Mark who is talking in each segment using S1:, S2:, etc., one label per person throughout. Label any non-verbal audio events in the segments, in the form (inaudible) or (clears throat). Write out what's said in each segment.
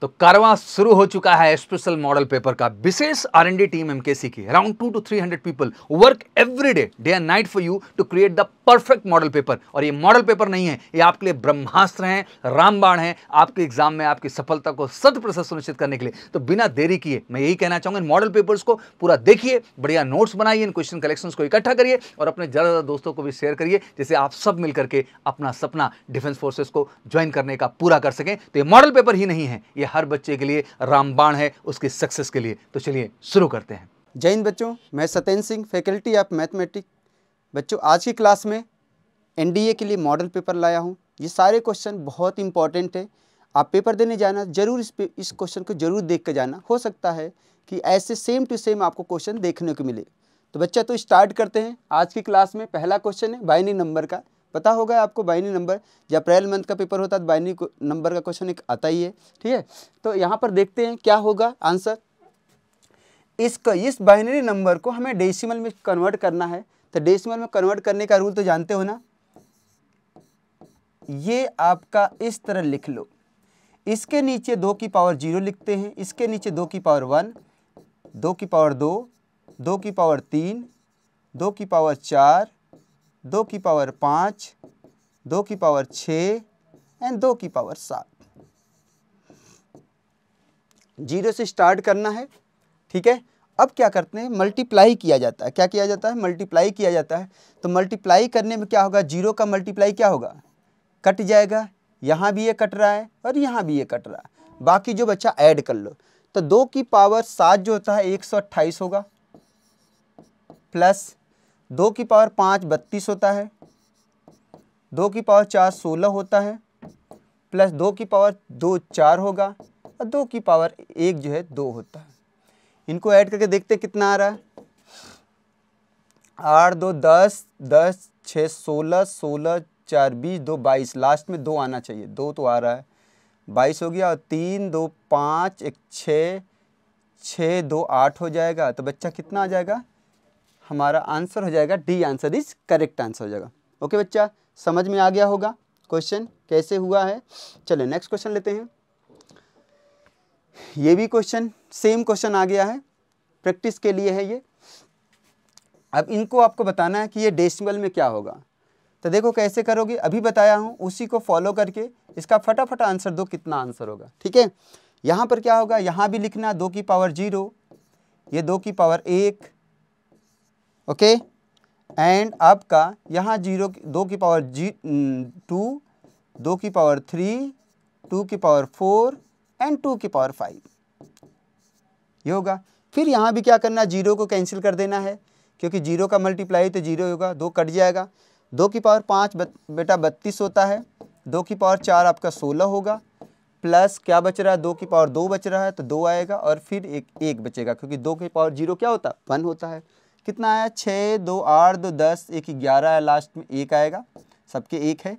S1: तो कारवा शुरू हो चुका है स्पेशल मॉडल पेपर का विशेष आर एनडी टीम एमकेसी की around two to three hundred people work every day day and night for you to create the perfect model paper और ये मॉडल पेपर नहीं है ये आपके लिए ब्रह्मास्त्र हैं रामबाण है आपके एग्जाम में आपकी सफलता को शत प्रतिशत सुनिश्चित करने के लिए तो बिना देरी किए मैं यही कहना चाहूँगा इन मॉडल पेपर्स को पूरा देखिए बढ़िया नोट्स बनाइए इन क्वेश्चन कलेक्शन को इकट्ठा करिए और अपने ज़्यादा ज़्यादा दोस्तों को भी शेयर करिए जिससे आप सब मिल करके अपना सपना डिफेंस फोर्सेज को ज्वाइन करने का पूरा कर सकें तो ये मॉडल पेपर ही नहीं है ये हर बच्चे के लिए रामबाण है उसकी सक्सेस के लिए तो चलिए शुरू करते हैं जय हिंद बच्चों मैं Satyendra Singh faculty of mathematic बच्चों आज की क्लास में एनडीए के लिए मॉडल पेपर लाया हूँ ये सारे क्वेश्चन बहुत इंपॉर्टेंट है आप पेपर देने जाना जरूर इस पे इस क्वेश्चन को जरूर देख कर जाना हो सकता है कि ऐसे सेम टू सेम आपको क्वेश्चन देखने को मिले तो बच्चा तो स्टार्ट करते हैं आज की क्लास में पहला क्वेश्चन है बाइनी नंबर का पता होगा आपको बाइनी नंबर जब अप्रैल मंथ का पेपर होता है तो बाइनी नंबर का क्वेश्चन एक आता ही है ठीक है तो यहाँ पर देखते हैं क्या होगा आंसर इसका इस बाइनरी नंबर को हमें डेसिमल में कन्वर्ट करना है तो डेसिमल में कन्वर्ट करने का रूल तो जानते हो ना ये आपका इस तरह लिख लो इसके नीचे दो की पावर जीरो लिखते हैं इसके नीचे दो की पावर वन दो की पावर दो दो की पावर तीन दो की पावर चार दो की पावर पाँच दो की पावर छ एंड दो की पावर सात जीरो से स्टार्ट करना है ठीक है अब क्या करते हैं मल्टीप्लाई किया जाता है क्या किया जाता है मल्टीप्लाई किया जाता है तो मल्टीप्लाई करने में क्या होगा जीरो का मल्टीप्लाई क्या होगा कट जाएगा यहाँ भी ये कट रहा है और यहाँ भी ये कट रहा है बाकी जो बच्चा ऐड कर लो तो दो की पावर सात जो होता है एक सौ अट्ठाईस होगा प्लस दो की पावर पाँच बत्तीस होता है दो की पावर चार सोलह होता है प्लस दो की पावर दो चार होगा और दो की पावर एक जो है दो होता है इनको ऐड करके देखते कितना आ रहा है आठ दो दस दस छः सोलह सोलह चार बीस दो बाईस लास्ट में दो आना चाहिए दो तो आ रहा है बाईस हो गया और तीन दो पाँच एक छः छः दो आठ हो जाएगा तो बच्चा कितना आ जाएगा हमारा आंसर हो जाएगा D answer is correct answer हो जाएगा ओके बच्चा समझ में आ गया होगा क्वेश्चन कैसे हुआ है चलो नेक्स्ट क्वेश्चन लेते हैं ये भी क्वेश्चन सेम क्वेश्चन आ गया है प्रैक्टिस के लिए है ये अब इनको आपको बताना है कि ये डेसिमल में क्या होगा तो देखो कैसे करोगे अभी बताया हूँ उसी को फॉलो करके इसका फटाफट आंसर दो कितना आंसर होगा ठीक है यहाँ पर क्या होगा यहाँ भी लिखना दो की पावर जीरो ये दो की पावर एक ओके एंड आपका यहाँ जीरो दो की पावर जी टू दो की पावर थ्री टू की पावर फोर एंड टू की पावर फाइव ये होगा फिर यहाँ भी क्या करना जीरो को कैंसिल कर देना है क्योंकि जीरो का मल्टीप्लाई तो जीरो होगा दो कट जाएगा दो की पावर पाँच बेटा बत्तीस होता है दो की पावर चार आपका सोलह होगा प्लस क्या बच रहा है दो की पावर दो बच रहा है तो दो आएगा और फिर एक एक बचेगा क्योंकि दो की पावर जीरो क्या होता है वन होता है कितना आया छः दो आठ दो दस एक ग्यारह है लास्ट में एक आएगा सबके एक है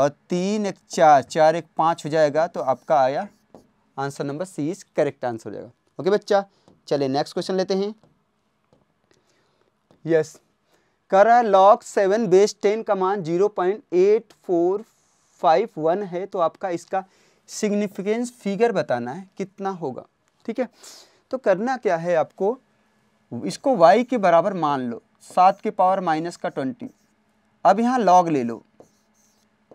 S1: और तीन एक चार चार एक पाँच हो जाएगा तो आपका आया answer number C is correct answer हो जाएगा ओके बच्चा चलिए नेक्स्ट क्वेश्चन लेते हैं यस कर लॉक सेवन बेस टेन का मान zero point eight four five one है तो आपका इसका सिग्निफिकेंस फिगर बताना है कितना होगा ठीक है तो करना क्या है आपको इसको y के बराबर मान लो सात के पावर माइनस का ट्वेंटी अब यहाँ लॉग ले लो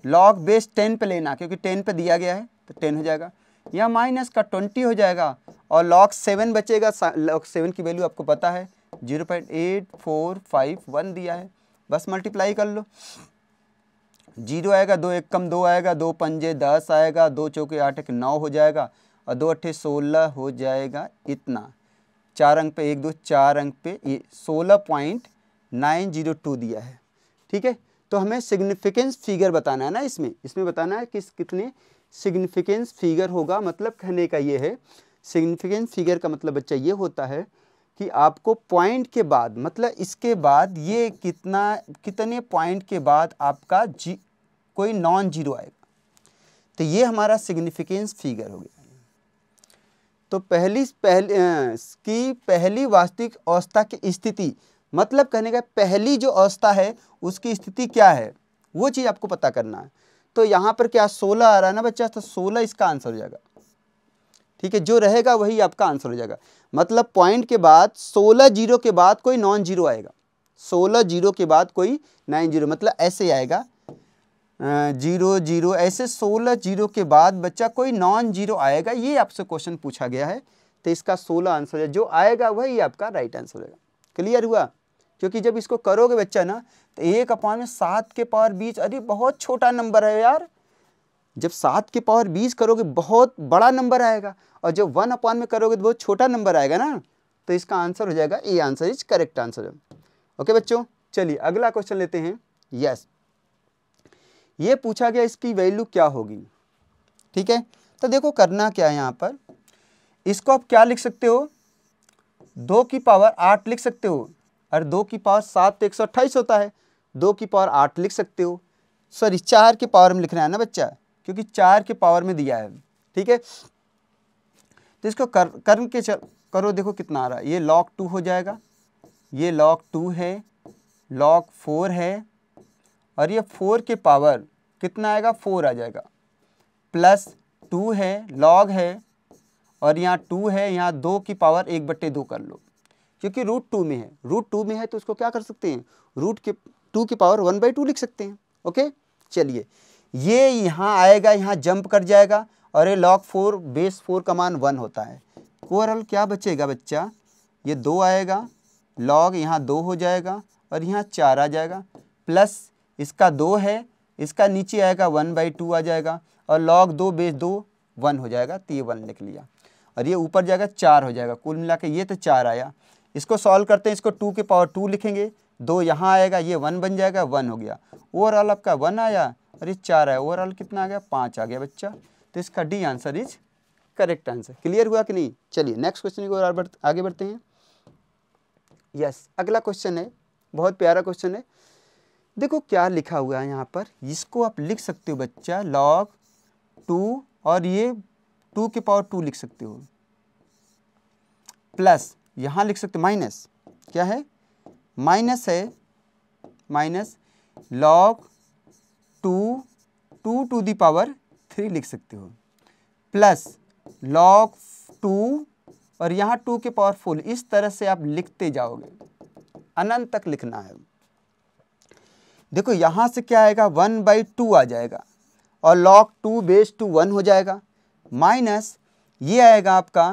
S1: लॉग बेस टेन पे लेना क्योंकि टेन पे दिया गया है तो टेन हो जाएगा यहाँ माइनस का ट्वेंटी हो जाएगा और लॉग सेवन बचेगा लॉग सेवन की वैल्यू आपको पता है zero point eight four five one दिया है बस मल्टीप्लाई कर लो जीरो आएगा दो एक कम दो आएगा दो पंजे दस आएगा दो चौके आठ एक नौ हो जाएगा और दो अट्ठे सोलह हो जाएगा इतना चार अंक पे एक दो चार अंक पे ये सोलह पॉइंट नाइन जीरो टू दिया है ठीक है तो हमें सिग्निफिकेंस फिगर बताना है ना इसमें इसमें बताना है कि कितने सिग्निफिकेंस फिगर होगा मतलब कहने का ये है सिग्निफिकेंस फिगर का मतलब बच्चा ये होता है कि आपको पॉइंट के बाद मतलब इसके बाद ये कितना कितने पॉइंट के बाद आपका जी कोई नॉन जीरो आएगा तो ये हमारा सिग्निफिकेंस फिगर हो गया तो पहली पहली की पहली वास्तविक अवस्था की स्थिति मतलब कहने का पहली जो अवस्था है उसकी स्थिति क्या है वो चीज़ आपको पता करना है तो यहाँ पर क्या सोलह आ रहा है ना बच्चा तो सोलह इसका आंसर हो जाएगा ठीक है जो रहेगा वही आपका आंसर हो जाएगा मतलब पॉइंट के बाद सोलह जीरो के बाद कोई नॉन जीरो आएगा सोलह जीरो के बाद कोई नाइन जीरो मतलब ऐसे आएगा जीरो जीरो ऐसे सोलह जीरो के बाद बच्चा कोई नॉन जीरो आएगा ये आपसे क्वेश्चन पूछा गया है तो इसका सोलह आंसर है जो आएगा वही आपका राइट आंसर होगा क्लियर हुआ क्योंकि जब इसको करोगे बच्चा ना तो एक अपॉन में सात के पावर बीस अरे बहुत छोटा नंबर है यार जब सात के पावर बीस करोगे बहुत बड़ा नंबर आएगा और जब वन अपॉन में करोगे तो बहुत छोटा नंबर आएगा ना तो इसका आंसर हो जाएगा A answer is correct answer okay बच्चों चलिए अगला क्वेश्चन लेते हैं यस yes. ये पूछा गया इसकी वैल्यू क्या होगी ठीक है तो देखो करना क्या है यहाँ पर इसको आप क्या लिख सकते हो दो की पावर आठ लिख सकते हो और दो की पावर सात तो एक सौ अट्ठाईस होता है दो की पावर आठ लिख सकते हो सॉरी चार के पावर में लिखना है ना बच्चा क्योंकि चार के पावर में दिया है ठीक है तो इसको कर कर्म के चल करो देखो कितना आ रहा है ये लॉक टू हो जाएगा ये लॉक टू है लॉक फोर है और ये फोर के पावर कितना आएगा फोर आ जाएगा प्लस टू है लॉग है और यहाँ टू है यहाँ दो की पावर एक बट्टे दो कर लो क्योंकि रूट टू में है रूट टू में है तो उसको क्या कर सकते हैं रूट के टू की पावर वन बाई टू लिख सकते हैं ओके चलिए ये यहाँ आएगा यहाँ जंप कर जाएगा और ये लॉग फोर बेस फोर का मान वन होता है ओवरऑल क्या बचेगा बच्चा ये दो आएगा लॉग यहाँ दो हो जाएगा और यहाँ चार आ जाएगा प्लस इसका दो है इसका नीचे आएगा वन बाई टू आ जाएगा और लॉग दो बेस दो वन हो जाएगा तो ये वन लिख लिया और ये ऊपर जाएगा चार हो जाएगा कुल मिला के ये तो चार आया इसको सॉल्व करते हैं इसको टू के पावर टू लिखेंगे दो यहाँ आएगा ये वन बन जाएगा वन हो गया ओवरऑल आपका वन आया और ये चार आया ओवरऑल कितना आ गया पाँच आ गया बच्चा तो इसका D answer is correct answer clear हुआ कि नहीं चलिए नेक्स्ट क्वेश्चन की ओर आगे बढ़ते हैं यस yes, अगला क्वेश्चन है बहुत प्यारा क्वेश्चन है देखो क्या लिखा हुआ है यहाँ पर इसको आप लिख सकते हो बच्चा लॉग टू और ये टू के पावर टू लिख सकते हो प्लस यहाँ लिख सकते हो माइनस क्या है माइनस है minus log two two to the power three लिख सकते हो प्लस लॉग टू और यहाँ टू के पावर फुल इस तरह से आप लिखते जाओगे अनंत तक लिखना है देखो यहाँ से क्या आएगा वन बाई टू आ जाएगा और log two base two one हो जाएगा माइनस ये आएगा आपका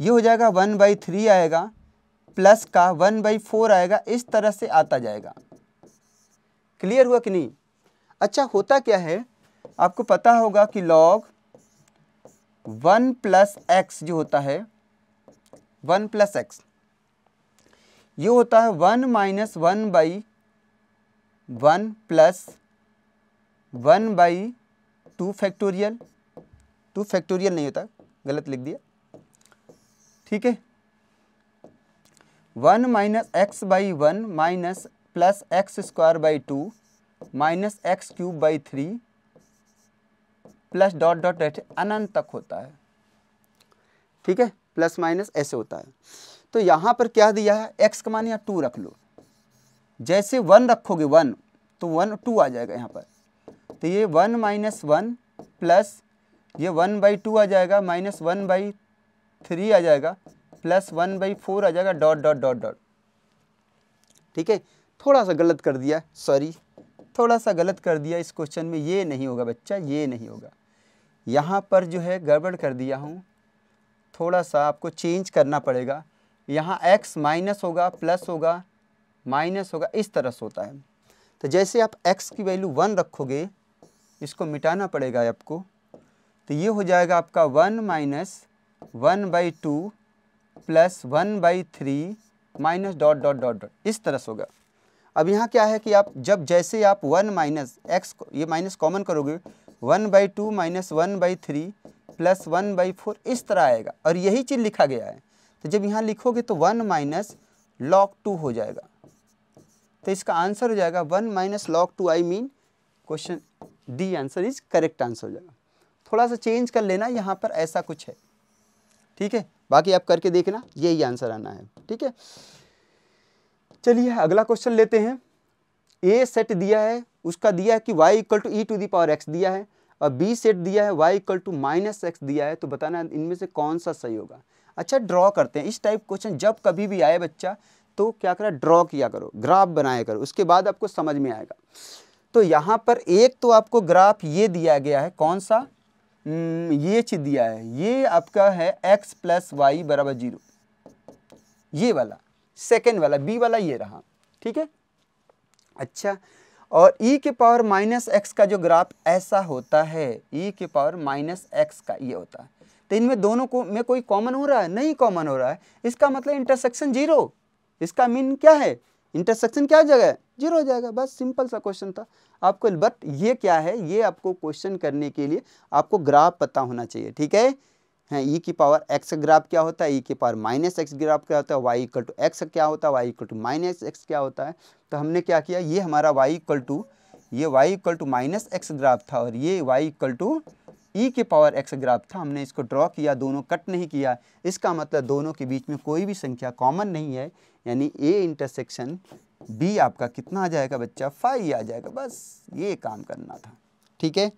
S1: ये हो जाएगा वन बाई थ्री आएगा प्लस का वन बाई फोर आएगा इस तरह से आता जाएगा क्लियर हुआ कि नहीं अच्छा होता क्या है आपको पता होगा कि लॉग वन प्लस एक्स जो होता है वन प्लस एक्स ये होता है one minus one by one plus one by two factorial two factorial नहीं होता गलत लिख दिया ठीक है one minus x by one minus plus x square by two minus x cube by three plus dot dot dot अनंत तक होता है ठीक है प्लस माइनस ऐसे होता है तो यहाँ पर क्या दिया है एक्स का मान यहाँ टू रख लो जैसे वन रखोगे वन तो वन टू आ जाएगा यहाँ पर तो ये वन माइनस वन प्लस ये वन बाई टू आ जाएगा माइनस वन बाई थ्री आ जाएगा प्लस वन बाई फोर आ जाएगा डॉट डॉट डॉट डॉट ठीक है थोड़ा सा गलत कर दिया सॉरी थोड़ा सा गलत कर दिया इस क्वेश्चन में ये नहीं होगा बच्चा ये नहीं होगा यहाँ पर जो है गड़बड़ कर दिया हूँ थोड़ा सा आपको चेंज करना पड़ेगा यहाँ x माइनस होगा प्लस होगा माइनस होगा इस तरह से होता है तो जैसे आप एक्स की वैल्यू वन रखोगे इसको मिटाना पड़ेगा आपको तो ये हो जाएगा आपका one minus one by two plus one by three minus dot dot dot dot इस तरह से होगा अब यहाँ क्या है कि आप जब जैसे आप वन माइनस एक्स ये माइनस कॉमन करोगे one by two minus one by three plus one by four इस तरह आएगा और यही चीज़ लिखा गया है तो जब यहाँ लिखोगे तो वन माइनस लॉक टू हो जाएगा तो इसका आंसर हो जाएगा one minus log two I mean question D answer is correct answer हो जाएगा थोड़ा सा चेंज कर लेना यहाँ पर ऐसा कुछ है ठीक है बाकी आप करके देखना यही आंसर आना है ठीक है चलिए अगला क्वेश्चन लेते हैं ए सेट दिया है उसका दिया है कि y equal to E to the power x दिया है और बी सेट दिया है y equal to minus x दिया है तो बताना इनमें से कौन सा सही होगा अच्छा ड्रॉ करते हैं इस टाइप क्वेश्चन जब कभी भी आए बच्चा तो क्या करा ड्रॉ किया करो ग्राफ बनाया करो उसके बाद आपको समझ में आएगा तो यहाँ पर एक तो आपको ग्राफ ये दिया गया है कौन सा हम्म, ये चीज दिया है ये आपका है एक्स प्लस वाई बराबर जीरो ये वाला सेकेंड वाला बी वाला ये रहा ठीक है अच्छा और e के पावर माइनस एक्स का जो ग्राफ ऐसा होता है e के पावर माइनस एक्स का ये होता है तो इनमें दोनों को में कोई कॉमन हो रहा है नहीं कॉमन हो रहा है इसका मतलब इंटरसेक्शन जीरो इसका मीन क्या है इंटरसेक्शन क्या हो जाएगा जीरो हो जाएगा बस सिंपल सा क्वेश्चन था आपको बट ये क्या है ये आपको क्वेश्चन करने के लिए आपको ग्राफ पता होना चाहिए ठीक है हैं ई e की पावर एक्स ग्राफ क्या होता है ई e की पावर माइनस एक्स ग्राफ क्या होता है वाई इक्वल टू एक्स क्या होता है y equal to minus x क्या होता है तो हमने क्या किया ये हमारा वाई इक्वल टू ये y equal to minus x graph था और ये वाई इक्वल टू ई के पावर एक्स ग्राफ था हमने इसको ड्रॉ किया दोनों कट नहीं किया इसका मतलब दोनों के बीच में कोई भी संख्या कॉमन नहीं है यानी ए इंटरसेक्शन बी आपका कितना आ जाएगा बच्चा फाइव आ जाएगा बस ये काम करना था ठीक है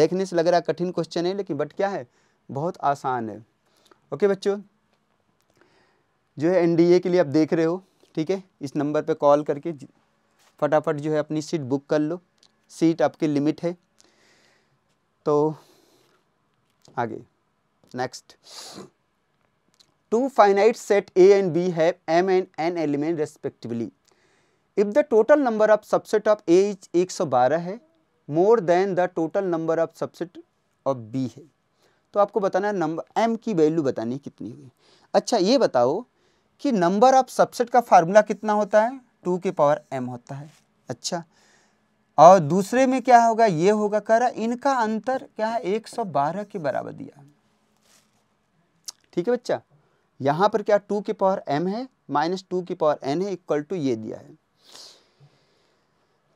S1: देखने से लग रहा कठिन क्वेश्चन है लेकिन बट क्या है बहुत आसान है ओके बच्चों जो है एनडीए के लिए आप देख रहे हो ठीक है इस नंबर पे कॉल करके फटाफट जो है अपनी सीट बुक कर लो सीट आपकी लिमिट है तो आगे next two finite set A and B है M and N element respectively if the total number of subset of A is 112 है more than the total number of subset of B है तो आपको बताना है नंबर एम की value बतानी कितनी हुई अच्छा ये बताओ कि नंबर ऑफ सबसेट का फार्मूला कितना होता है टू के पावर एम होता है अच्छा और दूसरे में क्या होगा ये होगा कह रहा इनका अंतर क्या है एक सौ बारह के बराबर दिया ठीक है बच्चा यहाँ पर क्या टू की पावर एम है माइनस टू की पावर एन है इक्वल टू ये दिया है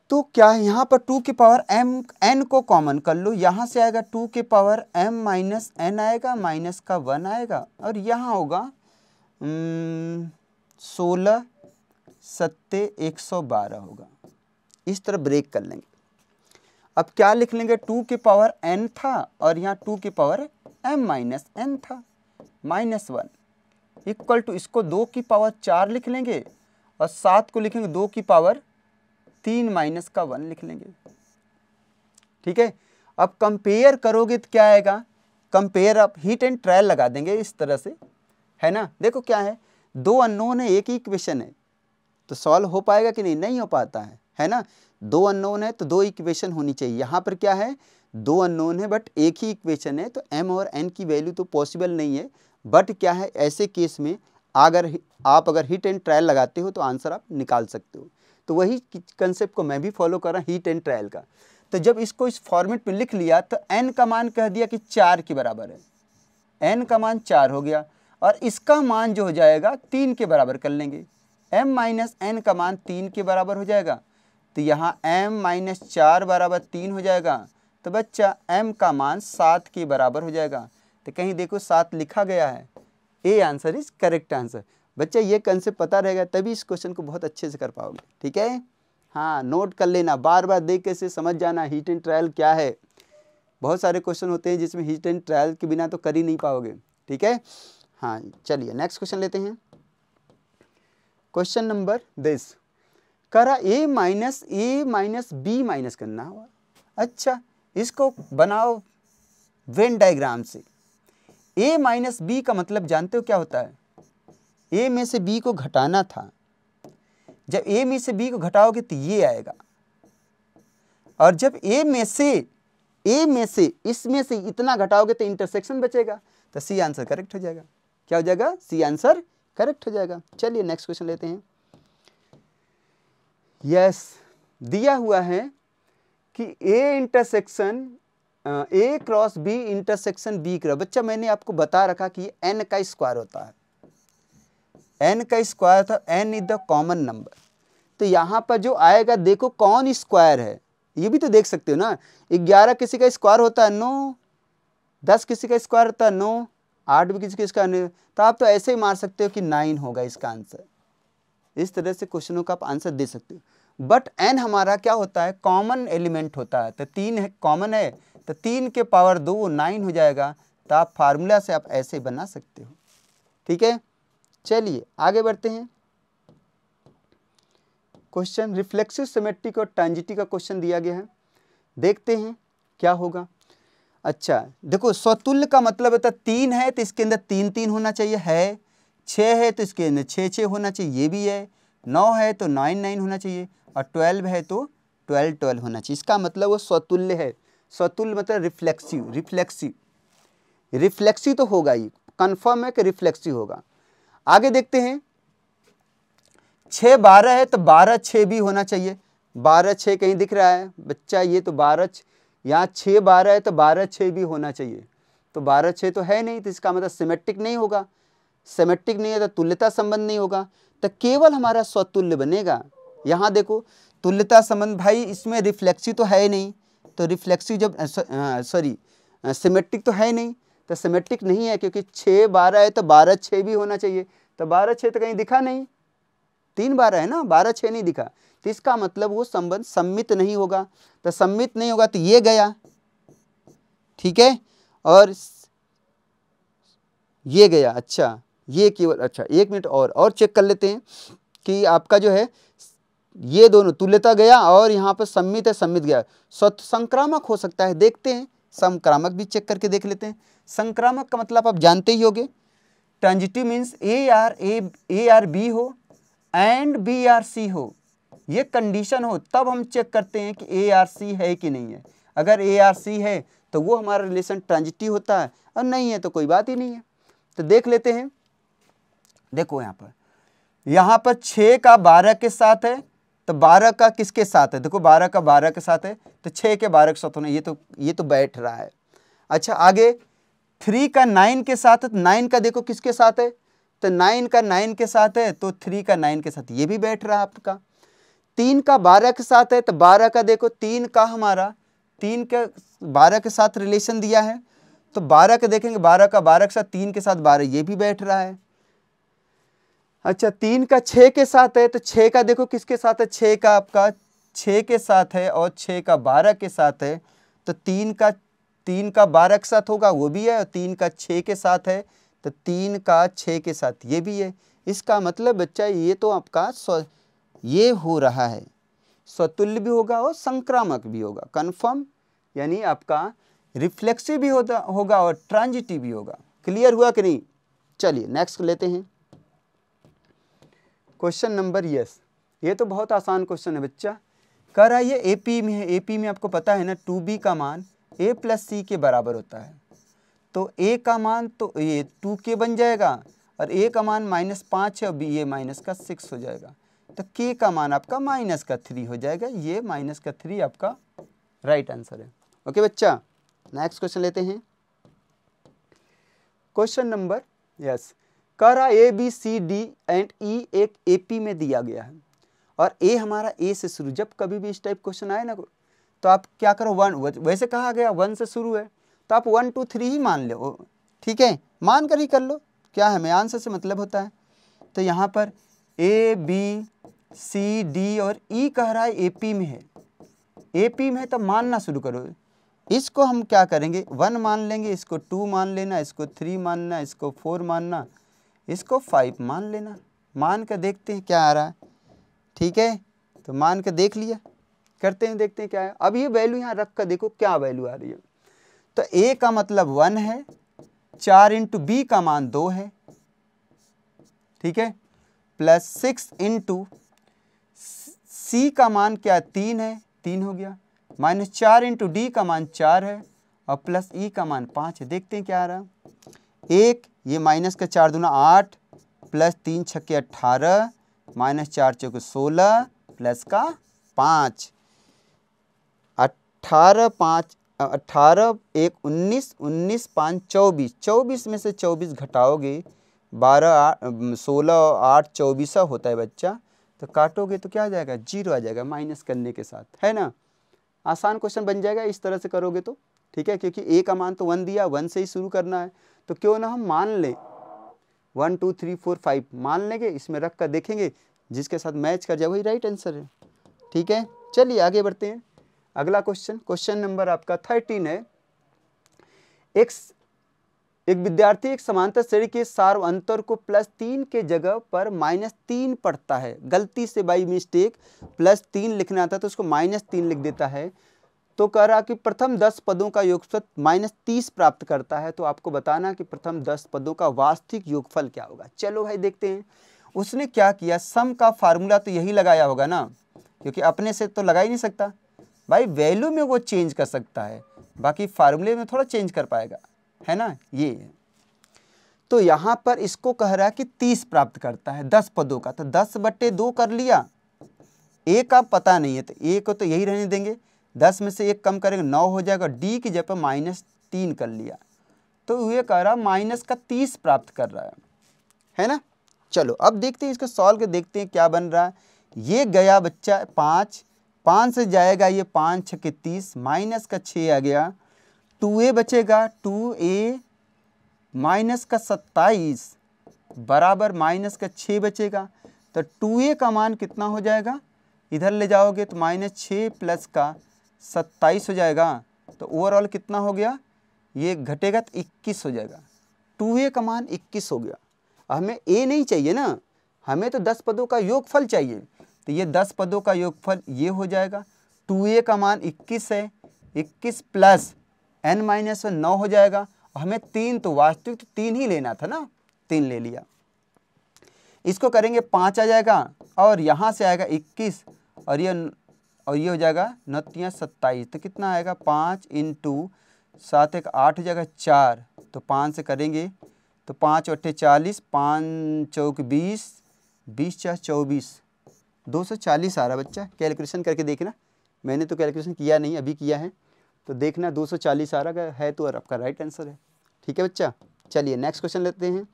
S1: तो क्या यहाँ पर टू की पावर एम एन को कॉमन कर लो यहाँ से आएगा टू की पावर एम माइनस एन आएगा माइनस का वन आएगा और यहाँ होगा सोलह सत्ते एक सौ बारह होगा इस तरह ब्रेक कर लेंगे अब क्या लिख लेंगे टू की पावर एन था और यहाँ टू की पावर एम माइनस एन था माइनस वन इक्वल टू इसको दो की पावर चार लिख लेंगे और सात को लिखेंगे दो की पावर तीन माइनस का वन लिख लेंगे ठीक है अब कंपेयर करोगे तो क्या आएगा कंपेयर आप हीट एंड ट्रायल लगा देंगे इस तरह से है ना देखो क्या है दो अननोन है एक ही इक्वेशन है तो सॉल्व हो पाएगा कि नहीं नहीं हो पाता है है ना दो अननोन है तो दो इक्वेशन होनी चाहिए यहाँ पर क्या है दो अननोन है बट एक ही इक्वेशन है तो एम और एन की वैल्यू तो पॉसिबल नहीं है बट क्या है ऐसे केस में अगर आप अगर हीट एंड ट्रायल लगाते हो तो आंसर आप निकाल सकते हो तो वही कंसेप्ट को मैं भी फॉलो कर रहा हीट एंड ट्रायल का तो जब इसको इस फॉर्मेट में लिख लिया तो एन का मान कह दिया कि चार के बराबर है एन का मान चार हो गया और इसका मान जो हो जाएगा तीन के बराबर कर लेंगे एम माइनस एन का मान तीन के बराबर हो जाएगा तो यहाँ एम माइनस चार बराबर तीन हो जाएगा तो बच्चा एम का मान सात के बराबर हो जाएगा तो कहीं देखो सात लिखा गया है A answer is correct answer बच्चा ये कंसेप्ट पता रहेगा तभी इस क्वेश्चन को बहुत अच्छे से कर पाओगे ठीक है हाँ नोट कर लेना बार बार देख के से समझ जाना हीट एंड ट्रायल क्या है बहुत सारे क्वेश्चन होते हैं जिसमें हीट एंड ट्रायल के बिना तो कर ही नहीं पाओगे ठीक है हाँ चलिए नेक्स्ट क्वेश्चन लेते हैं क्वेश्चन नंबर दिस करा A minus A minus B minus करना हुआ अच्छा इसको बनाओ वेन डायग्राम से ए माइनस बी का मतलब जानते हो क्या होता है ए में से बी को घटाना था जब ए में से बी को घटाओगे तो ये आएगा और जब ए में से ए में से इसमें से इतना घटाओगे तो इंटरसेक्शन बचेगा तो सी आंसर करेक्ट हो जाएगा क्या हो जाएगा सी आंसर करेक्ट हो जाएगा चलिए नेक्स्ट क्वेश्चन लेते हैं यस yes, दिया हुआ है कि A intersection A cross B intersection B cross बच्चा मैंने आपको बता रखा कि एन का स्क्वायर होता है एन का स्क्वायर था N is the common number तो यहाँ पर जो आएगा देखो कौन स्क्वायर है ये भी तो देख सकते हो ना ग्यारह किसी का स्क्वायर होता है नो दस किसी का स्क्वायर होता है नो आठ भी किसी का स्क्वायर तो आप तो ऐसे ही मार सकते हो कि नाइन होगा इसका आंसर इस तरह से क्वेश्चनों का आप आंसर दे सकते हो बट एन हमारा क्या होता है कॉमन एलिमेंट होता है तो तीन है कॉमन है तो तीन के पावर दो वो नाइन हो जाएगा तो आप फार्मूला से आप ऐसे बना सकते हो ठीक है चलिए आगे बढ़ते हैं क्वेश्चन रिफ्लेक्सिव सिमेट्रिक और ट्रांजिटी का क्वेश्चन दिया गया है देखते हैं क्या होगा अच्छा देखो स्वतुल्य का मतलब होता है तो तीन है तो इसके अंदर तीन तीन होना चाहिए है छः है तो इसके अंदर छः छः होना चाहिए ये भी है नौ है तो नाइन नाइन होना चाहिए और ट्वेल्व है तो ट्वेल्व ट्वेल्व होना चाहिए इसका मतलब वो स्वतुल्य है स्वतुल मतलब रिफ्लेक्सिव रिफ्लेक्सिव रिफ्लेक्सिव तो होगा ही कन्फर्म है कि रिफ्लेक्सिव होगा आगे देखते हैं छः बारह है तो बारह छः भी होना चाहिए बारह छः कहीं दिख रहा है बच्चा ये तो बारह यहाँ छः बारह है तो बारह छः भी होना चाहिए तो बारह छः तो है नहीं तो इसका मतलब सिमेट्रिक नहीं होगा सिमेट्रिक नहीं है तो तुल्यता संबंध नहीं होगा तो केवल हमारा स्वतुल्य बनेगा यहाँ देखो तुल्यता संबंध भाई इसमें रिफ्लेक्सी तो है नहीं तो रिफ्लेक्सिव जब सॉरी सिमेट्रिक तो है नहीं तो सिमेट्रिक नहीं है क्योंकि छः बारह है तो बारह छः भी होना चाहिए तो बारह छः तो कहीं दिखा नहीं तीन बारह है ना बारह छः नहीं दिखा तो इसका मतलब वो संबंध सम्मित नहीं होगा तो सम्मित नहीं होगा तो ये गया ठीक है और ये गया अच्छा ये केवल अच्छा एक मिनट और और चेक कर लेते हैं कि आपका जो है ये दोनों तुल्यता गया और यहाँ पर सम्मित है सम्मित गया स्वतः तो संक्रामक हो सकता है देखते हैं संक्रामक भी चेक करके देख लेते हैं संक्रामक का मतलब आप जानते ही होंगे transitive means A R A A R B हो एंड बी आर सी हो ये कंडीशन हो तब हम चेक करते हैं कि ए आर सी है कि नहीं है अगर ए आर सी है तो वो हमारा रिलेशन ट्रांजिटिव होता है और नहीं है तो कोई बात ही नहीं है तो देख लेते हैं देखो यहाँ पर यहाँ पर छः का बारह के साथ है तो बारह का किसके साथ है देखो बारह का बारह के साथ है तो छः के बारह के साथ होना ये तो ये तो बैठ रहा है अच्छा आगे थ्री का नाइन के साथ है नाइन का देखो किसके साथ है तो नाइन का नाइन के साथ है तो थ्री का नाइन के साथ ये भी बैठ रहा है आपका तीन का बारह के साथ है तो बारह का देखो तीन का हमारा तीन के बारह के साथ रिलेशन दिया है तो बारह का देखेंगे बारह का बारह के साथ तीन के साथ बारह ये भी बैठ रहा है अच्छा तीन का छः के साथ है तो छः का देखो किसके साथ है छः का आपका छः के साथ है और छः का बारह के साथ है तो तीन का तीन का बारह के साथ होगा वो भी है और तीन का छः के साथ है तो तीन का छः के साथ ये भी है इसका मतलब बच्चा ये तो आपका स्व ये हो रहा है स्वतुल्य भी होगा और संक्रामक भी होगा कन्फर्म यानी आपका रिफ्लेक्सिव भी होता होगा और ट्रांजिटिव भी होगा क्लियर हुआ कि नहीं चलिए नेक्स्ट लेते हैं क्वेश्चन नंबर यस ये तो बहुत आसान क्वेश्चन है बच्चा कह रहा है ये ए में है ए में आपको पता है ना टू बी का मान ए प्लस सी के बराबर होता है तो ए का मान तो ये टू के बन जाएगा और ए का मान माइनस पाँच है और बी ए माइनस का सिक्स हो जाएगा तो के का मान आपका माइनस का थ्री हो जाएगा ये माइनस का थ्री आपका राइट आंसर है ओके बच्चा नेक्स्ट क्वेश्चन लेते हैं क्वेश्चन नंबर यस कह रहा A B C D and E एक ए पी में दिया गया है और ए हमारा ए से शुरू जब कभी भी इस टाइप क्वेश्चन आए ना तो आप क्या करो वन वैसे कहा गया वन से शुरू है तो आप वन टू थ्री ही मान लो ठीक है मान कर ही कर लो क्या है मैं आंसर से मतलब होता है तो यहाँ पर ए बी सी डी और ई e कह रहा है ए पी में है ए पी में है तो मानना शुरू करो इसको हम क्या करेंगे वन मान लेंगे इसको टू मान लेना इसको थ्री मानना इसको फोर मानना इसको फाइव मान लेना मान कर देखते हैं क्या आ रहा है ठीक है तो मान कर देख लिया करते हैं देखते हैं क्या है अब ये वैल्यू यहाँ रख कर देखो क्या वैल्यू आ रही है तो ए का मतलब वन है चार इंटू बी का मान दो है ठीक है प्लस सिक्स इंटू सी का मान क्या तीन है तीन हो गया माइनस चार इंटू डी का मान चार है और प्लस ई e का मान पाँच है देखते हैं क्या आ रहा है एक ये माइनस का चार दूना आठ प्लस तीन छक्के अट्ठारह माइनस चार चौके सोलह प्लस का पाँच अट्ठारह पाँच अट्ठारह एक उन्नीस उन्नीस पाँच चौबीस चौबीस में से चौबीस घटाओगे बारह सोलह आठ चौबीस होता है बच्चा तो काटोगे तो क्या आ जाएगा जीरो आ जाएगा माइनस करने के साथ है ना आसान क्वेश्चन बन जाएगा इस तरह से करोगे तो ठीक है क्योंकि ए का मान तो वन दिया वन से ही शुरू करना है तो क्यों ना हम मान लें one two three four five मान लेंगे इसमें रख कर देखेंगे जिसके साथ मैच कर जाए वही राइट आंसर है ठीक है चलिए आगे बढ़ते हैं अगला क्वेश्चन क्वेश्चन नंबर आपका थर्टीन है एक एक विद्यार्थी एक समांतर श्रेणी के सार्व अंतर को प्लस तीन के जगह पर माइनस तीन पढ़ता है गलती से बाई मिस्टेक प्लस तीन लिखना था तो उसको माइनस तीन लिख देता है तो कह रहा कि प्रथम दस पदों का योगफल माइनस तीस प्राप्त करता है तो आपको बताना कि प्रथम दस पदों का वास्तविक योगफल क्या होगा चलो भाई देखते हैं उसने क्या किया सम का फार्मूला तो यही लगाया होगा ना क्योंकि अपने से तो लगा ही नहीं सकता भाई वैल्यू में वो चेंज कर सकता है बाकी फार्मूले में थोड़ा चेंज कर पाएगा है ना ये तो यहाँ पर इसको कह रहा है कि तीस प्राप्त करता है दस पदों का तो दस बट्टे दो कर लिया एक का पता नहीं है तो एक को तो यही रहने देंगे दस में से एक कम करेंगे नौ हो जाएगा डी की जगह पर माइनस तीन कर लिया तो ये कह रहा माइनस का तीस प्राप्त कर रहा है है ना चलो अब देखते हैं इसको सॉल्व के देखते हैं क्या बन रहा है ये गया बच्चा पाँच पाँच से जाएगा ये पाँच छः के तीस माइनस का छः आ गया टू ए बचेगा टू ए माइनस का सत्ताईस बराबर माइनस का छः बचेगा तो टू ए का मान कितना हो जाएगा इधर ले जाओगे तो माइनस छः प्लस का सत्ताईस हो जाएगा तो ओवरऑल कितना हो गया ये घटेगा तो इक्कीस हो जाएगा टू ए का मान इक्कीस हो गया हमें ए नहीं चाहिए ना हमें तो दस पदों का योगफल चाहिए तो ये दस पदों का योगफल ये हो जाएगा टू ए का मान इक्कीस है इक्कीस प्लस एन माइनस वन नौ हो जाएगा हमें तीन तो वास्तविक तो तीन ही लेना था ना तीन ले लिया इसको करेंगे पाँच आ जाएगा और यहाँ से आएगा इक्कीस और ये और ये हो जाएगा नतियाँ सत्ताईस तो कितना आएगा पाँच इंटू सात एक आठ हो जाएगा चार तो पाँच से करेंगे तो पाँच अट्ठे चालीस पाँच चौक बीस बीस चार चौबीस दो सौ चालीस आ रहा बच्चा कैलकुलेशन करके देखना मैंने तो कैलकुलेशन किया नहीं अभी किया है तो देखना दो सौ चालीस आ रहा है तो और आपका राइट आंसर है ठीक है बच्चा चलिए नेक्स्ट क्वेश्चन लेते हैं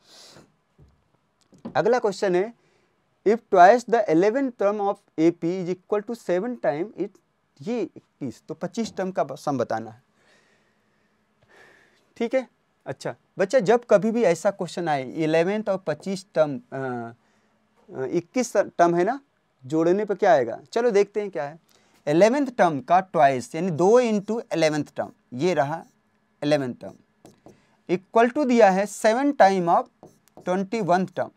S1: अगला क्वेश्चन है twice the eleventh term of A P is equal to seven time it ये इक्कीस तो पच्चीस टर्म का सम बताना है ठीक है अच्छा बच्चा जब कभी भी ऐसा क्वेश्चन आए इलेवेंथ और पच्चीस टर्म इक्कीस टर्म है ना जोड़ने पर क्या आएगा चलो देखते हैं क्या है एलेवेंथ टर्म का ट्वाइस यानी दो इंटू एलेवेंथ टर्म ये रहा एलेवेंथ टर्म इक्वल टू दिया है seven time of twenty one term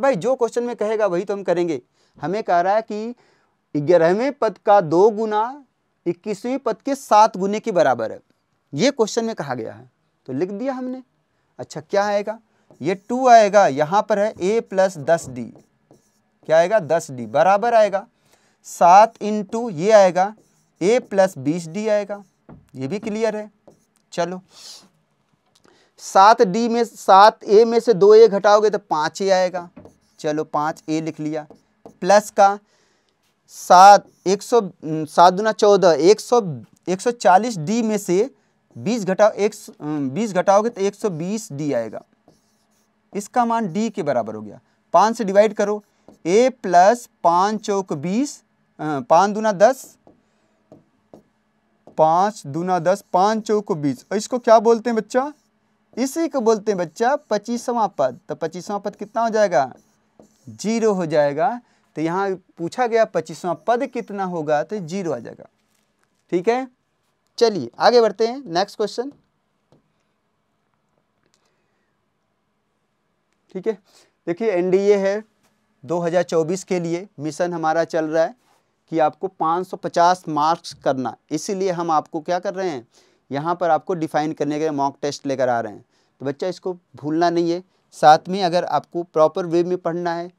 S1: भाई जो क्वेश्चन में कहेगा वही तो हम करेंगे हमें कह रहा है कि ग्यारहवें पद का दो गुना इक्कीसवें पद के सात गुने के बराबर है ये क्वेश्चन में कहा गया है तो लिख दिया हमने अच्छा क्या आएगा ये टू आएगा यहाँ पर है ए प्लस दस डी क्या आएगा दस डी बराबर आएगा सात इंटू ये आएगा ए प्लस बीस डी आएगा ये भी क्लियर है चलो सात डी में सात ए में से दो ए घटाओगे तो पाँच ए आएगा चलो पाँच ए लिख लिया प्लस का सात एक सौ सात दुना चौदह एक सौ एक सौ चालीस डी में से बीस घटाओ एक बीस घटाओगे तो एक सौ बीस डी आएगा इसका मान डी के बराबर हो गया पाँच से डिवाइड करो ए प्लस पाँच चौक बीस पाँच दूना दस पाँच दूना दस पाँच चौक बीस इसको क्या बोलते हैं बच्चा इसी को बोलते हैं बच्चा पच्चीसवां पद तो पच्चीसवां पद कितना हो जाएगा जीरो हो जाएगा तो यहाँ पूछा गया पच्चीसवां पद कितना होगा तो जीरो आ जाएगा ठीक है चलिए आगे बढ़ते हैं नेक्स्ट क्वेश्चन ठीक है देखिए एनडीए है 2024 के लिए मिशन हमारा चल रहा है कि आपको 550 मार्क्स करना इसीलिए हम आपको क्या कर रहे हैं यहाँ पर आपको डिफाइन करने के लिए मॉक टेस्ट लेकर आ रहे हैं तो बच्चा इसको भूलना नहीं है साथ में अगर आपको प्रॉपर वे में पढ़ना है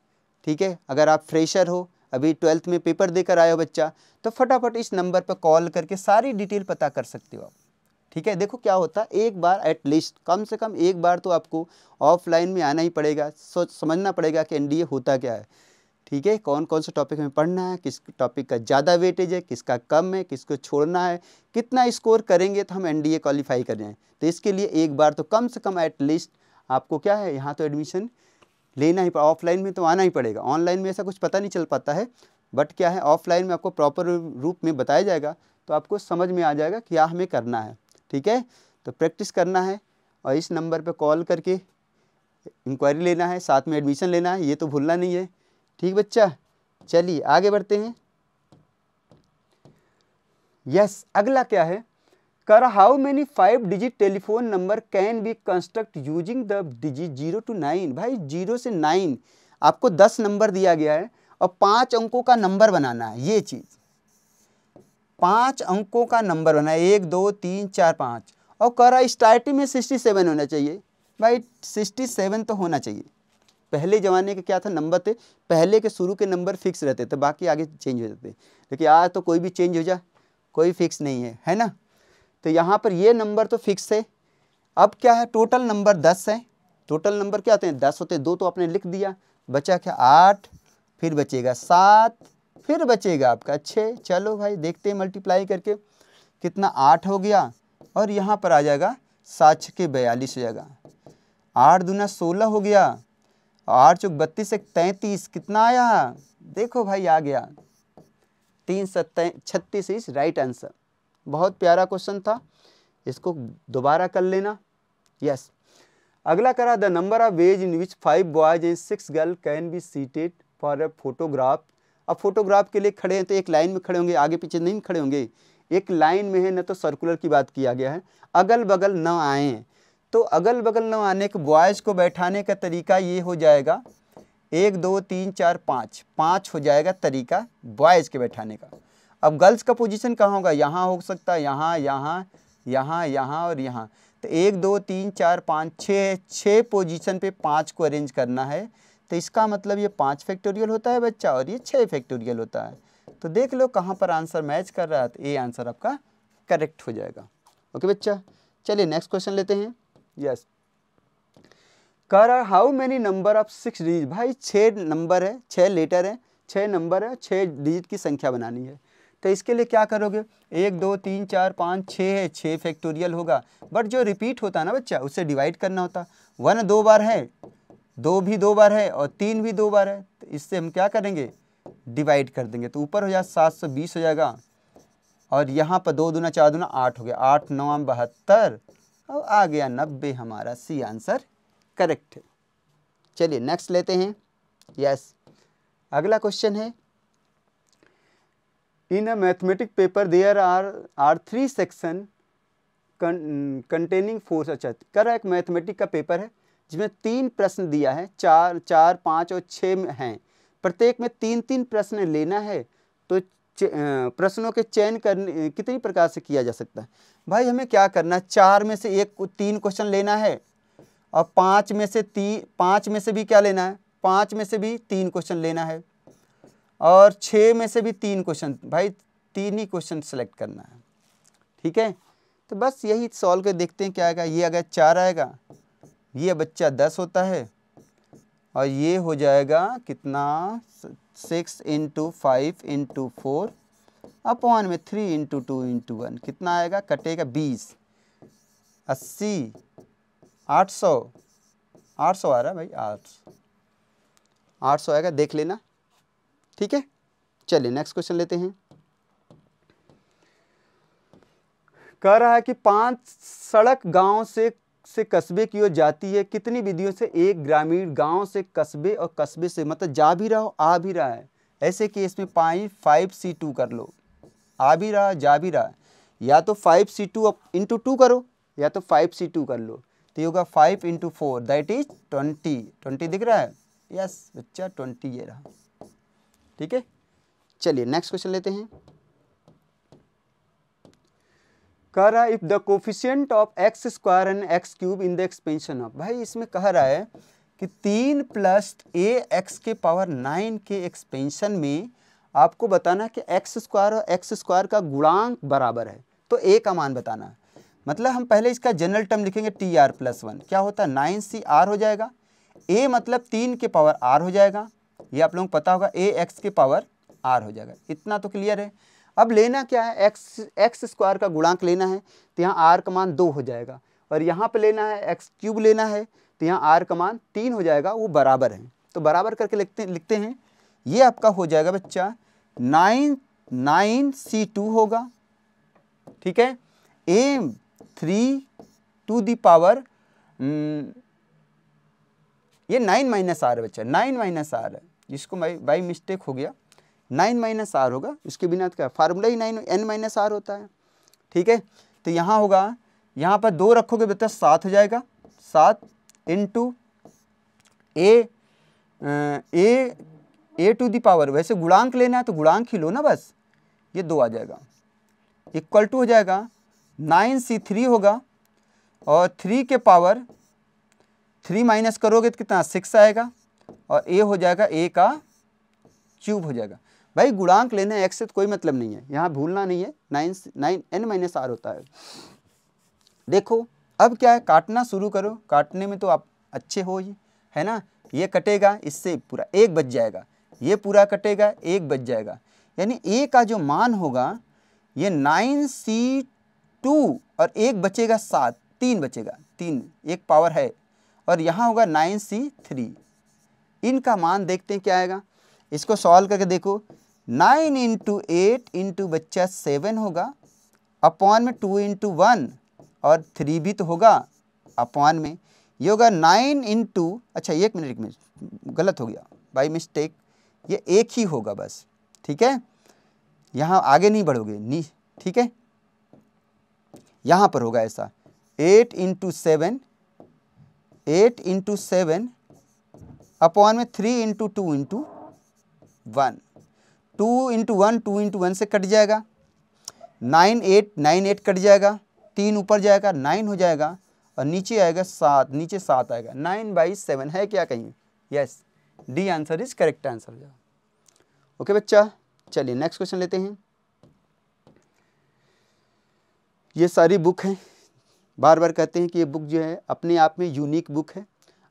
S1: ठीक है अगर आप फ्रेशर हो अभी ट्वेल्थ में पेपर देकर आए हो बच्चा तो फटाफट इस नंबर पर कॉल करके सारी डिटेल पता कर सकते हो आप ठीक है देखो क्या होता है एक बार एटलीस्ट कम से कम एक बार तो आपको ऑफलाइन में आना ही पड़ेगा सोच समझना पड़ेगा कि एनडीए होता क्या है ठीक है कौन कौन से टॉपिक में पढ़ना है किस टॉपिक का ज़्यादा वेटेज है किसका कम है किसको छोड़ना है कितना स्कोर करेंगे तो हम ए क्वालिफाई कर जाएँ तो इसके लिए एक बार तो कम से कम एटलीस्ट आपको क्या है यहाँ तो एडमिशन लेना ही ऑफलाइन में तो आना ही पड़ेगा ऑनलाइन में ऐसा कुछ पता नहीं चल पाता है बट क्या है ऑफलाइन में आपको प्रॉपर रूप में बताया जाएगा तो आपको समझ में आ जाएगा क्या हमें करना है ठीक है तो प्रैक्टिस करना है और इस नंबर पर कॉल करके इंक्वायरी लेना है साथ में एडमिशन लेना है ये तो भूलना नहीं है ठीक बच्चा चलिए आगे बढ़ते हैं यस अगला क्या है कर how many five digit telephone number can be construct using the digit zero to nine भाई जीरो से नाइन आपको दस नंबर दिया गया है और पांच अंकों का नंबर बनाना है ये चीज़ पांच अंकों का नंबर बनाना है एक दो तीन चार पाँच और कर रहा स्टार्टिंग में सिक्सटी सेवन होना चाहिए भाई सिक्सटी सेवन तो होना चाहिए पहले ज़माने के क्या था नंबर थे पहले के शुरू के नंबर फिक्स रहते थे बाकी आगे चेंज हो जाते देखिए आज तो कोई भी चेंज हो जाए कोई फिक्स नहीं है है ना तो यहाँ पर ये नंबर तो फिक्स है अब क्या है टोटल नंबर दस है टोटल नंबर क्या होते हैं दस होते हैं दो तो आपने लिख दिया बचा क्या आठ फिर बचेगा सात फिर बचेगा आपका छः चलो भाई देखते हैं मल्टीप्लाई करके कितना आठ हो गया और यहाँ पर आ जाएगा सात छः के बयालीस हो जाएगा आठ दूना सोलह हो गया आठ चौक बत्तीस एक तैंतीस कितना आया देखो भाई आ गया तीन सौ छत्तीस इज राइट आंसर बहुत प्यारा क्वेश्चन था इसको दोबारा कर लेना यस अगला करा the number of ways in which five boys and six girl can be seated for a photograph अब फोटोग्राफ के लिए खड़े हैं तो एक लाइन में खड़े होंगे आगे पीछे नहीं खड़े होंगे एक लाइन में है ना तो सर्कुलर की बात किया गया है अगल बगल न आए तो अगल बगल न आने के बॉयज़ को बैठाने का तरीका ये हो जाएगा एक दो तीन चार पाँच पाँच हो जाएगा तरीका बॉयज़ के बैठाने का अब गर्ल्स का पोजीशन कहाँ होगा यहाँ हो सकता है यहाँ यहाँ यहाँ यहाँ और यहाँ तो एक दो तीन चार पाँच छः छः पोजीशन पे पाँच को अरेंज करना है तो इसका मतलब ये पाँच फैक्टोरियल होता है बच्चा और ये छः फैक्टोरियल होता है तो देख लो कहाँ पर आंसर मैच कर रहा है तो ये आंसर आपका करेक्ट हो जाएगा ओके बच्चा चलिए नेक्स्ट क्वेश्चन लेते हैं यस कर how many number of six digit भाई छः नंबर है छः लेटर है छः नंबर है छः डिजिट की संख्या बनानी है तो इसके लिए क्या करोगे एक दो तीन चार पाँच छः है छः फैक्टोरियल होगा बट जो रिपीट होता है ना बच्चा उससे डिवाइड करना होता वन दो बार है दो भी दो बार है और तीन भी दो बार है तो इससे हम क्या करेंगे डिवाइड कर देंगे तो ऊपर हो जाए सात सौ बीस हो जाएगा और यहाँ पर दो दूना चार दूना आठ हो गया आठ नौ बहत्तर और आ गया नब्बे हमारा सी आंसर करेक्ट है चलिए नेक्स्ट लेते हैं यस अगला क्वेश्चन है in a mathematic paper there are are three section containing fours अच्छा कर एक मैथमेटिक का पेपर है जिसमें तीन प्रश्न दिया है चार चार पाँच और छः हैं प्रत्येक में तीन तीन प्रश्न लेना है तो प्रश्नों के चयन करने कितनी प्रकार से किया जा सकता है भाई हमें क्या करना है चार में से एक तीन क्वेश्चन लेना है और पाँच में से तीन पाँच में से भी क्या लेना है पाँच में से भी तीन क्वेश्चन लेना है और छः में से भी तीन क्वेश्चन भाई तीन ही क्वेश्चन सेलेक्ट करना है ठीक है तो बस यही सॉल्व कर देखते हैं क्या आएगा ये अगर चार आएगा ये बच्चा दस होता है और ये हो जाएगा कितना six into five into four अपन में three into two into one कितना आएगा कटेगा बीस अस्सी आठ सौ आठ सौ आ रहा है भाई आठ सौ आठ सौ आएगा देख लेना ठीक है चलिए नेक्स्ट क्वेश्चन लेते हैं कह रहा है कि पांच सड़क गांव से से कस्बे की ओर जाती है कितनी विधियों से एक ग्रामीण गांव से कस्बे और कस्बे से मतलब जा भी रहा हो आ भी रहा है ऐसे कि इसमें पाई फाइव सी टू कर लो आ भी रहा जा भी रहा या तो five C two into two करो या तो फाइव सी टू कर लो तो होगा five into four that is twenty twenty दिख रहा है यस बच्चा ट्वेंटी ये रहा ठीक है चलिए नेक्स्ट क्वेश्चन लेते हैं कह रहा है if the coefficient of x square and x cube in the expansion of भाई इसमें कह रहा है कि तीन प्लस ए एक्स के पावर नाइन के एक्सपेंशन में आपको बताना कि एक्स स्क्वायर और एक्स स्क्वायर का गुणांक बराबर है तो ए का मान बताना मतलब हम पहले इसका जनरल टर्म लिखेंगे टी आर प्लस वन क्या होता है नाइन सी आर हो जाएगा ए मतलब तीन के पावर आर हो जाएगा ये आप लोगों को पता होगा ए एक्स के पावर आर हो जाएगा इतना तो क्लियर है अब लेना क्या है एक्स एक्स स्क्वायर का गुणांक लेना है तो यहाँ आर का मान दो हो जाएगा और यहाँ पे लेना है एक्स क्यूब लेना है तो यहाँ आर का मान तीन हो जाएगा वो बराबर है तो बराबर करके लिखते लिखते हैं ये आपका हो जाएगा बच्चा नाइन नाइन सी टू होगा ठीक है A three to the power ये नाइन माइनस आर है बच्चा नाइन माइनस आर है जिसको बाई बाई मिस्टेक हो गया नाइन माइनस आर होगा उसके बिना तो क्या फार्मूला ही नाइन एन माइनस आर होता है ठीक है तो यहाँ होगा यहाँ पर दो रखोगे बेटा सात हो जाएगा सात two A A A to the power वैसे गुणांक लेना है तो गुणांक ही लो ना बस ये दो आ जाएगा इक्वल टू हो जाएगा नाइन सी थ्री होगा और थ्री के पावर थ्री माइनस करोगे तो कितना सिक्स आएगा और ए हो जाएगा ए का क्यूब हो जाएगा भाई गुणांक लेने एक्स से तो कोई मतलब नहीं है यहाँ भूलना नहीं है nine nine N minus are होता है देखो अब क्या है काटना शुरू करो काटने में तो आप अच्छे हो ही है ना ये कटेगा इससे पूरा एक बच जाएगा ये पूरा कटेगा एक बच जाएगा यानी ए का जो मान होगा ये नाइन सी टू और एक बचेगा सात तीन बचेगा तीन एक पावर है और यहाँ होगा नाइन सी थ्री इनका मान देखते हैं क्या आएगा इसको सॉल्व करके देखो नाइन इंटू एट इंटू बच्चा सेवन होगा अपॉन में टू इंटू वन और थ्री भी तो होगा अपॉन में ये होगा नाइन इंटू अच्छा एक मिनट एक मिनट गलत हो गया बाई मिस्टेक ये एक ही होगा बस ठीक है यहाँ आगे नहीं बढ़ोगे नी ठीक है यहाँ पर होगा ऐसा eight into seven eight into seven upon में three into two into one two into one two into one से कट जाएगा nine eight nine eight cut जाएगा तीन ऊपर जाएगा नाइन हो जाएगा और नीचे आएगा सात नीचे सात आएगा नाइन बाई सेवन है क्या कहीं yes D answer is correct answer हो जाएगा ओके बच्चा चलिए नेक्स्ट क्वेश्चन लेते हैं ये सारी बुक हैं बार बार कहते हैं कि ये बुक जो है अपने आप में यूनिक बुक है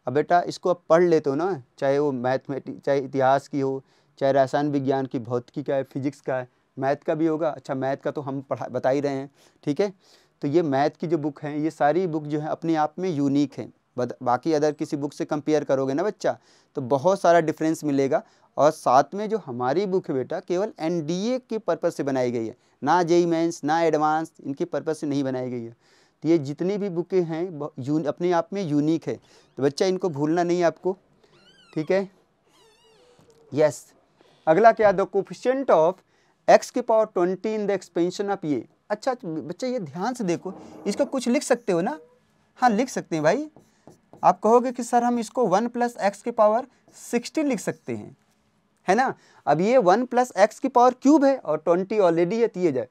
S1: अब बेटा इसको आप पढ़ लेते हो ना चाहे वो मैथमेटिक चाहे इतिहास की हो चाहे रसायन विज्ञान की भौतिकी का है फिजिक्स का है मैथ का भी होगा अच्छा मैथ का तो हम पढ़ा बता ही रहे हैं ठीक है तो ये मैथ की जो बुक है ये सारी बुक जो है अपने आप में यूनिक है बाकी अदर किसी बुक से कंपेयर करोगे ना बच्चा तो बहुत सारा डिफरेंस मिलेगा और साथ में जो हमारी बुक है बेटा केवल एनडीए के पर्पज़ से बनाई गई है ना जेई मेंस ना एडवांस इनके पर्पज़ से नहीं बनाई गई है तो ये जितनी भी बुकें हैं यून अपने आप में यूनिक है तो बच्चा इनको भूलना नहीं आपको ठीक है यस अगला क्या द कोफिशेंट ऑफ एक्स के power twenty in the expansion of ये अच्छा बच्चा ये ध्यान से देखो इसको कुछ लिख सकते हो ना हाँ लिख सकते हैं भाई आप कहोगे कि सर हम इसको वन प्लस एक्स के पावर सिक्सटीन लिख सकते हैं है ना अब ये वन प्लस एक्स की पावर क्यूब है और ट्वेंटी ऑलरेडी है दिए तो जाए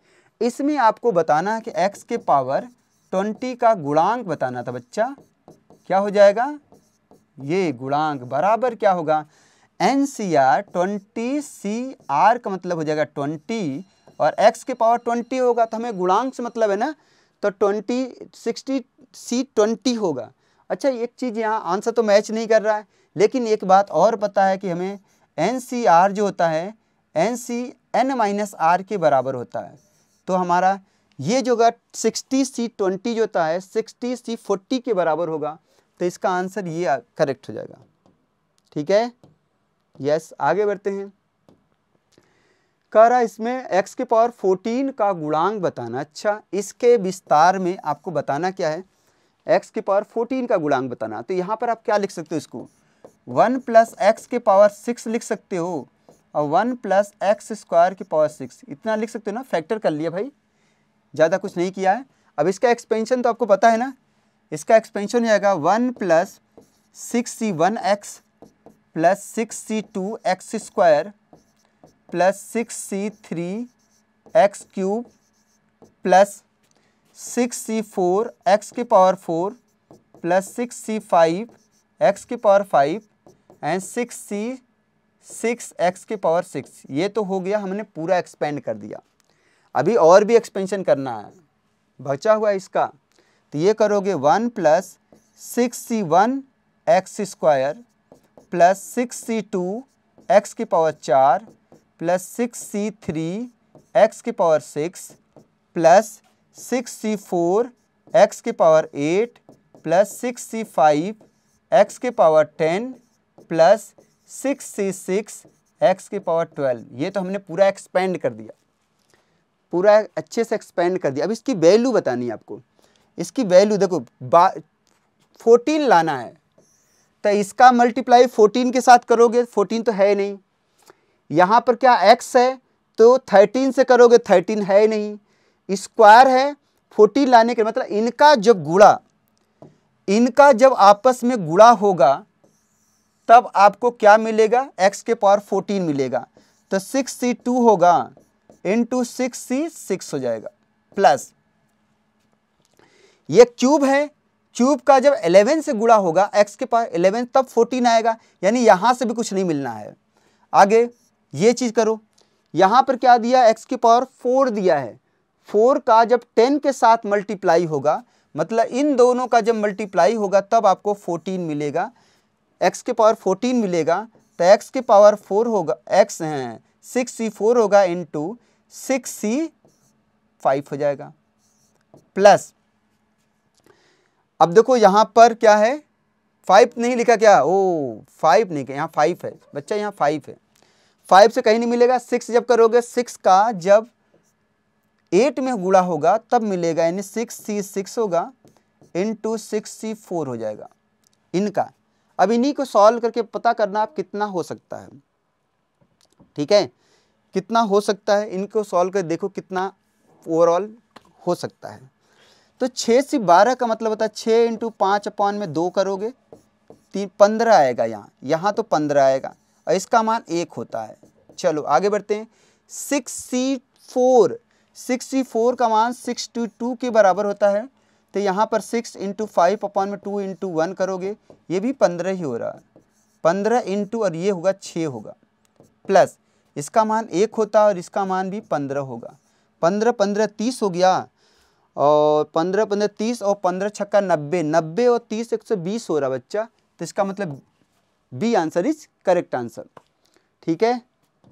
S1: इसमें आपको बताना है कि एक्स के पावर ट्वेंटी का गुणांक बताना था बच्चा क्या हो जाएगा ये गुणांक बराबर क्या होगा n C r twenty C r का मतलब हो जाएगा ट्वेंटी और एक्स के पावर ट्वेंटी होगा तो हमें गुणांक से मतलब है ना तो ट्वेंटी सिक्सटी सी ट्वेंटी होगा अच्छा एक चीज़ यहाँ आंसर तो मैच नहीं कर रहा है लेकिन एक बात और पता है कि हमें एन सी आर जो होता है n C n minus r के बराबर होता है तो हमारा ये जो होगा सिक्सटी सी ट्वेंटी जो होता है सिक्सटी सी फोर्टी के बराबर होगा तो इसका आंसर ये करेक्ट हो जाएगा ठीक है यस आगे बढ़ते हैं कह रहा इसमें एक्स के पावर फोर्टीन का गुणांक बताना अच्छा इसके विस्तार में आपको बताना क्या है एक्स के पावर फोर्टीन का गुणांक बताना तो यहाँ पर आप क्या लिख सकते हो इसको वन प्लस एक्स के पावर सिक्स लिख सकते हो और वन प्लस एक्स स्क्वायर के पावर सिक्स इतना लिख सकते हो ना फैक्टर कर लिया भाई ज़्यादा कुछ नहीं किया है अब इसका एक्सपेंशन तो आपको पता है ना इसका एक्सपेंशन हो जाएगा one plus six C one x plus six C two x square plus six C three x cube plus six C four x के power four plus six C five x के power five and six C six x के power six ये तो हो गया हमने पूरा expand कर दिया अभी और भी एक्सपेंशन करना है बचा हुआ इसका तो ये करोगे one plus six C one x square plus six C two x की पावर चार plus six C three x की power six plus six C four x की power eight plus six C five x की power ten plus six C six x की power twelve ये तो हमने पूरा एक्सपेंड कर दिया पूरा अच्छे से एक्सपेंड कर दिया अब इसकी वैल्यू बतानी है आपको इसकी वैल्यू देखो बा फोर्टीन लाना है तो इसका मल्टीप्लाई फोर्टीन के साथ करोगे फोर्टीन तो है नहीं यहाँ पर क्या एक्स है तो थर्टीन से करोगे थर्टीन है नहीं स्क्वायर है फोर्टीन लाने के मतलब इनका जब गुड़ा इनका जब आपस में गुड़ा होगा तब आपको क्या मिलेगा एक्स के पावर फोर्टीन मिलेगा तो सिक्स सी टू होगा into six C six हो जाएगा प्लस ये क्यूब है क्यूब का जब 11 से गुड़ा होगा x के पास 11 तब 14 आएगा यानी यहां से भी कुछ नहीं मिलना है आगे ये चीज़ करो यहां पर क्या दिया x के पावर 4 दिया है 4 का जब 10 के साथ मल्टीप्लाई होगा मतलब इन दोनों का जब मल्टीप्लाई होगा तब आपको 14 मिलेगा x के पावर 14 मिलेगा तो x के पावर 4 होगा x है सिक्स सी फोर होगा into six C five हो जाएगा प्लस अब देखो यहां पर क्या है फाइव नहीं लिखा क्या ओ फाइव नहीं यहाँ फाइव है बच्चा यहाँ फाइव है फाइव से कहीं नहीं मिलेगा सिक्स जब करोगे सिक्स का जब एट में गुड़ा होगा तब मिलेगा यानी सिक्स सी सिक्स होगा into six C four हो जाएगा इनका अब इन्हीं को सॉल्व करके पता करना आप कितना हो सकता है ठीक है कितना हो सकता है इनको सॉल्व कर देखो कितना ओवरऑल हो सकता है तो छः से बारह का मतलब होता है छः इंटू पाँच अपॉन में दो करोगे तीन पंद्रह आएगा यहाँ यहाँ तो पंद्रह आएगा और इसका मान एक होता है चलो आगे बढ़ते हैं six C four six C four का मान सिक्स टू टू के बराबर होता है तो यहाँ पर सिक्स इंटू फाइव अपॉन में टू इंटू वन करोगे ये भी पंद्रह ही हो रहा है पंद्रह इंटू और ये होगा छः होगा प्लस इसका मान एक होता और इसका मान भी पंद्रह होगा पंद्रह पंद्रह तीस हो गया और पंद्रह पंद्रह तीस और पंद्रह छक्का नब्बे नब्बे और तीस एक सौ बीस हो रहा बच्चा तो इसका मतलब B answer is correct answer ठीक है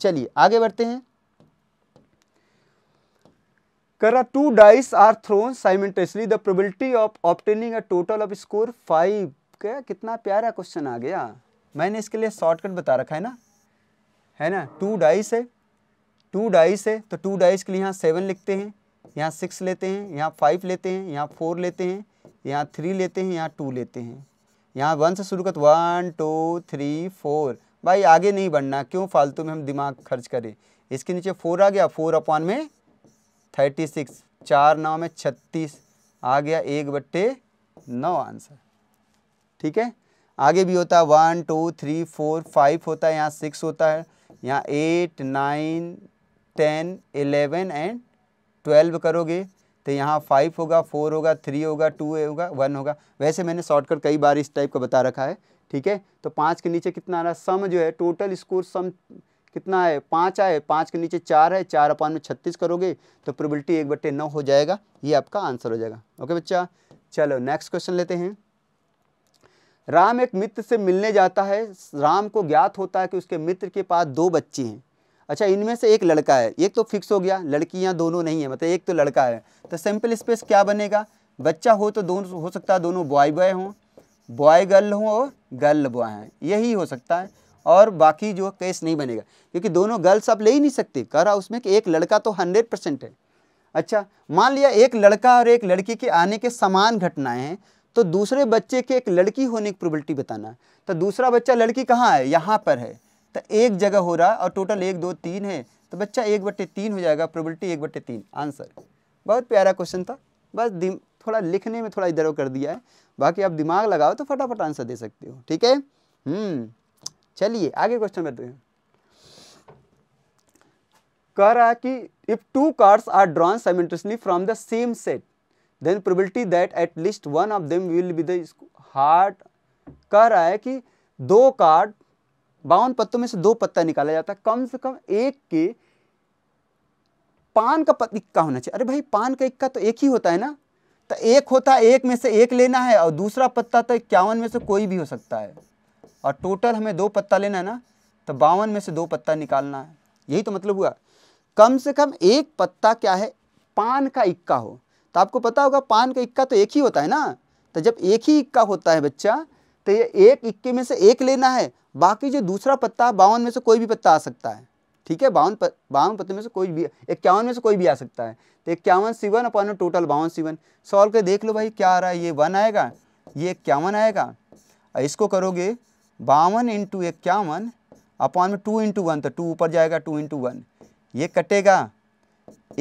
S1: चलिए आगे बढ़ते हैं करा two dice are thrown simultaneously the probability of obtaining a total of score five क्या कितना प्यारा क्वेश्चन आ गया मैंने इसके लिए शॉर्टकट बता रखा है ना है ना टू डाइस है टू डाइस है तो टू डाइस के लिए यहाँ सेवन लिखते हैं यहाँ सिक्स लेते हैं यहाँ फाइव लेते हैं यहाँ फोर लेते हैं यहाँ थ्री लेते हैं यहाँ टू लेते हैं यहाँ वन से शुरू कर वन टू थ्री फोर भाई आगे नहीं बढ़ना क्यों फालतू में हम दिमाग खर्च करें इसके नीचे फोर आ गया फोर अपॉन में थर्टी सिक्स चार नौ में छत्तीस आ गया एक बट्टे नौ आंसर ठीक है आगे भी होता है one two three four five होता है यहाँ सिक्स होता है यहाँ eight nine ten eleven and twelve करोगे तो यहाँ फाइव होगा फोर होगा थ्री होगा टू होगा वन होगा वैसे मैंने शॉर्टकट कई बार इस टाइप का बता रखा है ठीक है तो पाँच के नीचे कितना आ रहा है सम जो है टोटल स्कोर सम कितना है पाँच आए पाँच के नीचे चार है चार अपान में छत्तीस करोगे तो प्रोबेबिलिटी एक बट्टे नौ हो जाएगा ये आपका आंसर हो जाएगा ओके बच्चा चलो नेक्स्ट क्वेश्चन लेते हैं राम एक मित्र से मिलने जाता है राम को ज्ञात होता है कि उसके मित्र के पास दो बच्चे हैं अच्छा इनमें से एक लड़का है एक तो फिक्स हो गया लड़कियां दोनों नहीं है मतलब एक तो लड़का है तो सिंपल स्पेस क्या बनेगा बच्चा हो तो दोनों हो सकता है दोनों बॉय बॉय हों बॉय गर्ल हों और गर्ल बॉय हैं यही हो सकता है और बाकी जो केस नहीं बनेगा क्योंकि दोनों गर्ल्स आप ले ही नहीं सकते कह रहा उसमें कि एक लड़का तो हंड्रेड परसेंट है अच्छा मान लिया एक लड़का और एक लड़की के आने के समान घटनाएं हैं तो दूसरे बच्चे के एक लड़की होने की प्रोबेबिलिटी बताना तो दूसरा बच्चा लड़की कहाँ है यहाँ पर है तो एक जगह हो रहा और टोटल एक दो तीन है तो बच्चा एक बट्टे तीन हो जाएगा प्रोबेबिलिटी एक बट्टे तीन आंसर बहुत प्यारा क्वेश्चन था बस थोड़ा लिखने में थोड़ा इधर कर दिया है बाकी आप दिमाग लगाओ तो फटाफट आंसर दे सकते हो ठीक है हम्म। चलिए आगे क्वेश्चन करते हैं कह रहा है कि if two cards are drawn simultaneously from the same set then probability that at least one of them will be the heart कह रहा है कि दो कार्ड बावन पत्तों में से दो पत्ता निकाला जाता है कम से कम एक के पान का इक्का होना चाहिए अरे भाई पान का इक्का तो एक ही होता है ना तो एक होता है एक में से एक लेना है और दूसरा पत्ता तो इक्यावन में से कोई भी हो सकता है और टोटल हमें दो पत्ता लेना है ना तो बावन में से दो पत्ता निकालना है यही तो मतलब हुआ कम से कम एक पत्ता क्या है पान का इक्का हो तो आपको पता होगा पान का इक्का तो एक ही होता है ना तो जब एक ही इक्का होता है बच्चा तो ये एक इक्के में से एक लेना है बाकी जो दूसरा पत्ता है बावन में से कोई भी पत्ता आ सकता है ठीक है बावन बावन पत्ते में से कोई भी इक्यावन में से कोई भी आ सकता है तो इक्यावन सीवन अपन टोटल बावन सीवन सॉल्व कर देख लो भाई क्या आ रहा है ये वन आएगा ये इक्यावन आएगा और इसको करोगे बावन इंटू इक्यावन अपॉन में टू इंटू वन तो टू ऊपर जाएगा टू इंटू वन ये कटेगा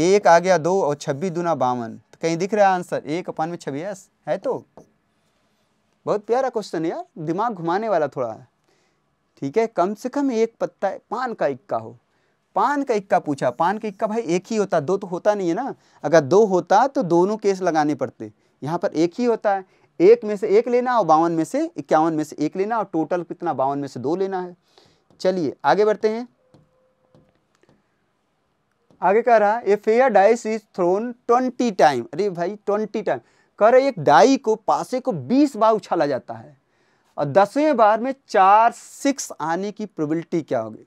S1: एक आ गया दो और छब्बीस दूना बावन कहीं दिख रहा है आंसर एक अपान में एस है तो बहुत प्यारा क्वेश्चन है यार दिमाग घुमाने वाला थोड़ा है ठीक है कम से कम एक पत्ता है पान का इक्का हो पान का इक्का पूछा पान का इक्का भाई एक ही होता दो तो होता नहीं है ना अगर दो होता तो दोनों केस लगाने पड़ते यहाँ पर एक ही होता है एक में से एक लेना और बावन में से इक्यावन में से एक लेना और टोटल कितना बावन में से दो लेना है चलिए आगे बढ़ते हैं आगे कह रहा है a fair dice is thrown twenty time अरे भाई ट्वेंटी टाइम कह रहे एक डाई को पासे को बीस बार उछाला जाता है और दसवें बार में चार सिक्स आने की प्रोबिलिटी क्या होगी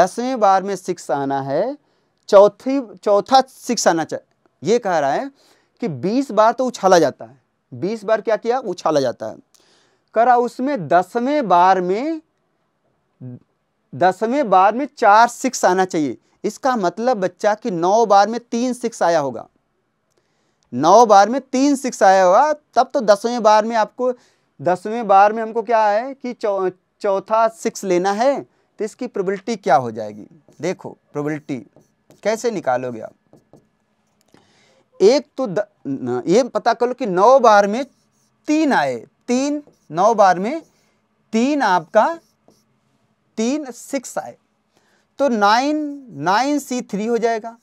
S1: दसवें बार में सिक्स आना है चौथी चौथा सिक्स आना चाहिए ये कह रहा है कि बीस बार तो उछाला जाता है बीस बार क्या किया उछाला जाता है करा उसमें दसवें बार में दसवें बार में चार सिक्स आना चाहिए इसका मतलब बच्चा कि नौ बार में तीन सिक्स आया होगा नौ बार में तीन सिक्स आया होगा तब तो दसवें बार में आपको दसवें बार में हमको क्या है कि चौथा सिक्स लेना है तो इसकी प्रोबिलिटी क्या हो जाएगी देखो प्रोबिलिटी कैसे निकालोगे आप एक तो द, न, ये पता कर लो कि नौ बार में तीन आए तीन नौ बार में तीन आपका तीन सिक्स आए तो नाइन नाइन सी थ्री हो जाएगा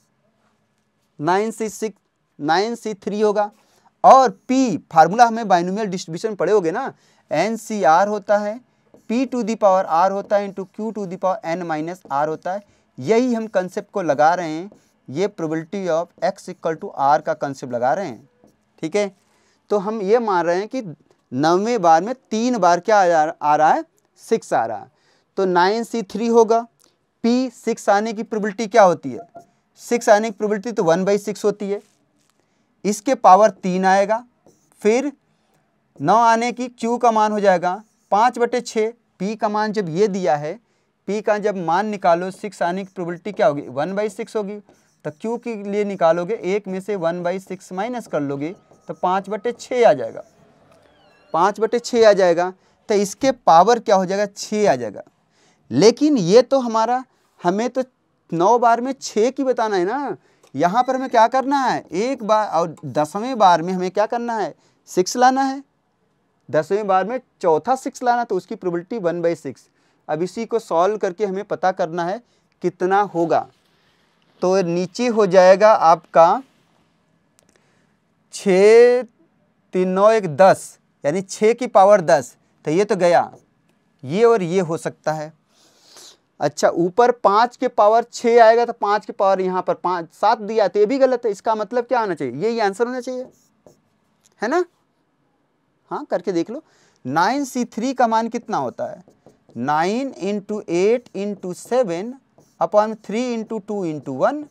S1: nine C six nine C three होगा और पी फार्मूला हमें बाइनोमियल डिस्ट्रीब्यूशन पड़े होगे ना एन सी आर होता है p to the power r होता है into q to the power n minus are होता है यही हम कंसेप्ट को लगा रहे हैं ये probability of x equal to r का कंसेप्ट लगा रहे हैं ठीक है तो हम ये मान रहे हैं कि नवे बार में तीन बार क्या आ रहा है सिक्स आ रहा है तो नाइन सी थ्री होगा पी सिक्स आने की प्रोबेबिलिटी क्या होती है सिक्स आने की प्रोबेबिलिटी तो वन बाई सिक्स होती है इसके पावर तीन आएगा फिर नौ आने की क्यू का मान हो जाएगा पाँच बटे छः पी का मान जब ये दिया है पी का जब मान निकालो सिक्स आने की प्रोबेबिलिटी क्या होगी वन बाई सिक्स होगी तो क्यू के लिए निकालोगे एक में से वन बाई सिक्स माइनस कर लोगे तो पाँच बटे छः आ जाएगा पाँच बटे छः आ जाएगा तो इसके पावर क्या हो जाएगा छः आ जाएगा लेकिन ये तो हमारा हमें तो नौ बार में छः की बताना है ना यहाँ पर हमें क्या करना है एक बार और दसवें बार में हमें क्या करना है सिक्स लाना है दसवें बार में चौथा सिक्स लाना तो उसकी प्रोबलिटी वन बाई सिक्स अब इसी को सॉल्व करके हमें पता करना है कितना होगा तो नीचे हो जाएगा आपका छः तीन नौ एक दस यानी छः की पावर दस तो ये तो गया ये और ये हो सकता है अच्छा ऊपर पाँच के पावर छः आएगा तो पाँच के पावर यहाँ पर पाँच सात दिया तो ये भी गलत है इसका मतलब क्या होना चाहिए यही आंसर होना चाहिए है ना हाँ करके देख लो नाइन सी थ्री का मान कितना होता है nine into eight into seven upon three into two into one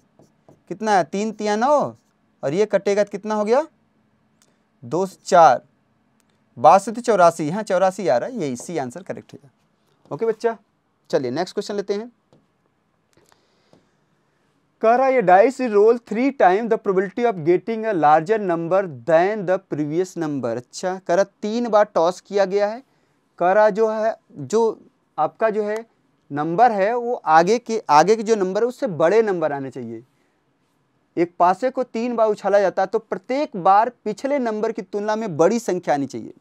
S1: कितना है तीन तिया नौ और ये कटेगा तो कितना हो गया दो सौ चार बासठ चौरासी हाँ चौरासी आ रहा है यही सी आंसर करेक्ट है ओके बच्चा चलिए नेक्स्ट क्वेश्चन लेते हैं कह रहा है dice roll three time the probability of getting a larger number than the previous number अच्छा कह रहा तीन बार टॉस किया गया है कह रहा जो है जो आपका जो है नंबर है वो आगे के आगे के जो नंबर है उससे बड़े नंबर आने चाहिए एक पासे को तीन बार उछाला जाता है तो प्रत्येक बार पिछले नंबर की तुलना में बड़ी संख्या आनी चाहिए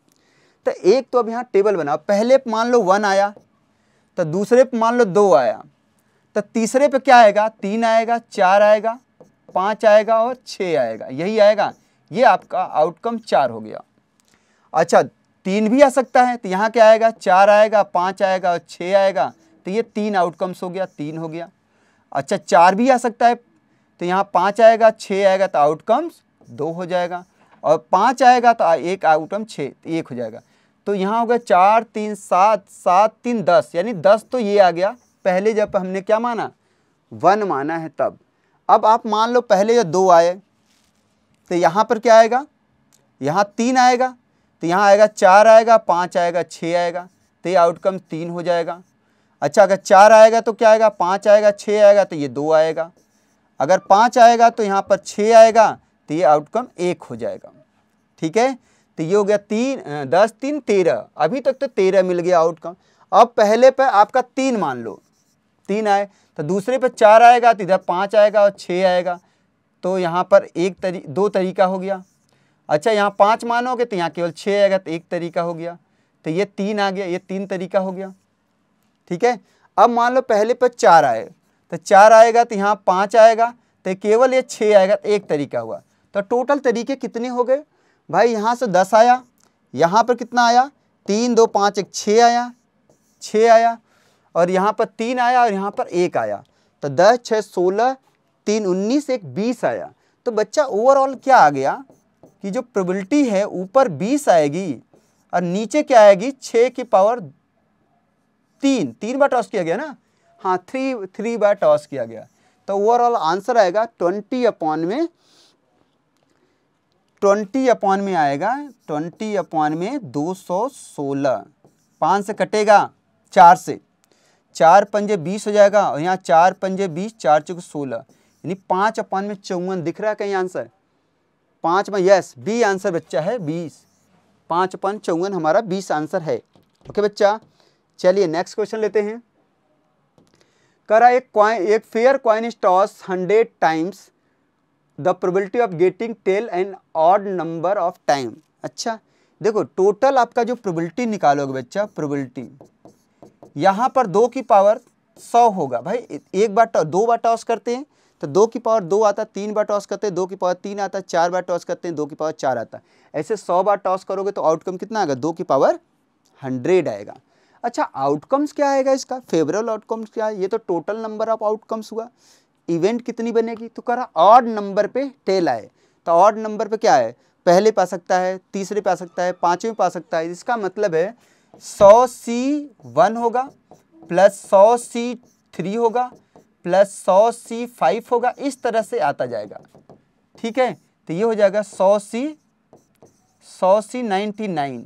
S1: तो एक तो अब यहाँ टेबल बना पहले मान लो वन आया तो दूसरे पे मान लो दो आया तो तीसरे पे क्या आएगा तीन आएगा चार आएगा पाँच आएगा और छः आएगा यही आएगा ये आपका आउटकम चार हो गया अच्छा तीन भी आ सकता है तो यहाँ क्या आएगा चार आएगा पाँच आएगा और छः आएगा तो ये तीन आउटकम्स हो गया तीन हो गया अच्छा चार भी आ सकता है तो यहाँ पाँच आएगा छः आएगा तो आउटकम्स दो हो जाएगा और पाँच आएगा तो एक आउटकम छः तो एक हो जाएगा तो यहाँ हो गया चार तीन सात सात तीन दस यानी दस तो ये आ गया पहले जब हमने क्या माना वन माना है तब अब आप मान लो पहले जब दो आए तो यहाँ पर क्या आएगा यहाँ तीन आएगा तो यहाँ आएगा चार आएगा पाँच आएगा छः आएगा तो ये आउटकम तीन हो जाएगा अच्छा अगर चार आएगा तो क्या आएगा पाँच आएगा छः आएगा तो ये दो आएगा अगर पाँच आएगा तो यहाँ पर छः आएगा तो ये आउटकम एक हो जाएगा ठीक है तो ये हो गया तीन दस तीन तेरह अभी तक तो तेरह मिल गया आउटकम अब पहले पे आपका तीन मान लो तीन आए तो दूसरे पे चार आएगा तो इधर पाँच आएगा और छः आएगा तो यहाँ पर एक तरी दो तरीका हो गया अच्छा यहाँ पाँच मानोगे तो यहाँ केवल छः आएगा तो एक तरीका हो गया तो ये तीन आ गया ये तीन तरीका हो गया ठीक है अब मान लो पहले पर चार आए तो चार आएगा तो यहाँ पाँच आएगा तो केवल ये छः आएगा तो एक तरीका हुआ तो टोटल तरीके कितने हो गए भाई यहाँ से दस आया यहाँ पर कितना आया तीन दो पाँच एक छः आया छः आया और यहाँ पर तीन आया और यहाँ पर एक आया तो दस छः सोलह तीन उन्नीस एक बीस आया तो बच्चा ओवरऑल क्या आ गया कि जो प्रोबेबिलिटी है ऊपर बीस आएगी और नीचे क्या आएगी छः की पावर तीन तीन बार टॉस किया गया ना हाँ थ्री थ्री बार टॉस किया गया तो ओवरऑल आंसर आएगा ट्वेंटी अपॉन में ट्वेंटी अपॉन में आएगा ट्वेंटी अपॉन में दो सौ सोलह पाँच से कटेगा चार से चार पंजे बीस हो जाएगा और यहाँ चार पंजे बीस चार चौक सोलह यानी पाँच अपॉन में चौवन दिख रहा है कहीं आंसर पाँच में यस बी आंसर बच्चा है बीस पाँच अपन चौवन हमारा बीस आंसर है ओके बच्चा चलिए नेक्स्ट क्वेश्चन लेते हैं करा एक क्वाइन एक fair coin is toss hundred times the probability of getting tail and odd number of time अच्छा देखो टोटल आपका जो प्रोबेबिलिटी निकालोगे बच्चा प्रोबेबिलिटी यहाँ पर दो की पावर सौ होगा भाई एक बार दो बार टॉस करते हैं तो दो की पावर दो आता तीन बार टॉस करते हैं दो की पावर तीन आता चार बार टॉस करते हैं दो की पावर चार आता ऐसे सौ बार टॉस करोगे तो आउटकम कितना आएगा दो की पावर हंड्रेड आएगा अच्छा आउटकम्स क्या आएगा इसका फेवरेबल आउटकम्स क्या है ये तो टोटल नंबर ऑफ आउटकम्स हुआ इवेंट कितनी बनेगी तो करा ऑड नंबर पे टेल आए तो ऑड नंबर पे क्या है पहले पा सकता है तीसरे पे आ सकता है पाँचवें पे आ सकता है इसका मतलब है सौ सी वन होगा प्लस सौ सी थ्री होगा प्लस सौ सी फाइव होगा इस तरह से आता जाएगा ठीक है तो ये हो जाएगा सौ सी सौ सी नाइन्टी नाइन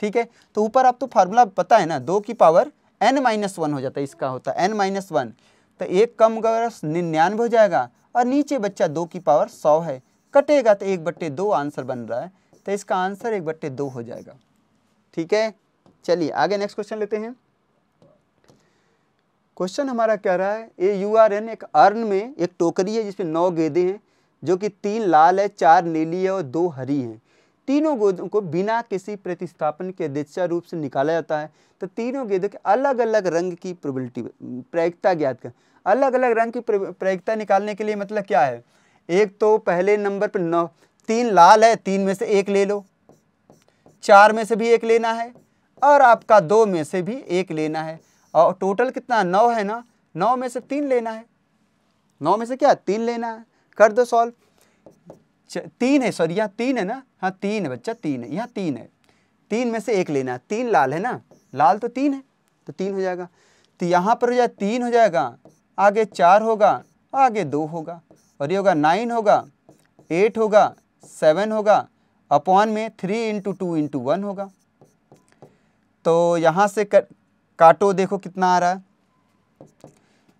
S1: ठीक है तो ऊपर आप तो फार्मूला पता है ना दो की पावर एन माइनस वन हो जाता है इसका होता है एन माइनस वन तो एक कम अगर निन्यानवे हो जाएगा और नीचे बच्चा दो की पावर सौ है कटेगा तो एक बट्टे दो आंसर बन रहा है तो इसका आंसर एक बट्टे दो हो जाएगा ठीक है चलिए आगे नेक्स्ट क्वेश्चन लेते हैं क्वेश्चन हमारा कह रहा है ए यू आर एन एक अर्न में एक टोकरी है जिसमें नौ गेंदे हैं जो कि तीन लाल है चार नीली है और दो हरी हैं तीनों गेदों को बिना किसी प्रतिस्थापन के दिशा रूप से निकाला जाता है तो तीनों गेदों के अलग अलग रंग की प्रबलिटी प्रायिकता ज्ञात कर अलग अलग रंग की प्रायिकता निकालने के लिए मतलब क्या है एक तो पहले नंबर पर नौ तीन लाल है तीन में से एक ले लो चार में से भी एक लेना है और आपका दो में से भी एक लेना है और टोटल कितना नौ है ना नौ में से तीन लेना है नौ में से क्या तीन लेना है कर दो सॉल्व तीन है सॉरी यहाँ तीन है ना हाँ तीन है बच्चा तीन है यहाँ तीन है तीन में से एक लेना है तीन लाल है ना लाल तो तीन है तो तीन हो जाएगा तो यहाँ पर हो जाए तीन हो जाएगा आगे चार होगा आगे दो होगा और ये होगा नाइन होगा एट होगा सेवन होगा अपॉन में three into two into one होगा तो यहाँ से कर, काटो देखो कितना आ रहा है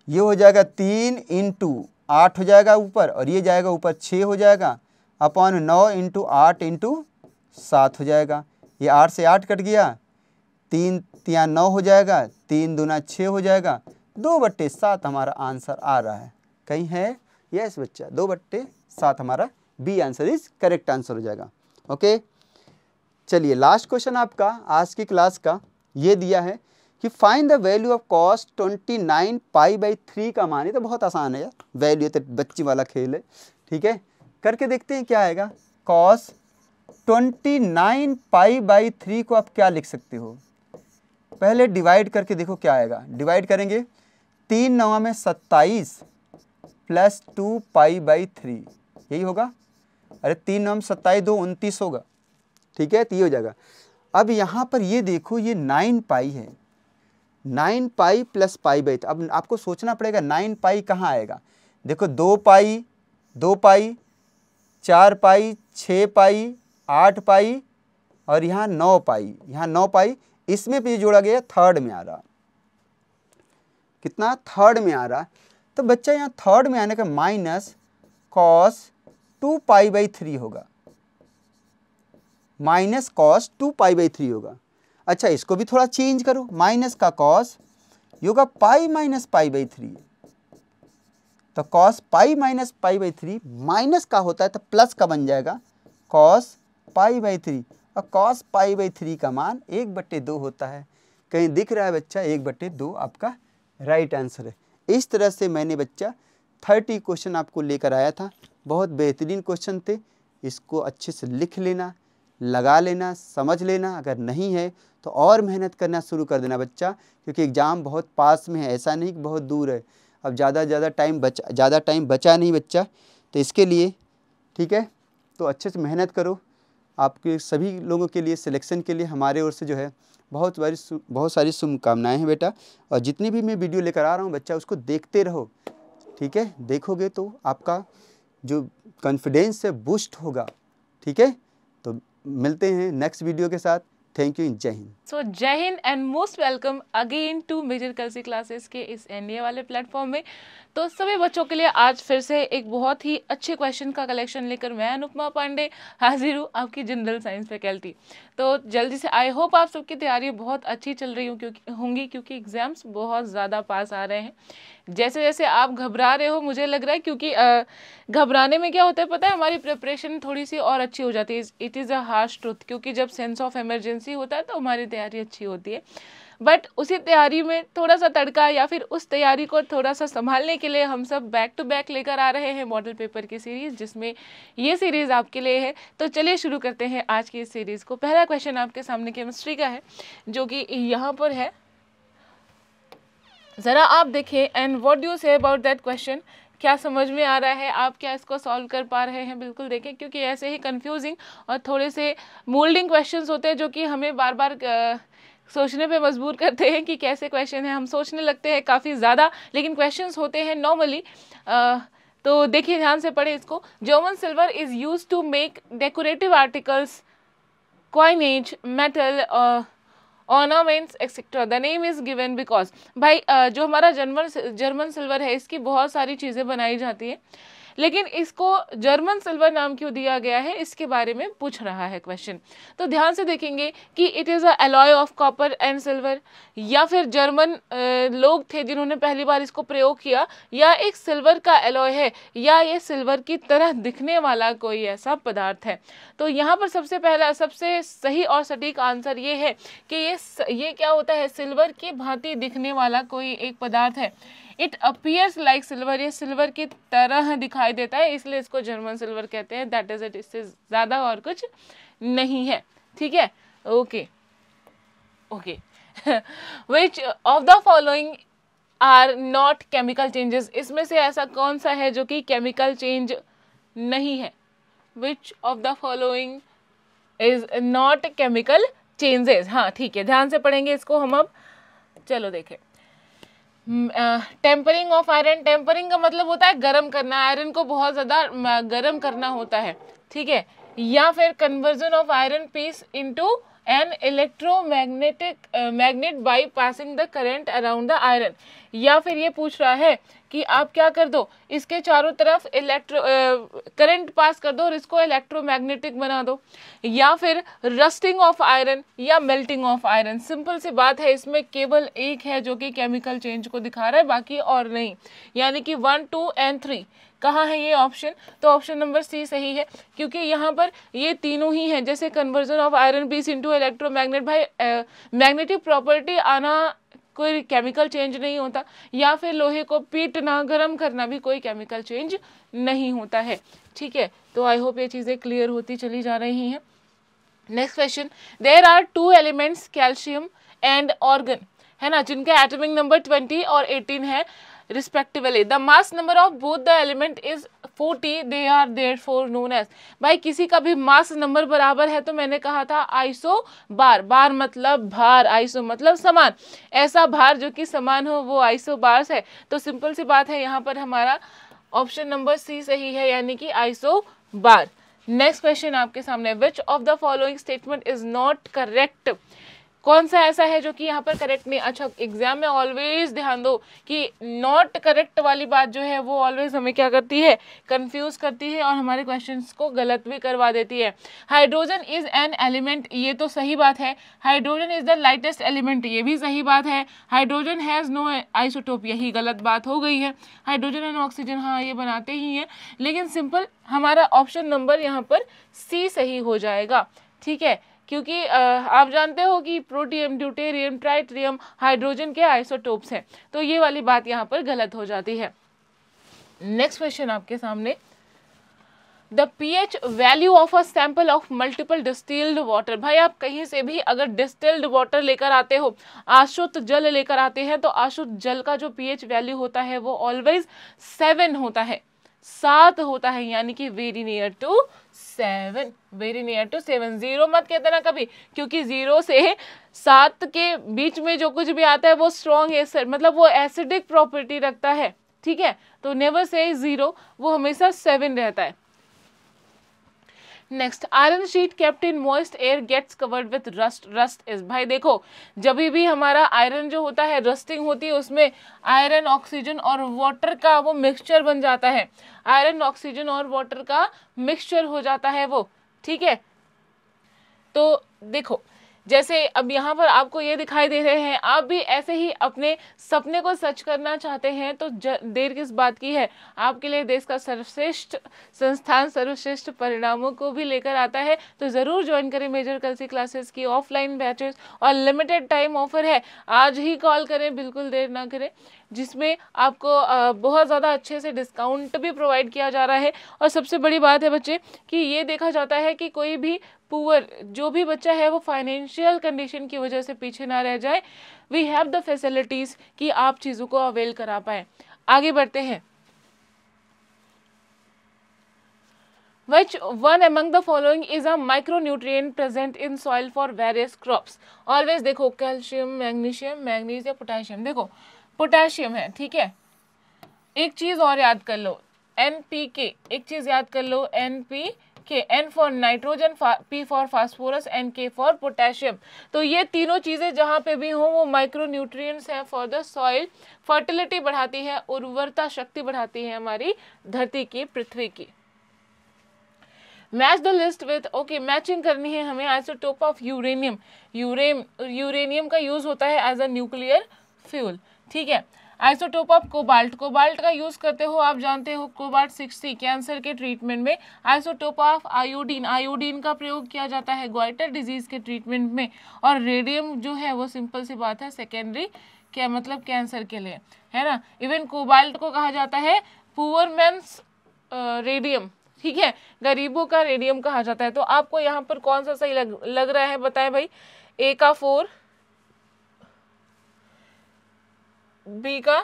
S1: ये हो जाएगा तीन इंटू आठ हो जाएगा ऊपर और ये जाएगा ऊपर छः हो जाएगा अपॉन नौ इंटू आठ इंटू सात हो जाएगा ये आठ से आठ कट गया तीन तिया नौ हो जाएगा तीन दूना छः हो जाएगा दो बट्टे सात हमारा आंसर आ रहा है कहीं है यस बच्चा दो बट्टे सात हमारा B answer is correct answer हो जाएगा ओके चलिए लास्ट क्वेश्चन आपका आज की क्लास का ये दिया है कि find the value of cos twenty nine pi by three का माने तो बहुत आसान है यार वैल्यू तो बच्ची वाला खेल है ठीक है करके देखते हैं क्या आएगा कॉस 29 पाई बाई थ्री को आप क्या लिख सकते हो पहले डिवाइड करके देखो क्या आएगा डिवाइड करेंगे तीन नवा में सत्ताईस plus two pi by three यही होगा अरे तीन नवा में सत्ताईस दो उनतीस होगा ठीक है तो ये हो जाएगा अब यहाँ पर ये देखो ये नाइन पाई है nine pi plus pi by अब आपको सोचना पड़ेगा नाइन पाई कहाँ आएगा देखो दो पाई दो पाई चार पाई छः पाई आठ पाई और यहाँ नौ पाई यहाँ नौ पाई इसमें भी जोड़ा गया थर्ड में आ रहा कितना थर्ड में आ रहा तो बच्चा यहाँ थर्ड में आने का minus cos two pi by three होगा minus cos two pi by three होगा अच्छा इसको भी थोड़ा चेंज करो माइनस का कॉस ये होगा pi minus pi by three तो cos pi minus pi by three minus का होता है तो प्लस का बन जाएगा कॉस पाई बाई थ्री और कॉस पाई बाई थ्री का मान एक बट्टे दो होता है कहीं दिख रहा है बच्चा एक बट्टे दो आपका राइट आंसर है इस तरह से मैंने बच्चा थर्टी क्वेश्चन आपको लेकर आया था बहुत बेहतरीन क्वेश्चन थे इसको अच्छे से लिख लेना लगा लेना समझ लेना अगर नहीं है तो और मेहनत करना शुरू कर देना बच्चा क्योंकि एग्ज़ाम बहुत पास में है ऐसा नहीं कि बहुत दूर है अब ज़्यादा ज़्यादा टाइम बच ज़्यादा टाइम बचा नहीं बच्चा तो इसके लिए ठीक है तो अच्छे से मेहनत करो आपके सभी लोगों के लिए सिलेक्शन के लिए हमारे ओर से जो है बहुत सारी बहुत सारी शुभकामनाएँ हैं बेटा और जितनी भी मैं वीडियो लेकर आ रहा हूँ बच्चा उसको देखते रहो ठीक है देखोगे तो आपका जो कॉन्फिडेंस है बूस्ट होगा ठीक है तो मिलते हैं नेक्स्ट वीडियो के साथ थैंक यू जय हिंद
S2: सो जय हिंद and most welcome again to Major Kalsi classes के इस एन वाले प्लेटफॉर्म में तो सभी बच्चों के लिए आज फिर से एक बहुत ही अच्छे क्वेश्चन का कलेक्शन लेकर मैं अनुपमा पांडे हाजिर हूँ आपकी जनरल साइंस फैकल्टी तो जल्दी से आई होप आप सबकी तैयारी बहुत अच्छी चल रही हूँ क्योंकि होंगी क्योंकि एग्ज़ाम्स बहुत ज़्यादा पास आ रहे हैं जैसे जैसे आप घबरा रहे हो मुझे लग रहा है क्योंकि घबराने में क्या होता है पता है हमारी प्रिपरेशन थोड़ी सी और अच्छी हो जाती है it is a harsh truth क्योंकि जब सेंस ऑफ एमरजेंसी होता है तो हमारी तैयारी अच्छी होती है बट उसी तैयारी में थोड़ा सा तड़का या फिर उस तैयारी को थोड़ा सा संभालने के लिए हम सब बैक टू बैक लेकर आ रहे हैं मॉडल पेपर की सीरीज़ जिसमें ये सीरीज़ आपके लिए है तो चलिए शुरू करते हैं आज की इस सीरीज़ को पहला क्वेश्चन आपके सामने केमिस्ट्री का है जो कि यहाँ पर है ज़रा आप देखें and what do say about that question क्या समझ में आ रहा है आप क्या इसको सॉल्व कर पा रहे हैं बिल्कुल देखें क्योंकि ऐसे ही कंफ्यूजिंग और थोड़े से मोल्डिंग क्वेश्चंस होते हैं जो कि हमें बार बार आ, सोचने पे मजबूर करते हैं कि कैसे क्वेश्चन है हम सोचने लगते हैं काफ़ी ज़्यादा लेकिन क्वेश्चंस होते हैं नॉर्मली तो देखिए ध्यान से पढ़े इसको German silver is use to make decorative articles coinage metal ornaments etcetera the name is given because भाई जो हमारा जर्मन जर्मन सिल्वर है इसकी बहुत सारी चीज़ें बनाई जाती है लेकिन इसको जर्मन सिल्वर नाम क्यों दिया गया है इसके बारे में पूछ रहा है क्वेश्चन तो ध्यान से देखेंगे कि it is a alloy of copper and silver या फिर जर्मन लोग थे जिन्होंने पहली बार इसको प्रयोग किया या एक सिल्वर का एलॉय है या ये सिल्वर की तरह दिखने वाला कोई ऐसा पदार्थ है तो यहाँ पर सबसे पहला सबसे सही और सटीक आंसर ये है कि ये ये क्या होता है सिल्वर की भांति दिखने वाला कोई एक पदार्थ है इट अपियर्स लाइक सिल्वर ये सिल्वर की तरह दिखाई देता है इसलिए इसको जर्मन सिल्वर कहते हैं दैट इज इट इससे ज़्यादा और कुछ नहीं है ठीक है okay okay which of the following are not chemical changes इसमें से ऐसा कौन सा है जो कि केमिकल चेंज नहीं है which of the following is not chemical changes हाँ ठीक है ध्यान से पढ़ेंगे इसको हम अब चलो देखें टेम्परिंग ऑफ आयरन टेम्परिंग का मतलब होता है गर्म करना आयरन को बहुत ज़्यादा गर्म करना होता है ठीक है या फिर conversion of iron piece into an electromagnetic magnet by passing the current around the iron या फिर ये पूछ रहा है कि आप क्या कर दो इसके चारों तरफ इलेक्ट्रो करंट पास कर दो और इसको इलेक्ट्रोमैग्नेटिक बना दो या फिर रस्टिंग ऑफ आयरन या मेल्टिंग ऑफ आयरन सिंपल सी बात है इसमें केवल एक है जो कि केमिकल चेंज को दिखा रहा है बाकी और नहीं यानी कि वन टू एंड थ्री कहाँ है ये ऑप्शन तो ऑप्शन नंबर सी सही है क्योंकि यहाँ पर ये तीनों ही हैं जैसे conversion of iron piece into electromagnet भाई मैग्नेटिक प्रॉपर्टी आना कोई केमिकल चेंज नहीं होता या फिर लोहे को पीटना गर्म करना भी कोई केमिकल चेंज नहीं होता है ठीक है तो आई होप ये चीज़ें क्लियर होती चली जा रही हैं next question there are two elements calcium and argon है ना जिनका एटमिक नंबर ट्वेंटी और एटीन है respectively mass number of both the element is forty 40 are are for known as भाई किसी का भी मास नंबर बराबर है तो मैंने कहा था आइसो बार बार मतलब भार आइसो मतलब समान ऐसा भार जो कि समान हो वो आइसो बार्स है तो सिंपल सी बात है यहाँ पर हमारा ऑप्शन नंबर सी सही है यानी कि आइसो बार नेक्स्ट क्वेश्चन आपके सामने which of the following statement is not correct कौन सा ऐसा है जो कि यहाँ पर करेक्ट नहीं अच्छा एग्जाम में ऑलवेज ध्यान दो कि नॉट करेक्ट वाली बात जो है वो ऑलवेज हमें क्या करती है कंफ्यूज करती है और हमारे क्वेश्चन को गलत भी करवा देती है हाइड्रोजन इज एन एलिमेंट ये तो सही बात है hydrogen is the lightest element ये भी सही बात है हाइड्रोजन हैज़ नो आइसोटोप यही गलत बात हो गई है हाइड्रोजन एंड ऑक्सीजन हाँ ये बनाते ही हैं लेकिन सिंपल हमारा ऑप्शन नंबर यहाँ पर सी सही हो जाएगा ठीक है क्योंकि आप जानते हो कि प्रोटियम ड्यूटेरियम ट्राइट्रियम हाइड्रोजन के आइसोटोप्स हैं तो ये वाली बात यहाँ पर गलत हो जाती है नेक्स्ट क्वेश्चन आपके सामने the p H value of a sample of multiple distilled water भाई आप कहीं से भी अगर डिस्टिल्ड वाटर लेकर आते हो आशुद्ध जल लेकर आते हैं तो आशुद्ध जल का जो पी एच वैल्यू होता है वो ऑलवेज सेवन होता है सात होता है यानी कि very near to seven very near to seven zero मत कहते ना कभी क्योंकि जीरो से सात के बीच में जो कुछ भी आता है वो स्ट्रॉन्ग है मतलब वो एसिडिक प्रॉपर्टी रखता है ठीक है तो नेवर से ज़ीरो वो हमेशा सेवन रहता है next iron sheet kept in moist air gets covered with rust rust is भाई देखो जब भी हमारा आयरन जो होता है रस्टिंग होती है उसमें आयरन ऑक्सीजन और वाटर का वो मिक्सचर बन जाता है आयरन ऑक्सीजन और वाटर का मिक्सचर हो जाता है वो ठीक है तो देखो जैसे अब यहाँ पर आपको ये दिखाई दे रहे हैं आप भी ऐसे ही अपने सपने को सच करना चाहते हैं तो देर किस बात की है आपके लिए देश का सर्वश्रेष्ठ संस्थान सर्वश्रेष्ठ परिणामों को भी लेकर आता है तो ज़रूर ज्वाइन करें मेजर कल्सी क्लासेस की ऑफलाइन बैचेस और लिमिटेड टाइम ऑफर है आज ही कॉल करें बिल्कुल देर ना करें जिसमें आपको बहुत ज़्यादा अच्छे से डिस्काउंट भी प्रोवाइड किया जा रहा है और सबसे बड़ी बात है बच्चे कि ये देखा जाता है कि कोई भी पुअर जो भी बच्चा है वो फाइनेंशियल कंडीशन की वजह से पीछे ना रह जाए वी हैव द फैसिलिटीज़ कि आप चीज़ों को अवेल करा पाए आगे बढ़ते हैं which one among the following is a micronutrient present in soil for various crops always देखो कैल्शियम मैग्नीशियम मैग्नीज या पोटेशियम देखो पोटेशियम है ठीक है एक चीज़ और याद कर लो एन पी के एक चीज़ याद कर लो N P K N for nitrogen P for phosphorus and K for potassium तो ये तीनों चीज़ें जहाँ पे भी हों वो माइक्रो न्यूट्रिएंट्स हैं फॉर द सॉइल फर्टिलिटी बढ़ाती है उर्वरता शक्ति बढ़ाती है हमारी धरती की पृथ्वी की match the list with okay matching करनी है हमें टोप ऑफ यूरेनियम यूरेम यूरेनियम का यूज़ होता है एज अ न्यूक्लियर फ्यूल ठीक है आइसोटोप ऑफ कोबाल्ट कोबाल्ट का यूज़ करते हो आप जानते हो कोबाल्ट सिक्सटी कैंसर के ट्रीटमेंट में आइसोटोप ऑफ आयोडीन आयोडीन का प्रयोग किया जाता है ग्वाइटर डिजीज़ के ट्रीटमेंट में और रेडियम जो है वो सिंपल सी बात है सेकेंडरी क्या मतलब कैंसर के लिए है ना इवन कोबाल्ट को कहा जाता है पुअर मैंस रेडियम ठीक है गरीबों का रेडियम कहा जाता है तो आपको यहाँ पर कौन सा सही लग लग रहा है बताएं भाई ए का फोर बी का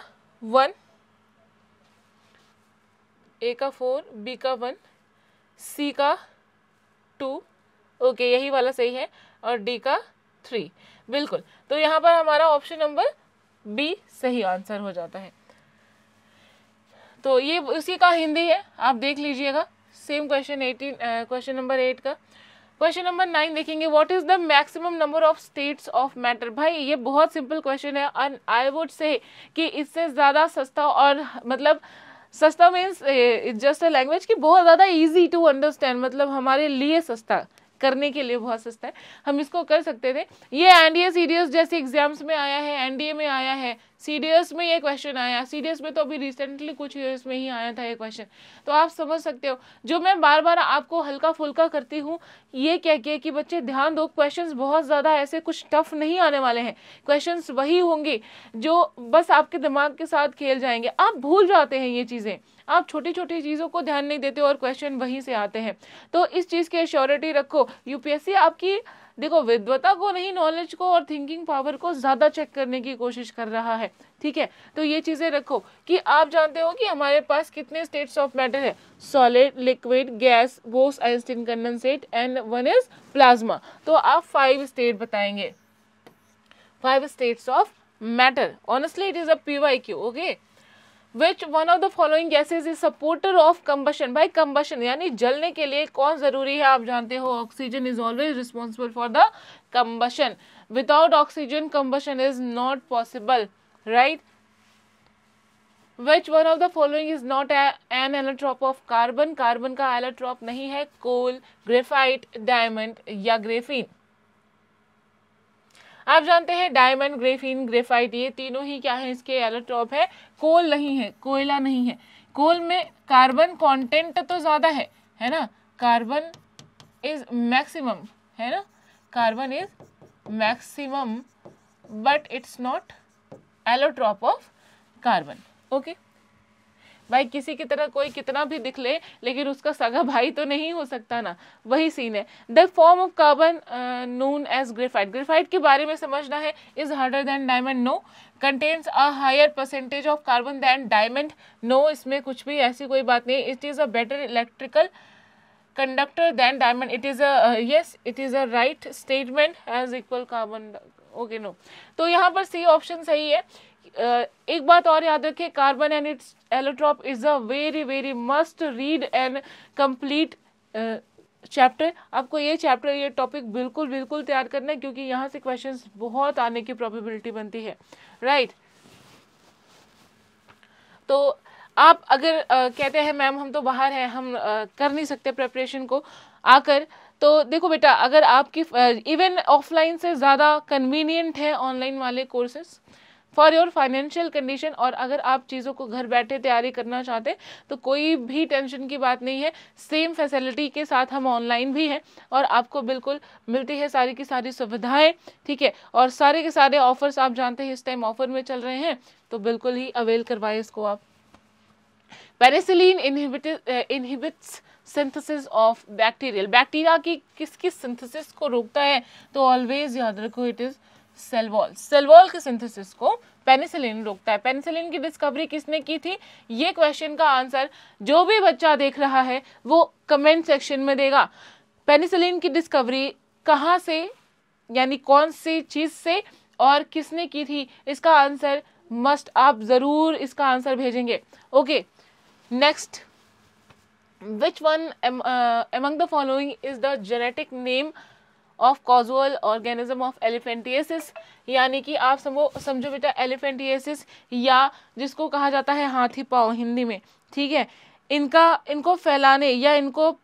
S2: वन ए का फोर बी का वन सी का टू ओके यही वाला सही है और डी का थ्री बिल्कुल तो यहाँ पर हमारा ऑप्शन नंबर बी सही आंसर हो जाता है तो ये उसी का हिंदी है आप देख लीजिएगा same question eighteen question number eight का क्वेश्चन नंबर नाइन देखेंगे what is the maximum number of states of matter भाई ये बहुत सिंपल क्वेश्चन है एंड आई वुड से कि इससे ज़्यादा सस्ता और मतलब सस्ता मीन्स जस्ट अ लैंग्वेज कि बहुत ज़्यादा इजी टू अंडरस्टैंड मतलब हमारे लिए सस्ता करने के लिए बहुत सस्ता है हम इसको कर सकते थे ये एनडीए सीडीएस जैसे एग्जाम्स में आया है एनडीए में आया है सीडीएस में ये क्वेश्चन आया सीडीएस में तो अभी रिसेंटली कुछ ईयर्स में ही आया था ये क्वेश्चन तो आप समझ सकते हो जो मैं बार बार आपको हल्का फुल्का करती हूँ ये क्या किया कि बच्चे ध्यान दो क्वेश्चंस बहुत ज़्यादा ऐसे कुछ टफ नहीं आने वाले हैं क्वेश्चंस वही होंगे जो बस आपके दिमाग के साथ खेल जाएंगे आप भूल जाते हैं ये चीज़ें आप छोटी छोटी चीज़ों को ध्यान नहीं देते और क्वेश्चन वहीं से आते हैं तो इस चीज़ की श्योरिटी रखो यूपीएससी आपकी देखो विद्वता को नहीं नॉलेज को और थिंकिंग पावर को ज़्यादा चेक करने की कोशिश कर रहा है ठीक है तो ये चीज़ें रखो कि आप जानते हो कि हमारे पास कितने स्टेट्स ऑफ मैटर है solid liquid gas Bose Einstein condensate and one is plasma तो आप फाइव स्टेट बताएंगे five states of matter honestly it is a P Y Q okay which one of the following gases is supporter of combustion भाई combustion यानी जलने के लिए कौन ज़रूरी है आप जानते हो oxygen is always responsible for the combustion without oxygen combustion is not possible right which one of the following is not an allotrope of carbon carbon का एलेट्रॉप नहीं है कोल ग्रेफाइट डायमंड या ग्रेफिन आप जानते हैं diamond Graafian graphite ये तीनों ही क्या है इसके एलोट्रॉप है कोल नहीं है कोयला नहीं है कोल में कार्बन कंटेंट तो ज़्यादा है है ना कार्बन इज मैक्सिमम है ना carbon is maximum but it's not allotrope of carbon okay भाई किसी की तरह कोई कितना भी दिख ले, लेकिन उसका सगा भाई तो नहीं हो सकता ना वही सीन है the form of carbon known as graphite graphite के बारे में समझना है is harder than diamond no contains a higher percentage of carbon than diamond no इसमें कुछ भी ऐसी कोई बात नहीं it is a better electrical conductor than diamond it is a yes it is a right statement as equal carbon okay no तो यहाँ पर सी ऑप्शन सही है uh, एक बात और याद रखिए carbon and its allotrope is a very very must read and complete chapter आपको ये चैप्टर ये टॉपिक बिल्कुल बिल्कुल तैयार करना है क्योंकि यहाँ से क्वेश्चंस बहुत आने की प्रोबेबिलिटी बनती है राइट right. तो आप अगर आ, uh, कहते हैं मैम हम तो बाहर हैं हम आ, uh, कर नहीं सकते प्रेपरेशन को आकर तो देखो बेटा अगर आपकी इवन uh, ऑफलाइन से ज़्यादा कन्वीनियंट है ऑनलाइन वाले courses for your financial condition और अगर आप चीज़ों को घर बैठे तैयारी करना चाहते हैं तो कोई भी टेंशन की बात नहीं है सेम फैसिलिटी के साथ हम ऑनलाइन भी हैं और आपको बिल्कुल मिलती है सारी की सारी सुविधाएँ ठीक है और सारे के सारे ऑफर्स आप जानते हैं इस टाइम ऑफर में चल रहे हैं तो बिल्कुल ही अवेल करवाएं इसको आप inhibit inhibits synthesis of bacterial bacteria की किस किस सिंथेसिस को रोकता है तो ऑलवेज याद रखो इट इज़ सेलवॉल सेलवॉल के सिंथेसिस को पेनिसिलिन रोकता है पेनिसिलिन की डिस्कवरी किसने की थी ये क्वेश्चन का आंसर जो भी बच्चा देख रहा है वो कमेंट सेक्शन में देगा पेनिसिलिन की डिस्कवरी कहाँ से यानी कौन सी चीज़ से और किसने की थी इसका आंसर मस्ट आप ज़रूर इसका आंसर भेजेंगे okay next which one among the following is the genetic name of casual organism of elephantiasis यानी कि आप समो समझो बेटा एलिफेंटियसिस या जिसको कहा जाता है हाथी पाओ हिंदी में ठीक है इनका इनको फैलाने या इनको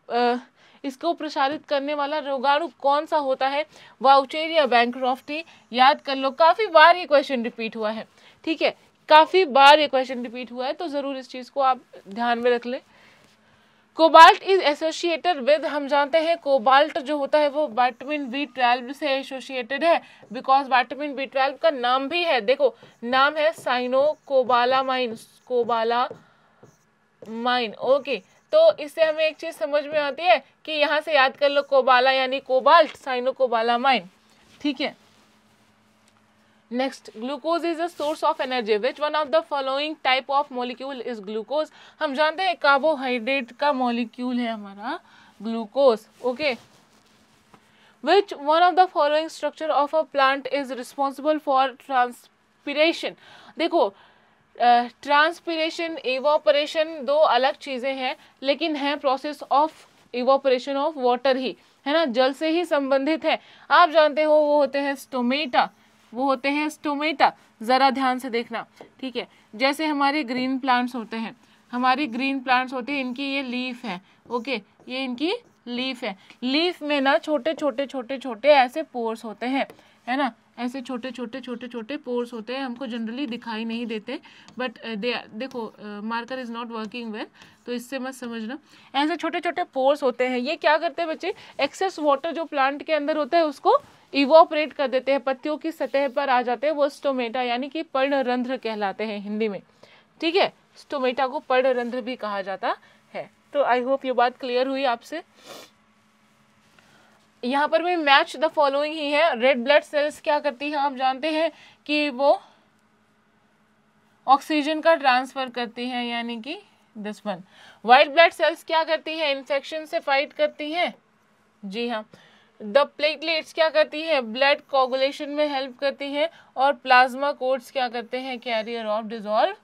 S2: इसको प्रसारित करने वाला रोगाणु कौन सा होता है वाउचेरिया बैंक्रॉफ्टी याद कर लो काफ़ी बार ये क्वेश्चन रिपीट हुआ है ठीक है काफ़ी बार ये क्वेश्चन रिपीट हुआ है तो ज़रूर इस चीज़ को आप ध्यान में रख लें कोबाल्ट इज एसोशिएटेड विद हम जानते हैं कोबाल्ट जो होता है वो वाइटमिन बी ट्वेल्व से एसोशिएटेड है बिकॉज वाइटमिन बी ट्वेल्व का नाम भी है देखो नाम है cyanocobalamin cobalamin okay तो इससे हमें एक चीज़ समझ में आती है कि यहाँ से याद कर लो कोबाला यानी कोबाल्ट साइनो कोबाला माइन ठीक है next glucose is a source of energy which one of the following type of molecule is glucose हम जानते हैं कार्बोहाइड्रेट का मॉलिक्यूल है हमारा glucose okay which one of the following structure of a plant is responsible for transpiration देखो transpiration uh, evaporation दो अलग चीज़ें हैं लेकिन है process of evaporation of water ही है ना जल से ही संबंधित है आप जानते हो वो होते हैं स्टोमेटा वो होते हैं स्टोमेटा ज़रा ध्यान से देखना ठीक है जैसे हमारे ग्रीन प्लांट्स होते हैं हमारी ग्रीन प्लांट्स होते हैं इनकी ये लीफ है ओके ये इनकी लीफ है लीफ में ना छोटे छोटे छोटे छोटे ऐसे पोर्स होते हैं है ना ऐसे छोटे छोटे छोटे छोटे पोर्स होते हैं हमको जनरली दिखाई नहीं देते बट दे uh, देखो marker is not working well तो इससे मत समझना ऐसे छोटे छोटे पोर्स होते हैं ये क्या करते हैं बच्चे एक्सेस वाटर जो प्लांट के अंदर होता है उसको इवोपरेट कर देते हैं पत्तियों की सतह पर आ जाते हैं वो स्टोमेटा यानी कि पर्णरंध्र कहलाते हैं हिंदी में ठीक है स्टोमेटा को पर्णरंध्र भी कहा जाता है तो आई होप ये बात क्लियर हुई आपसे यहाँ पर भी मैच द फॉलोइंग ही है रेड ब्लड सेल्स क्या करती है आप जानते हैं कि वो ऑक्सीजन का ट्रांसफ़र करती है यानी कि this one white blood cells क्या करती है इन्फेक्शन से फाइट करती हैं जी हाँ द प्लेटलेट्स क्या करती है ब्लड कोगुलेशन में हेल्प करती हैं और प्लाज्मा कोड्स क्या करते हैं कैरियर ऑफ डिजॉल्व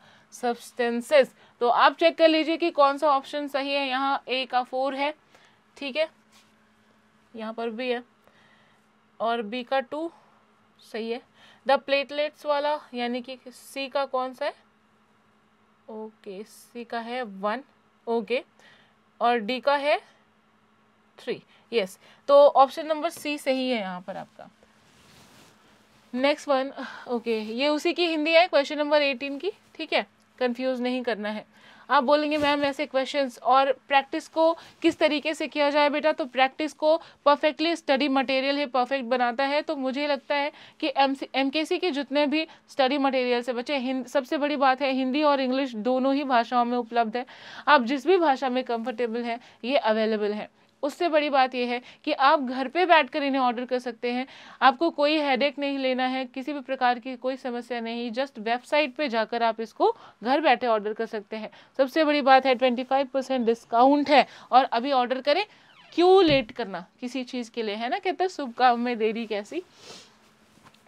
S2: सब्सटेंसेस तो आप चेक कर लीजिए कि कौन सा ऑप्शन सही है यहाँ ए का फोर है ठीक है यहाँ पर भी है और बी का टू सही है द प्लेटलेट्स वाला यानी कि सी का कौन सा है ओके सी का है वन ओके और डी का है थ्री यस तो ऑप्शन नंबर सी सही है यहाँ पर आपका नेक्स्ट वन ओके ये उसी की हिंदी है क्वेश्चन नंबर एटीन की ठीक है कंफ्यूज नहीं करना है आप बोलेंगे मैम ऐसे क्वेश्चंस और प्रैक्टिस को किस तरीके से किया जाए बेटा तो प्रैक्टिस को परफेक्टली स्टडी मटेरियल ही परफेक्ट बनाता है तो मुझे लगता है कि एम सी के जितने भी स्टडी मटेरियल से बच्चे हिंद सबसे बड़ी बात है हिंदी और इंग्लिश दोनों ही भाषाओं में उपलब्ध है आप जिस भी भाषा में कंफर्टेबल हैं ये अवेलेबल है उससे बड़ी बात यह है कि आप घर पे बैठकर इन्हें ऑर्डर कर सकते हैं आपको कोई हेडेक नहीं लेना है किसी भी प्रकार की कोई समस्या नहीं जस्ट वेबसाइट पे जाकर आप इसको घर बैठे ऑर्डर कर सकते हैं सबसे बड़ी बात है ट्वेंटी फाइव परसेंट डिस्काउंट है और अभी ऑर्डर करें क्यों लेट करना किसी चीज़ के लिए है ना कहते हैं शुभ काम में देरी कैसी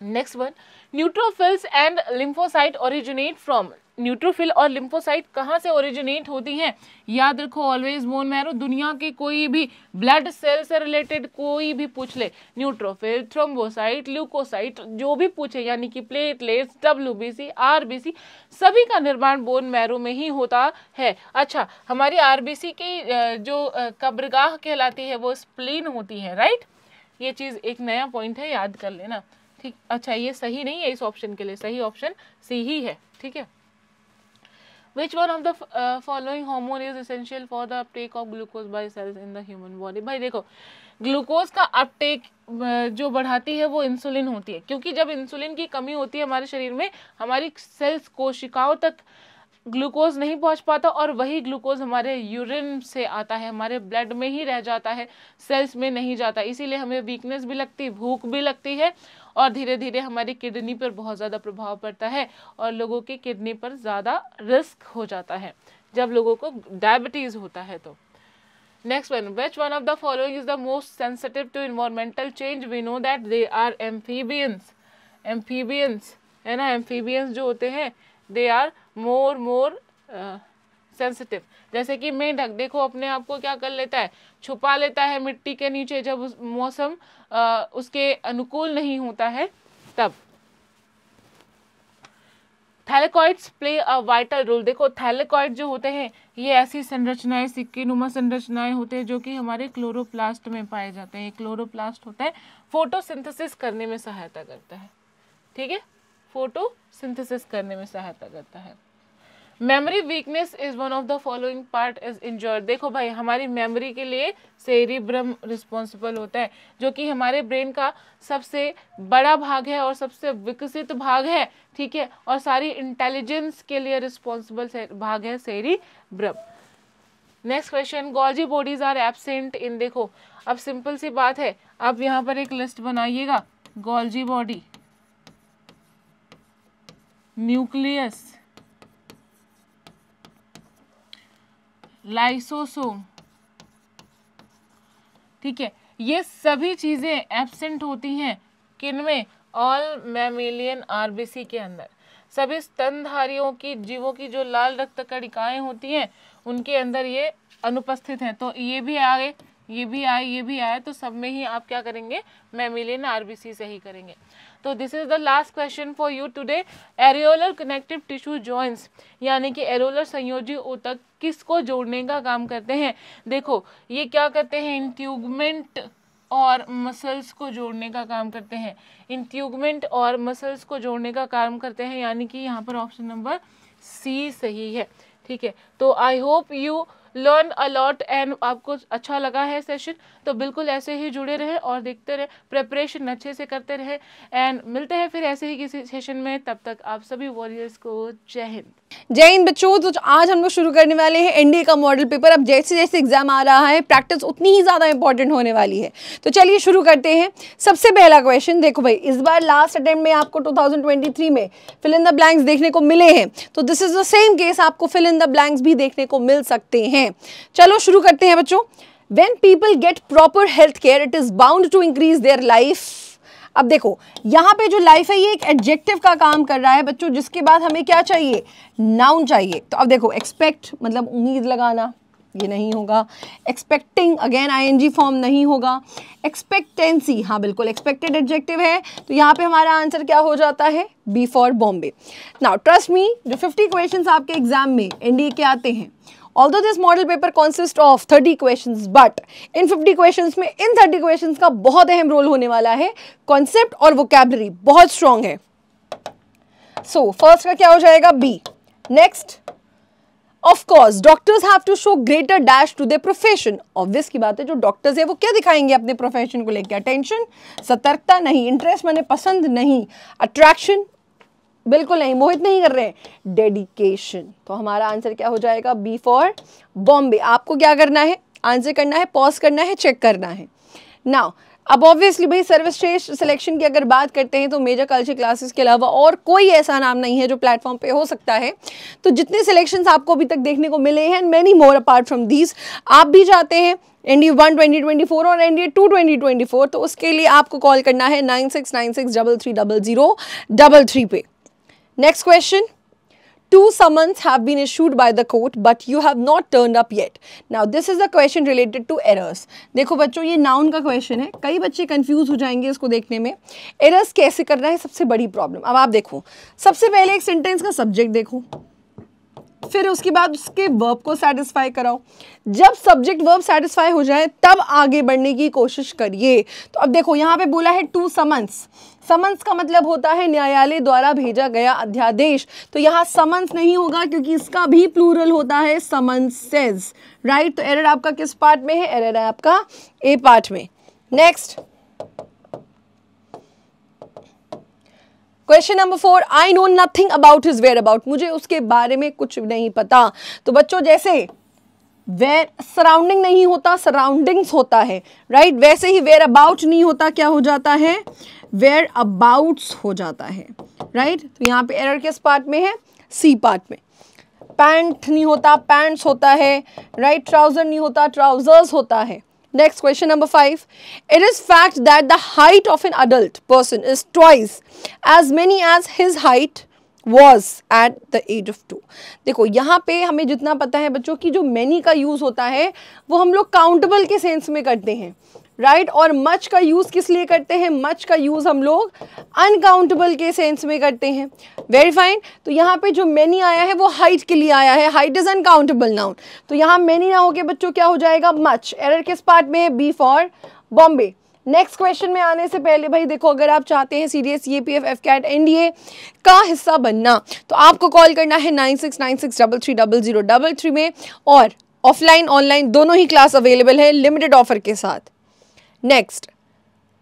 S2: next one neutrophils and lymphocyte originate from neutrophil और लिम्फोसाइट कहाँ से ओरिजिनेट होती हैं याद रखो ऑलवेज बोन मैरो दुनिया के कोई भी ब्लड सेल से रिलेटेड कोई भी पूछ ले न्यूट्रोफिल थ्रोम्बोसाइट ल्यूकोसाइट जो भी पूछे यानी कि platelets W B C R B C सभी का निर्माण बोन मैरो में ही होता है अच्छा हमारी आर बी सी की जो कब्रगाह कहलाती है वो स्प्लीन होती है राइट ये चीज़ एक नया पॉइंट है याद कर लेना ठीक अच्छा ये सही नहीं है इस ऑप्शन के लिए सही ऑप्शन सी ही है ठीक है which one of the following hormone is essential for the uptake of glucose by cells in the human body भाई देखो ग्लूकोज का अपटेक uh, जो बढ़ाती है वो इंसुलिन होती है क्योंकि जब इंसुलिन की कमी होती है हमारे शरीर में हमारी सेल्स कोशिकाओं तक ग्लूकोज नहीं पहुंच पाता और वही ग्लूकोज हमारे यूरिन से आता है हमारे ब्लड में ही रह जाता है सेल्स में नहीं जाता इसीलिए हमें वीकनेस भी लगती भूख भी लगती है और धीरे धीरे हमारी किडनी पर बहुत ज़्यादा प्रभाव पड़ता है और लोगों के किडनी पर ज़्यादा रिस्क हो जाता है जब लोगों को डायबिटीज़ होता है तो next one which one of the following is the most sensitive to environmental change we know that they are amphibians amphibians है ना एम्फीबियंस जो होते हैं they are more more sensitive जैसे कि मेंढक देखो अपने आप को क्या कर लेता है छुपा लेता है मिट्टी के नीचे जब उस मौसम आ, उसके अनुकूल नहीं होता है तब thylakoids play a vital role देखो थैलेकॉइड जो होते हैं ये ऐसी संरचनाएं सिक्के नुमा संरचनाएं होते हैं जो कि हमारे क्लोरोप्लास्ट में पाए जाते हैं क्लोरोप्लास्ट होता है फोटोसिंथेसिस करने में सहायता करता है ठीक है फोटोसिंथेसिस करने में सहायता करता है memory weakness is one of the following part is injured देखो भाई हमारी मेमोरी के लिए सेरिब्रम रिस्पॉन्सिबल होता है जो कि हमारे ब्रेन का सबसे बड़ा भाग है और सबसे विकसित भाग है ठीक है और सारी इंटेलिजेंस के लिए रिस्पॉन्सिबल भाग है cerebrum next question Golgi bodies are absent in देखो अब सिंपल सी बात है आप यहाँ पर एक लिस्ट बनाइएगा गॉल्जी बॉडी न्यूक्लियस लाइसोसोम ठीक है ये सभी चीज़ें एब्सेंट होती हैं किन में ऑल मेमिलियन आरबीसी के अंदर सभी स्तनधारियों की जीवों की जो लाल रक्त कणिकाएं होती हैं उनके अंदर ये अनुपस्थित हैं तो ये भी आ गए ये भी आए ये भी आए तो सब में ही आप क्या करेंगे मेमिलियन आरबीसी से ही करेंगे तो this is the last question for you today areolar connective tissue joints यानी कि एरोलर संयोजी ऊतक किसको जोड़ने का काम करते हैं देखो ये क्या करते हैं इंट्यूगमेंट और मसल्स को जोड़ने का काम करते हैं इंट्यूगमेंट और मसल्स को जोड़ने का काम करते हैं यानी कि यहाँ पर ऑप्शन नंबर सी सही है ठीक है तो I hope you learn a lot and आपको अच्छा लगा है सेशन तो बिल्कुल ऐसे ही जुड़े रहें और देखते रहें प्रेपरेशन अच्छे से करते रहें एंड मिलते हैं फिर ऐसे ही किसी सेशन में तब तक आप सभी वॉरियर्स को जय हिंद
S3: जय हिंद बच्चों तो आज हम लोग शुरू करने वाले हैं एनडीए का मॉडल पेपर अब जैसे जैसे एग्जाम आ रहा है प्रैक्टिस उतनी ही ज़्यादा इंपॉर्टेंट होने वाली है तो चलिए शुरू करते हैं सबसे पहला क्वेश्चन देखो भाई इस बार लास्ट अटेम्प्ट में आपको 2023 में फिल इन द ब्लैंक्स देखने को मिले हैं तो this is the same case आपको फिल इन द ब्लैंक्स भी देखने को मिल सकते हैं हैं चलो शुरू करते हैं बच्चों when people get proper health care it is bound to increase their life अब देखो यहाँ पे जो लाइफ है ये एक एडजेक्टिव का काम कर रहा है बच्चों जिसके बाद हमें क्या चाहिए नाउन चाहिए तो अब देखो एक्सपेक्ट मतलब उम्मीद लगाना ये नहीं होगा एक्सपेक्टिंग अगेन आईएनजी फॉर्म नहीं होगा एक्सपेक्टेंसी हाँ बिल्कुल एक्सपेक्टेड एडजेक्टिव है तो यहाँ पे हमारा आंसर क्या हो जाता है B for Bombay now trust me जो 50 क्वेश्चंस आपके एग्जाम में एनडीए के आते हैं although this model paper consist of 30 questions but in 50 questions में इन 30 क्वेश्चंस का बहुत अहम रोल होने वाला है कॉन्सेप्ट और वोकेबलरी बहुत स्ट्रांग है सो so, फर्स्ट का क्या हो जाएगा B next of course doctors have to show greater dash to the profession obvious की बात है जो डॉक्टर्स है वो क्या दिखाएंगे अपने प्रोफेशन को लेकर अटेंशन सतर्कता नहीं इंटरेस्ट मैंने पसंद नहीं अट्रैक्शन बिल्कुल नहीं मोहित नहीं कर रहे हैं डेडिकेशन तो हमारा आंसर क्या हो जाएगा बी फॉर बॉम्बे आपको क्या करना है आंसर करना है पॉज करना है चेक करना है नाउ अब ऑब्वियसली भाई सर्वश्रेष्ठ सिलेक्शन की अगर बात करते हैं तो मेजर कल्चर क्लासेस के अलावा और कोई ऐसा नाम नहीं है जो प्लेटफॉर्म पे हो सकता है तो जितने सिलेक्शंस आपको अभी तक देखने को मिले हैं and many more apart from these आप भी जाते हैं N D one twenty twenty four और N D two twenty twenty four तो उसके लिए आपको कॉल करना है nine six nine six double three double zero double three पे Next question. Two summons have been issued by the court but you have not turned up yet. Now this is a question related to errors. देखो बच्चों ये noun का question है कई बच्चे confuse हो जाएंगे इसको देखने में errors कैसे करना है सबसे बड़ी problem. अब आप देखो सबसे पहले एक sentence का subject देखो फिर उसके बाद उसके वर्ब को सेटिस्फाई कराओ जब सब्जेक्ट वर्ब सेटिस्फाई हो जाए तब आगे बढ़ने की कोशिश करिए तो अब देखो यहाँ पे बोला है टू समन्स समन्स का मतलब होता है न्यायालय द्वारा भेजा गया अध्यादेश तो यहाँ समन्स नहीं होगा क्योंकि इसका भी प्लूरल होता है समन्सेज राइट तो एरर आपका किस पार्ट में है एरर है आपका ए पार्ट में next question number four I know nothing about his whereabouts मुझे उसके बारे में कुछ नहीं पता तो बच्चों जैसे वेर सराउंडिंग नहीं होता सराउंडिंग्स होता है राइट right? वैसे ही वेयर अबाउट नहीं होता क्या हो जाता है वेयर अबाउट्स हो जाता है राइट right? तो यहाँ पे एरर किस पार्ट में है सी पार्ट में पैंट नहीं होता पैंट्स होता है राइट right? ट्राउज़र नहीं होता ट्राउज़र्स होता है next question number five it is fact that the height of an adult person is twice as many as his height was at the age of two देखो यहाँ पे हमें जितना पता है बच्चों की जो मैनी का यूज होता है वो हम लोग काउंटेबल के सेंस में करते हैं राइट right? और मच का यूज़ किस लिए करते हैं मच का यूज़ हम लोग अनकाउंटेबल के सेंस में करते हैं वेरी फाइन तो यहाँ पे जो मैनी आया है वो हाइट के लिए आया है हाइट इज़ अनकाउंटेबल नाउन तो यहाँ मैनी ना के बच्चों क्या हो जाएगा मच एरर किस पार्ट में है B for Bombay next question में आने से पहले भाई देखो अगर आप चाहते हैं सीरियस ये P F F CAT N D A का हिस्सा बनना तो आपको कॉल करना है nine six nine six double three double zero double three में और ऑफलाइन ऑनलाइन दोनों ही क्लास अवेलेबल है लिमिटेड ऑफर के साथ नेक्स्ट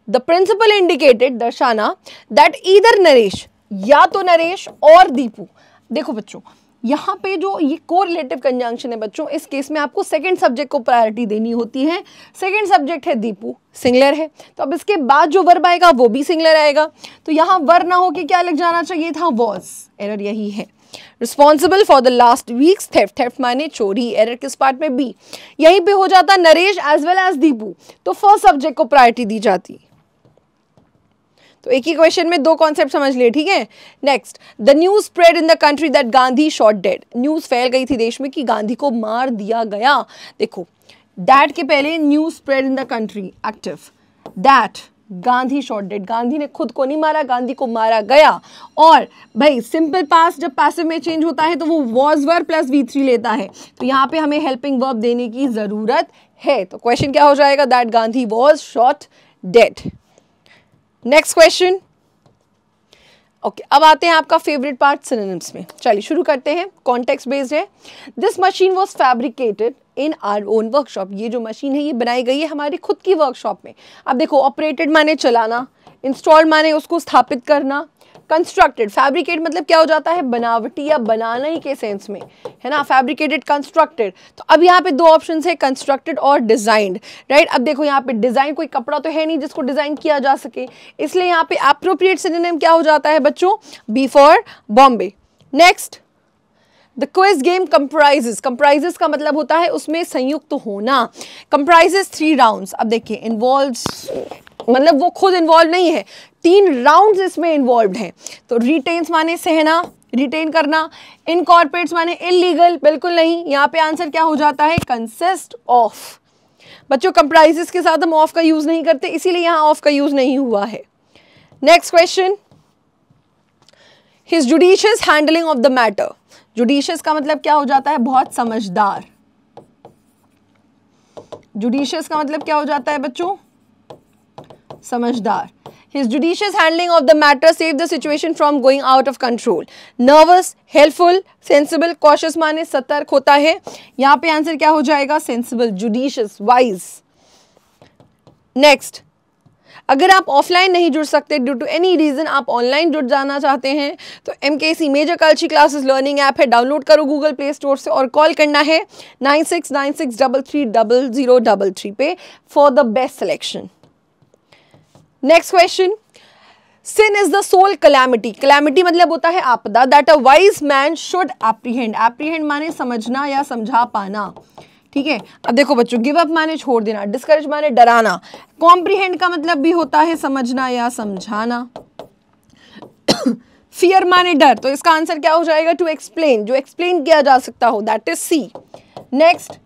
S3: द प्रिंसिपल इंडिकेटेड दर्शाना दैट ईदर नरेश या तो नरेश और दीपू देखो बच्चों यहाँ पे जो ये को रिलेटिव कंजंक्शन है बच्चों इस केस में आपको सेकंड सब्जेक्ट को प्रायोरिटी देनी होती है सेकंड सब्जेक्ट है दीपू सिंगलर है तो अब इसके बाद जो वर्ब आएगा वो भी सिंगलर आएगा तो यहाँ वर ना होके क्या लग जाना चाहिए था वॉज एरर यही है responsible for the last weeks theft theft माने चोरी एरर किस पार्ट में बी यहीं पे हो जाता Naresh as well as Deepu तो फर्स्ट सब्जेक्ट को प्रायोरिटी दी जाती तो एक ही क्वेश्चन में दो कॉन्सेप्ट समझ लिए ठीक है next the news spread in the country that Gandhi shot dead news फैल गई थी देश में कि गांधी को मार दिया गया देखो दैट के पहले news spread in the country active that Gandhi shot dead Gandhi ने खुद को नहीं मारा गांधी को मारा गया और भाई सिंपल पास जब पैसिव में चेंज होता है तो वो was were plus V three लेता है तो यहाँ पे हमें हेल्पिंग वर्ब देने की ज़रूरत है तो क्वेश्चन क्या हो जाएगा that Gandhi was shot dead next question okay okay, अब आते हैं आपका फेवरेट पार्ट सिनेम्स में चलिए शुरू करते हैं कॉन्टेक्स बेस्ड है this machine was fabricated in our own workshop ये जो मशीन है ये बनाई गई है हमारी खुद की वर्कशॉप में अब देखो ऑपरेटेड माने चलाना इंस्टॉल माने उसको स्थापित करना कंस्ट्रक्टेड फैब्रिकेट मतलब क्या हो जाता है बनावटी या बनाना ही के सेंस में है ना फैब्रिकेटेड कंस्ट्रक्टेड तो अब यहाँ पे दो ऑप्शन है कंस्ट्रक्टेड और डिजाइंड राइट अब देखो यहाँ पे डिजाइन कोई कपड़ा तो है नहीं जिसको डिजाइन किया जा सके इसलिए यहाँ पे अप्रोप्रिएट सिनेम क्या हो जाता है बच्चों B for Bombay next the quiz game comprises comprises का मतलब होता है उसमें संयुक्त तो होना कंप्राइजेस थ्री राउंड्स अब देखिए इन्वॉल्व मतलब वो खुद इन्वॉल्व नहीं है तीन राउंड्स इसमें इन्वॉल्व हैं तो रिटेन्स माने सहना रिटेन करना इनकॉर्पोरेट्स माने इलीगल बिल्कुल नहीं यहाँ पे आंसर क्या हो जाता है कंसिस्ट ऑफ बच्चों कंप्राइजेस के साथ हम ऑफ का यूज़ नहीं करते इसीलिए यहाँ ऑफ का यूज़ नहीं हुआ है next question his judicious handling of the matter judicious का मतलब क्या हो जाता है बहुत समझदार जुडिशियस का मतलब क्या हो जाता है बच्चों समझदार his judicious handling of the matter saved the situation from going out of control nervous helpful sensible cautious माने सतर्क होता है यहां पे आंसर क्या हो जाएगा sensible judicious wise next अगर आप ऑफलाइन नहीं जुड़ सकते ड्यू टू एनी रीज़न आप ऑनलाइन जुड़ जाना चाहते हैं तो M K C major Kalshi classes learning app है डाउनलोड करो गूगल प्ले स्टोर से और कॉल करना है nine six nine six double three double zero double three पे for the best selection next question sin is the sole calamity calamity मतलब होता है आपदा that a wise man should apprehend apprehend माने समझना या समझा पाना ठीक है अब देखो बच्चों गिव अप माने छोड़ देना डिस्करेज माने डराना कॉम्प्रीहेंड का मतलब भी होता है समझना या समझाना फियर (coughs) माने डर तो इसका आंसर क्या हो जाएगा टू एक्सप्लेन जो एक्सप्लेन किया जा सकता हो that is C next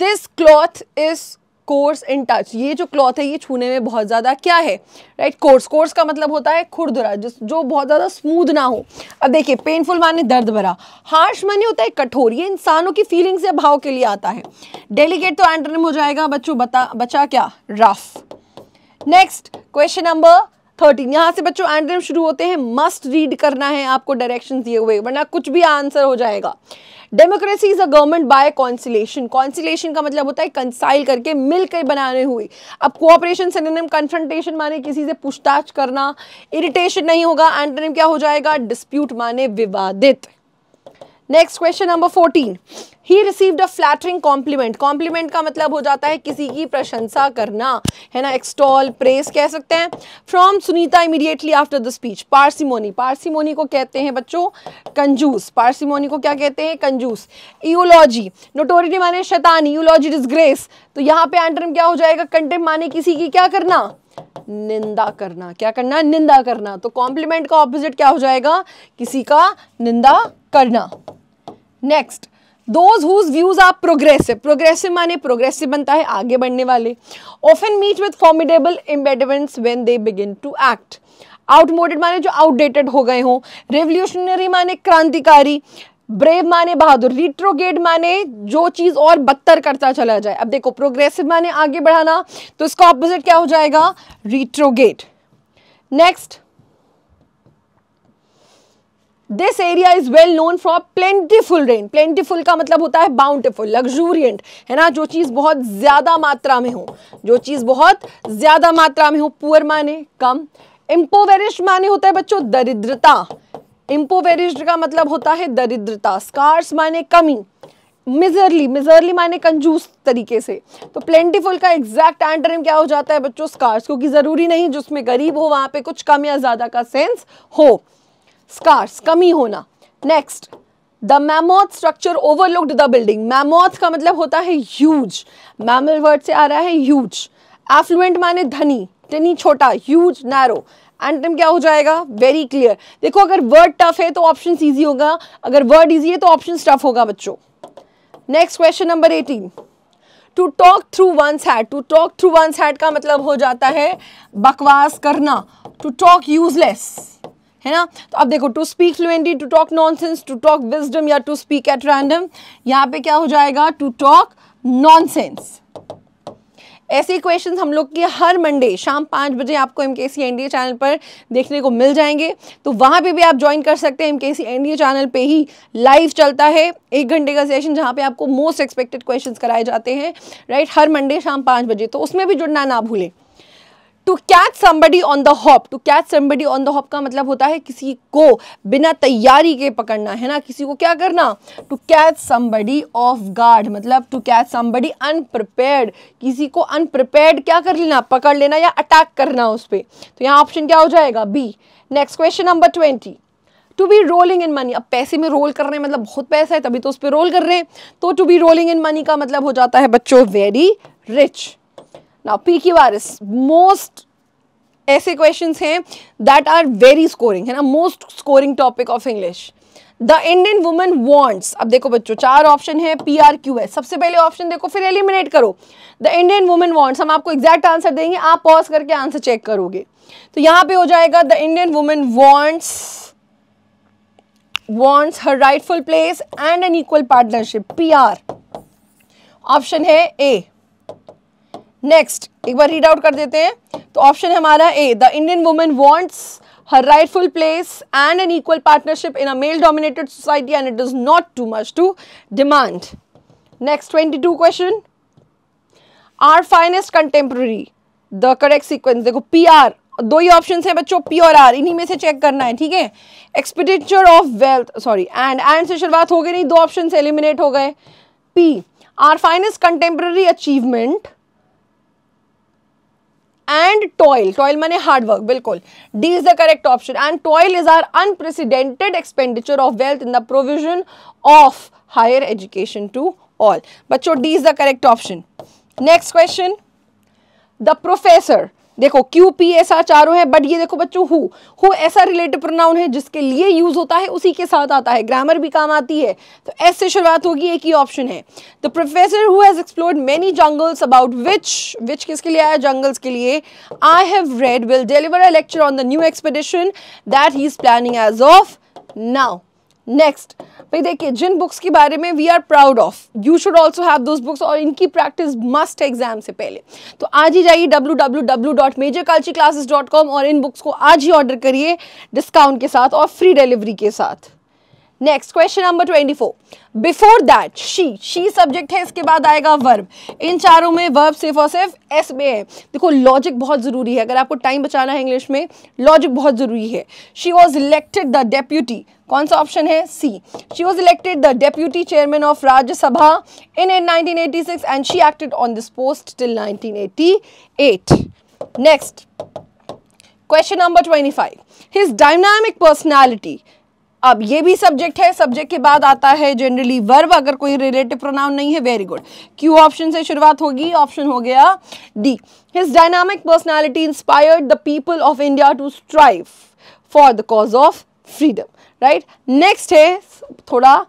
S3: this cloth is coarse in touch ये जो क्लॉथ है ये छूने में बहुत ज़्यादा क्या है राइट कोर्स कोर्स का मतलब होता है खुरदुरा जो बहुत ज़्यादा स्मूद ना हो अब देखिए पेनफुल माने दर्द भरा हार्श माने होता है कठोर ये इंसानों की फीलिंग्स या भाव के लिए आता है डेलीगेट तो एंटोनिम हो जाएगा बच्चों बता बचा क्या rough next question number thirteen यहाँ से बच्चों एंड्रेम शुरू होते हैं मस्ट रीड करना है आपको डायरेक्शन दिए हुए वरना कुछ भी आंसर हो जाएगा democracy is a government by conciliation conciliation का मतलब होता है कंसाइल करके मिलकर बनाने हुए अब कोऑपरेशन सिनोनिम कन्फ्रंटेशन माने किसी से पूछताछ करना इरिटेशन नहीं होगा एंटोनिम क्या हो जाएगा डिस्प्यूट माने विवादित next question number fourteen he received a flattering compliment compliment का मतलब हो जाता है किसी की प्रशंसा करना है ना एक्सटॉल प्रेस कह सकते हैं from Sunita immediately after the speech parsimony parsimony को कहते हैं बच्चों कंजूस पार्सिमोनी को क्या कहते हैं कंजूस ईओलॉजी नोटोरिटी माने शैतानी ईओलॉजी ग्रेस तो यहाँ पे एंटरम क्या हो जाएगा कंटेम माने किसी की क्या करना निंदा करना क्या करना निंदा करना तो कॉम्प्लीमेंट का ऑपोजिट क्या हो जाएगा किसी का निंदा करना next those whose views are progressive progressive माने प्रोग्रेसिव बनता है आगे बढ़ने वाले often meet with formidable impediments when they begin to act outmoded माने जो आउटडेटेड हो गए हों रेवल्यूशनरी माने क्रांतिकारी ब्रेव माने बहादुर रिट्रोगेड माने जो चीज़ और बदतर करता चला जाए अब देखो प्रोग्रेसिव माने आगे बढ़ाना तो इसका ऑपोजिट क्या हो जाएगा retrograde next this area is well known for plentiful rain plentiful का मतलब होता है बाउंटिफुल लग्जूरियंट है ना जो चीज़ बहुत ज़्यादा मात्रा में हो जो चीज़ बहुत ज़्यादा मात्रा में हो पुअर माने कम इम्पोवेरिश माने होता है बच्चों दरिद्रता इम्पोवेरिश का मतलब होता है दरिद्रता स्कार्स माने कमी मिजरली मिजरली माने कंजूस तरीके से तो प्लेंटीफुल का एग्जैक्ट एंटर क्या हो जाता है बच्चों स्कार्स क्योंकि ज़रूरी नहीं जिसमें गरीब हो वहां पे कुछ कम या ज़्यादा का सेंस हो स्कार्स कमी होना next the mammoth structure overlooked the building mammoth का मतलब होता है ह्यूज मैमल वर्ड से आ रहा है ह्यूज एफ्लुएंट माने धनी टनी छोटा ह्यूज नैरो एंटम क्या हो जाएगा वेरी क्लियर देखो अगर वर्ड टफ है तो ऑप्शन ईजी होगा अगर वर्ड ईजी है तो ऑप्शन टफ होगा बच्चों next question number eighteen to talk through one hat to talk through one hat का मतलब हो जाता है बकवास करना टू टॉक यूजलेस है ना तो अब देखो to speak fluently to talk nonsense to talk wisdom या टू स्पीक एट रैंडम यहाँ पे क्या हो जाएगा टू टॉक नॉनसेंस ऐसे क्वेश्चन हम लोग के हर मंडे शाम पाँच बजे आपको M K C N channel पर देखने को मिल जाएंगे तो वहाँ पे भी आप ज्वाइन कर सकते हैं M K C N channel पे ही लाइव चलता है एक घंटे का सेशन जहाँ पे आपको मोस्ट एक्सपेक्टेड क्वेश्चंस कराए जाते हैं राइट हर मंडे शाम पाँच बजे तो उसमें भी जुड़ना ना भूलें to catch somebody on the hop to catch somebody on the hop का मतलब होता है किसी को बिना तैयारी के पकड़ना है ना किसी को क्या करना to catch somebody off guard मतलब टू कैच समबडी अनप्रिपेयर्ड किसी को अनप्रिपेयर्ड क्या कर लेना पकड़ लेना या अटैक करना उस पर तो यहाँ ऑप्शन क्या हो जाएगा B next question number twenty to be rolling in money अब पैसे में रोल कर रहे हैं मतलब बहुत पैसा है तभी तो उस पर रोल कर रहे हैं तो to be rolling in money का मतलब हो जाता है बच्चों very rich now PQR is most ऐसे क्वेश्चन हैं दैट आर वेरी स्कोरिंग है ना most scoring topic of English the Indian women wants अब देखो बच्चों चार ऑप्शन है पी आर क्यू है सबसे पहले ऑप्शन देखो फिर एलिमिनेट करो द इंडियन वुमेन वॉन्ट्स हम आपको एग्जैक्ट आंसर देंगे आप पॉज करके आंसर चेक करोगे तो यहां पे हो जाएगा the Indian women wants wants her rightful place and an equal partnership P R option है ए नेक्स्ट एक बार रीड आउट कर देते हैं तो ऑप्शन है हमारा A the Indian women wants her rightful place and an equal partnership in a male dominated society and it is not too much to demand next twenty two question are finest contemporary the correct sequence देखो P R दो ही option है बच्चों P और are इन्हीं में से check करना है ठीक है expenditure of wealth sorry and and से शुरुआत हो गई नहीं दो ऑप्शन एलिमिनेट हो गए P R finest contemporary achievement and toil toil माने hard work बिल्कुल D is the correct option and toil is our unprecedented expenditure of wealth in the provision of higher education to all बच्चों D is the correct option next question the professor देखो Q P S R चारों है but ये देखो बच्चों who who ऐसा relative pronoun है जिसके लिए यूज होता है उसी के साथ आता है ग्रामर भी काम आती है तो एस से शुरुआत होगी एक ही ऑप्शन है the professor who has explored many jungles about which which किसके लिए आया जंगल्स के लिए I have read will deliver a lecture on the new expedition that he is planning as of now next भाई देखिए जिन books के बारे में we are proud of you should also have those books और इनकी प्रैक्टिस मस्ट है exam से पहले तो आज ही जाइए डब्ल्यू और इन बुक्स को आज ही ऑर्डर करिए डिस्काउंट के साथ और फ्री डिलीवरी के साथ next question number twenty four before that she she subject है इसके बाद आएगा वर्ब इन चारों में वर्ब सिर्फ और सिर्फ एस में है देखो लॉजिक बहुत ज़रूरी है अगर आपको टाइम बचाना है इंग्लिश में लॉजिक बहुत ज़रूरी है she was elected the deputy कौन सा ऑप्शन है C she was elected the deputy chairman of Rajya Sabha in nineteen eighty six and she acted on this post till eight next question number twenty five his dynamic personality अब ये भी subject है subject के बाद आता है generally verb अगर कोई रिलेटिव प्रोनाउन नहीं है वेरी गुड क्यू ऑप्शन से शुरुआत होगी ऑप्शन हो गया D his dynamic personality inspired the people of India to strive for the cause of freedom right next है थोड़ा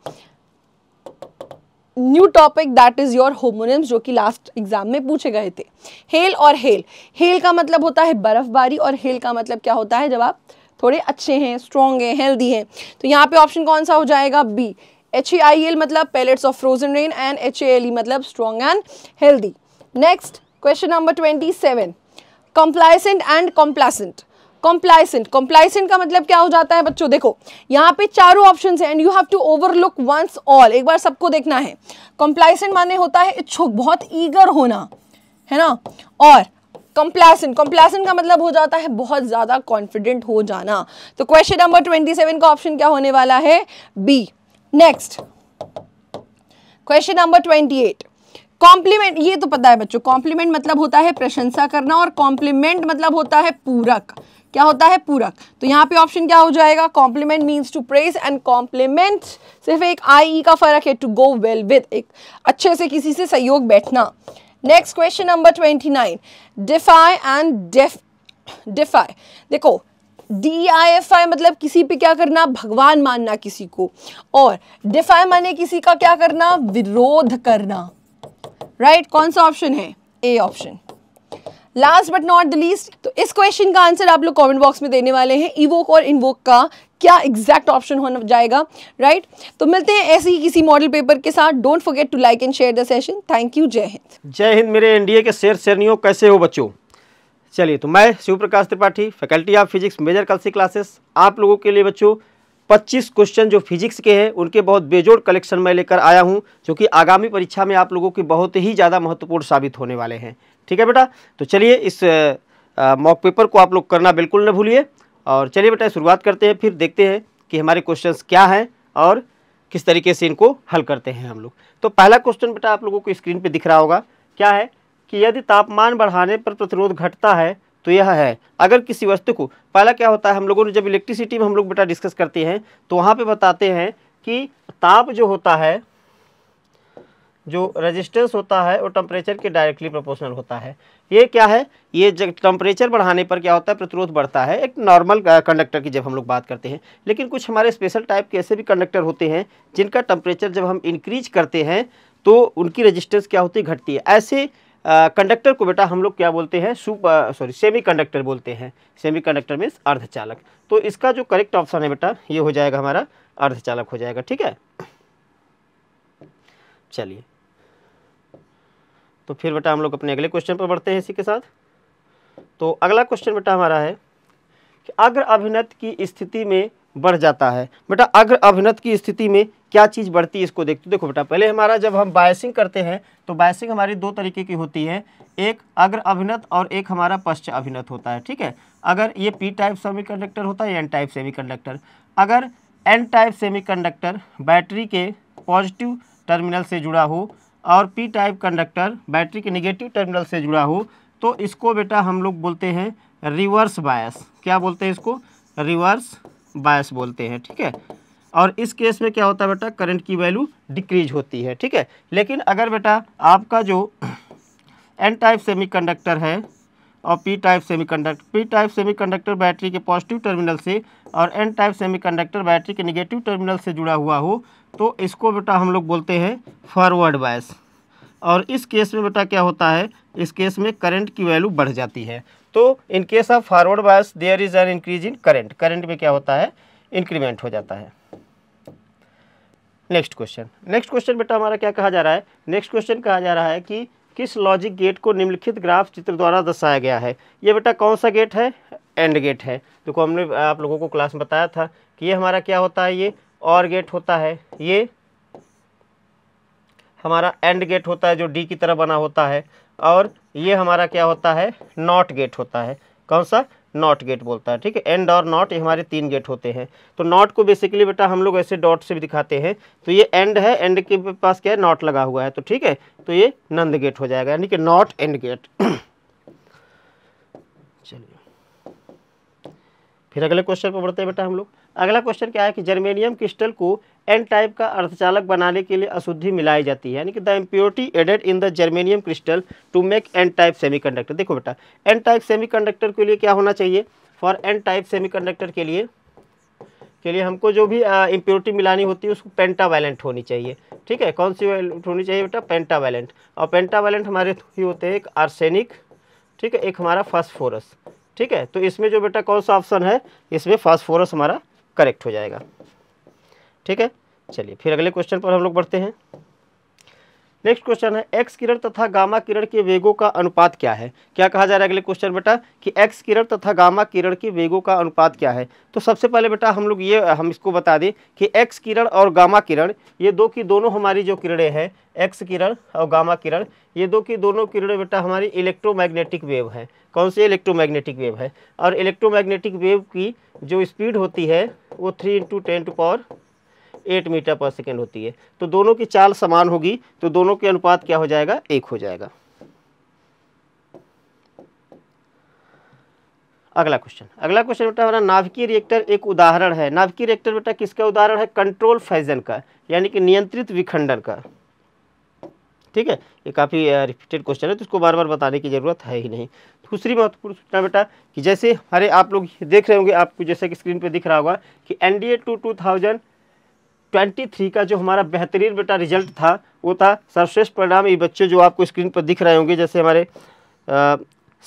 S3: new topic that is your homonyms जो कि लास्ट एग्जाम में पूछे गए थे हेल और हेल हेल का मतलब होता है बर्फबारी और हेल का मतलब क्या होता है जब आप थोड़े अच्छे हैं स्ट्रॉन्ग हैं हेल्दी हैं तो यहाँ पे ऑप्शन कौन सा हो जाएगा B H E I L मतलब pellets of frozen rain and H A L E मतलब strong and healthy next question number twenty seven complaisant and complacent complaisant complaisant का मतलब क्या हो जाता है बच्चों देखो यहाँ पे चारों ऑप्शन है and you have to overlook once all एक बार सबको देखना है कॉम्प्लाइसेंट माने होता है इच्छुक बहुत ईगर होना है ना और कंप्लैसेंट कंप्लैसेंट का मतलब हो जाता है बहुत ज़्यादा कॉन्फिडेंट हो जाना तो क्वेश्चन नंबर ट्वेंटी सेवन का ऑप्शन क्या होने वाला है B next question number twenty eight complement ये तो पता है बच्चों कॉम्प्लीमेंट मतलब होता है प्रशंसा करना और कॉम्प्लीमेंट मतलब होता है पूरक क्या होता है पूरक तो यहाँ पे ऑप्शन क्या हो जाएगा compliment means to praise and compliment सिर्फ एक आई e का फर्क है टू गो वेल विद एक अच्छे से किसी से सहयोग बैठना next question number twenty nine defy and deaf defy देखो डी आई एफ आई मतलब किसी पे क्या करना भगवान मानना किसी को और डिफाई माने किसी का क्या करना विरोध करना राइट right? कौन सा ऑप्शन है A option last but not the least तो इस क्वेश्चन का आंसर आप लोग कमेंट बॉक्स में देने वाले हैं इवोक और इन्वोक का क्या एग्जैक्ट ऑप्शन होना जाएगा राइट right? तो मिलते हैं ऐसे ही किसी मॉडल पेपर के साथ don't forget to like and share the session thank you जय हिंद
S4: जय हिंद मेरे एनडीए के शेर शेरनियों कैसे हो बच्चों चलिए तो मैं Shiv Prakash Tripathi faculty of physics major Kalshi classes आप लोगों के लिए बच्चों 25 क्वेश्चन जो फिजिक्स के हैं उनके बहुत बेजोड़ कलेक्शन मैं लेकर आया हूं जो कि आगामी परीक्षा में आप लोगों के बहुत ही ज़्यादा महत्वपूर्ण साबित होने वाले हैं ठीक है बेटा तो चलिए इस मॉक पेपर को आप लोग करना बिल्कुल न भूलिए और चलिए बेटा शुरुआत करते हैं फिर देखते हैं कि हमारे क्वेश्चन क्या हैं और किस तरीके से इनको हल करते हैं हम लोग तो पहला क्वेश्चन बेटा आप लोगों को स्क्रीन पर दिख रहा होगा क्या है कि यदि तापमान बढ़ाने पर प्रतिरोध घटता है तो यह है अगर किसी वस्तु को पहला क्या होता है हम लोगों ने जब इलेक्ट्रिसिटी में हम लोग बेटा डिस्कस करते हैं तो वहाँ पर बताते हैं कि ताप जो होता है जो रजिस्टेंस होता है वो टेम्परेचर के डायरेक्टली प्रोपोर्शनल होता है ये क्या है ये जब टेम्परेचर बढ़ाने पर क्या होता है प्रतिरोध बढ़ता है एक नॉर्मल कंडक्टर की जब हम लोग बात करते हैं लेकिन कुछ हमारे स्पेशल टाइप के ऐसे भी कंडक्टर होते हैं जिनका टेम्परेचर जब हम इंक्रीज करते हैं तो उनकी रजिस्टेंस क्या होती है घटती है ऐसे कंडक्टर को बेटा हम लोग क्या बोलते हैं सुप सॉरी सेमी कंडक्टर बोलते हैं सेमी कंडक्टर मीन्स अर्धचालक तो इसका जो करेक्ट ऑप्शन है बेटा ये हो जाएगा हमारा अर्धचालक हो जाएगा ठीक है चलिए तो फिर बेटा हम लोग अपने अगले क्वेश्चन पर बढ़ते हैं इसी के साथ तो अगला क्वेश्चन बेटा हमारा है कि अग्र अभिनत की स्थिति में बढ़ जाता है बेटा अग्र अभिनत की स्थिति में क्या चीज़ बढ़ती है इसको देखते देखो बेटा पहले हमारा जब हम बायसिंग करते हैं तो बायसिंग हमारी दो तरीके की होती है एक अग्र अभिनत और एक हमारा पश्च अभिनत होता है ठीक है अगर ये पी टाइप कंडक्टर होता है एन टाइप कंडक्टर अगर एन टाइप कंडक्टर बैटरी के पॉजिटिव टर्मिनल से जुड़ा हो और पी टाइप कंडक्टर बैटरी के निगेटिव टर्मिनल से जुड़ा हो तो इसको बेटा हम लोग बोलते हैं रिवर्स बायस क्या बोलते हैं इसको रिवर्स बायस बोलते हैं ठीक है और इस केस में क्या होता है बेटा करंट की वैल्यू डिक्रीज होती है ठीक है लेकिन अगर बेटा आपका जो एन टाइप सेमीकंडक्टर है और P type semiconductor P type semiconductor battery के पॉजिटिव टर्मिनल से और एन टाइप सेमीकंडक्टर बैटरी के निगेटिव टर्मिनल से जुड़ा हुआ हो तो इसको बेटा हम लोग बोलते हैं फॉरवर्ड बायस और इस केस में बेटा क्या होता है इस केस में करंट की वैल्यू बढ़ जाती है तो in case of forward bias there is an increase in current current में क्या होता है इंक्रीमेंट हो जाता है नेक्स्ट क्वेश्चन नेक्स्ट क्वेश्चन बेटा हमारा क्या कहा जा रहा है नेक्स्ट क्वेश्चन कहा जा रहा है कि किस लॉजिक गेट को निम्नलिखित ग्राफ चित्र द्वारा दर्शाया गया है ये बेटा कौन सा गेट है एंड गेट है देखो तो हमने आप लोगों को क्लास में बताया था कि ये हमारा क्या होता है ये और गेट होता है ये हमारा एंड गेट होता है जो डी की तरह बना होता है और ये हमारा क्या होता है नॉट गेट होता है कौन सा नॉट गेट बोलता है ठीक है एंड और नॉट ये हमारे तीन गेट होते हैं तो नॉट को बेसिकली बेटा हम लोग ऐसे डॉट से भी दिखाते हैं तो ये एंड है एंड के पास क्या है नॉट लगा हुआ है तो ठीक है तो ये नंद गेट हो जाएगा यानी कि नॉट एंड गेट (clears throat) चलिए फिर अगले क्वेश्चन पर बढ़ते हैं बेटा हम लोग अगला क्वेश्चन क्या है कि जर्मेनियम क्रिस्टल को एन टाइप का अर्धचालक बनाने के लिए अशुद्धि मिलाई जाती है यानी कि the impurity added in the germanium crystal to make N type semiconductor देखो बेटा एन टाइप सेमीकंडक्टर के लिए क्या होना चाहिए फॉर एन टाइप सेमीकंडक्टर के लिए के लिए हमको जो भी इम्प्योरिटी मिलानी होती है उसको पेंटावैलेंट होनी चाहिए ठीक है कौन सी होनी चाहिए बेटा पेंटावैलेंट और पेंटावैलेंट हमारे ही होते हैं एक आर्सेनिक ठीक है एक हमारा फास्फोरस ठीक है तो इसमें जो बेटा कौन सा ऑप्शन है इसमें फास्फोरस हमारा करेक्ट हो जाएगा ठीक है चलिए फिर अगले क्वेश्चन पर हम लोग बढ़ते हैं नेक्स्ट क्वेश्चन है एक्स किरण तथा गामा किरण के वेगों का अनुपात क्या है क्या कहा जा रहा है अगले क्वेश्चन बेटा कि एक्स किरण तथा गामा किरण के वेगों का अनुपात क्या है तो सबसे पहले बेटा हम लोग ये हम इसको बता दें कि एक्स किरण और गामा किरण ये दो की दोनों हमारी जो किरणें हैं एक्स किरण और गामा किरण ये दो की दोनों किरणें बेटा हमारी इलेक्ट्रोमैग्नेटिक वेव हैं कौन सी इलेक्ट्रोमैग्नेटिक वेव है और इलेक्ट्रोमैग्नेटिक वेव की जो स्पीड होती है वो three into ten to power eight metre पर सेकेंड होती है तो दोनों की चाल समान होगी तो दोनों के अनुपात क्या हो जाएगा एक हो जाएगा अगला क्वेश्चन अगला क्वेश्चन बेटा हमारा नाभिकीय रिएक्टर एक उदाहरण है नाभिकीय रिएक्टर बेटा किसका उदाहरण है कंट्रोल फैजन का यानी कि नियंत्रित विखंडन का ठीक है ये काफ़ी रिपीटेड क्वेश्चन है तो इसको बार बार बताने की ज़रूरत है ही नहीं दूसरी महत्वपूर्ण सूचना बेटा कि जैसे हमारे आप लोग देख रहे होंगे आपको जैसे कि स्क्रीन पर दिख रहा होगा कि N D two two thousand 2023 का जो हमारा बेहतरीन बेटा रिजल्ट था वो था सर्वश्रेष्ठ परिणाम ये बच्चे जो आपको स्क्रीन पर दिख रहे होंगे जैसे हमारे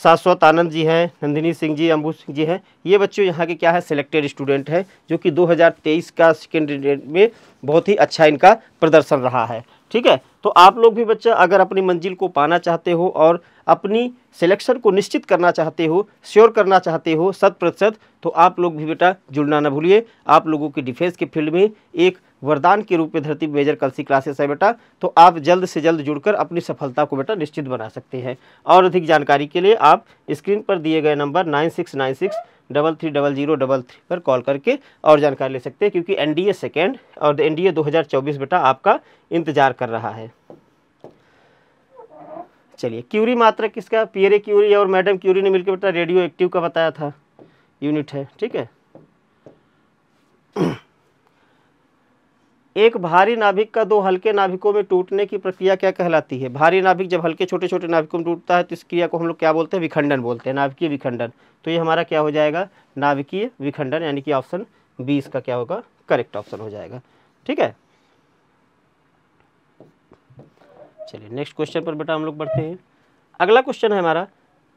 S4: शाश्वत आनंद जी हैं नंदिनी सिंह जी अम्बू सिंह जी हैं ये बच्चे यहाँ के क्या है सिलेक्टेड स्टूडेंट हैं जो कि 2023 का सेकेंड में बहुत ही अच्छा इनका प्रदर्शन रहा है ठीक है तो आप लोग भी बच्चा अगर अपनी मंजिल को पाना चाहते हो और अपनी सिलेक्शन को निश्चित करना चाहते हो श्योर करना चाहते हो शत प्रतिशत तो आप लोग भी बेटा जुड़ना ना भूलिए आप लोगों की डिफेंस के फील्ड में एक वरदान के रूप में धरती मेजर कलसी क्लासेस है बेटा तो आप जल्द से जल्द जुड़कर अपनी सफलता को बेटा निश्चित बना सकते हैं और अधिक जानकारी के लिए आप स्क्रीन पर दिए गए number nine six nine six double three double zero double three पर कॉल करके और जानकारी ले सकते हैं क्योंकि एनडीए सेकंड सेकेंड और एन डी ए दो हज़ार चौबीस बेटा आपका इंतज़ार कर रहा है चलिए क्यूरी मात्र किसका पियरे क्यूरी और मैडम क्यूरी ने मिलकर बेटा रेडियो एक्टिव का बताया था यूनिट है ठीक है एक भारी नाभिक का दो हल्के नाभिकों में टूटने की प्रक्रिया क्या कहलाती है भारी नाभिक जब हल्के छोटे छोटे नाभिकों में टूटता है तो इस क्रिया को हम लोग क्या बोलते हैं विखंडन बोलते हैं नाभिकीय विखंडन तो ये हमारा क्या हो जाएगा नाभिकीय विखंडन यानी कि ऑप्शन बी इसका क्या होगा करेक्ट ऑप्शन हो जाएगा ठीक है चलिए नेक्स्ट क्वेश्चन पर बेटा हम लोग बढ़ते हैं अगला क्वेश्चन है हमारा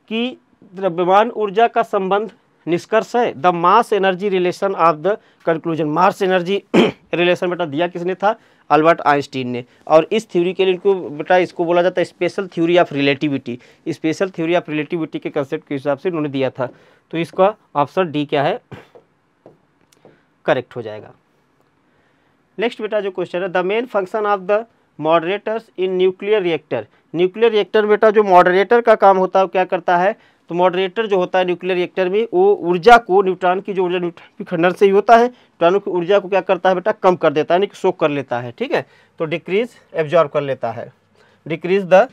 S4: कि द्रव्यमान ऊर्जा का संबंध निष्कर्ष है the mass energy relation of the conclusion mass energy relation बेटा दिया किसने था अल्बर्ट आइंस्टीन ने और इस थ्योरी के लिए इनको बेटा इसको बोला जाता है special theory of relativity special theory of relativity के कंसेप्ट के हिसाब से उन्होंने दिया था तो इसका ऑप्शन डी क्या है करेक्ट हो जाएगा नेक्स्ट बेटा जो क्वेश्चन है the main function of the moderators in nuclear reactor nuclear reactor बेटा जो मॉडरेटर का काम होता है वो क्या करता है तो मॉडरेटर जो होता है न्यूक्लियर रिएक्टर में वो ऊर्जा को न्यूट्रॉन की जो ऊर्जा न्यूट्रॉन विखंडन से ही होता है न्यूट्रॉनों की ऊर्जा को क्या करता है बेटा कम कर देता है यानी कि सोख कर लेता है ठीक है तो डिक्रीज एब्जॉर्व कर लेता है decrease the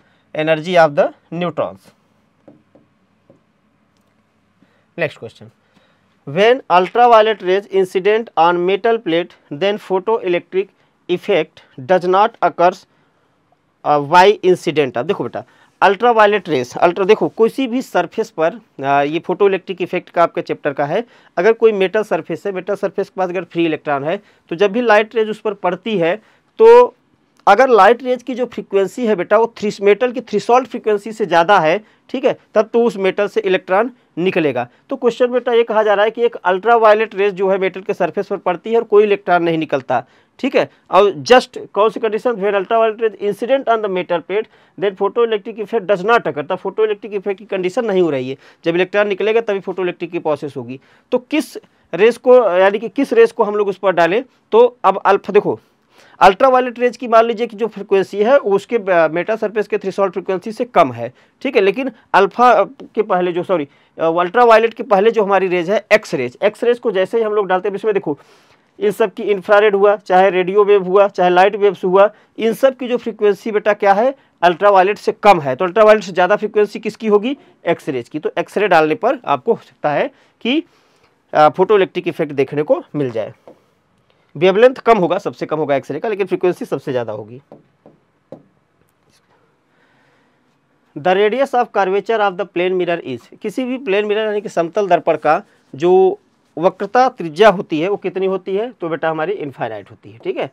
S4: energy of the neutrons next question when ultraviolet rays incident on metal plate then photoelectric effect does not occurs uh, y incident अब देखो बेटा वायलेट रेस अल्ट्रा देखो किसी भी सरफेस पर आ, ये फोटो इलेक्ट्रिक इफेक्ट का आपके चैप्टर का है अगर कोई मेटल सरफेस है मेटल सरफेस के पास अगर फ्री इलेक्ट्रॉन है तो जब भी लाइट रेज उस पर पड़ती है तो अगर लाइट रेज की जो फ्रीक्वेंसी है बेटा वो थ्री मेटल की थ्रिसॉल्ट फ्रीक्वेंसी से ज़्यादा है ठीक है तब तो उस मेटल से इलेक्ट्रॉन निकलेगा तो क्वेश्चन बेटा ये कहा जा रहा है कि एक वायलेट रेज जो है मेटल के सरफेस पर पड़ती है और कोई इलेक्ट्रॉन नहीं निकलता ठीक है और जस्ट कौन सी condition when ultraviolet incident on the metal plate then photo electric effect does not occur तब फोटो इलेक्ट्रिक इफेक्ट की कंडीशन नहीं हो रही है जब इलेक्ट्रॉन निकलेगा तभी फोटो इलेक्ट्रिक की प्रोसेस होगी तो किस रेस को यानी कि किस रेस को हम लोग उस पर डालें तो अब अल्फा देखो अल्ट्रावायलेट रेज की मान लीजिए कि जो फ्रिक्वेंसी है उसके मेटा सरफेस के सॉल्ट फ्रिक्वेंसी से कम है ठीक है लेकिन अल्फा के पहले जो सॉरी अल्ट्रावायलेट के पहले जो हमारी रेज है एक्स रेज एक्स रेज को जैसे ही हम लोग डालते हैं इसमें देखो इन सब की इंफ्रारेड हुआ चाहे रेडियो वेव हुआ चाहे लाइट वेव्स हुआ इन सब की जो फ्रीक्वेंसी बेटा क्या है अल्ट्रावायलेट से कम है तो अल्ट्रावायलेट से ज़्यादा फ्रीक्वेंसी किसकी होगी एक्सरेज की तो एक्सरे डालने पर आपको हो सकता है कि फोटो इलेक्ट्रिक इफेक्ट देखने को मिल जाए वेवलेंथ कम होगा सबसे कम होगा एक्सरे का लेकिन फ्रीक्वेंसी सबसे ज़्यादा होगी the radius of curvature of the plane mirror is किसी भी प्लेन मिरर यानी कि समतल दर्पण का जो वक्रता त्रिज्या होती है वो कितनी होती है तो बेटा हमारी इन्फाइनाइट होती है ठीक है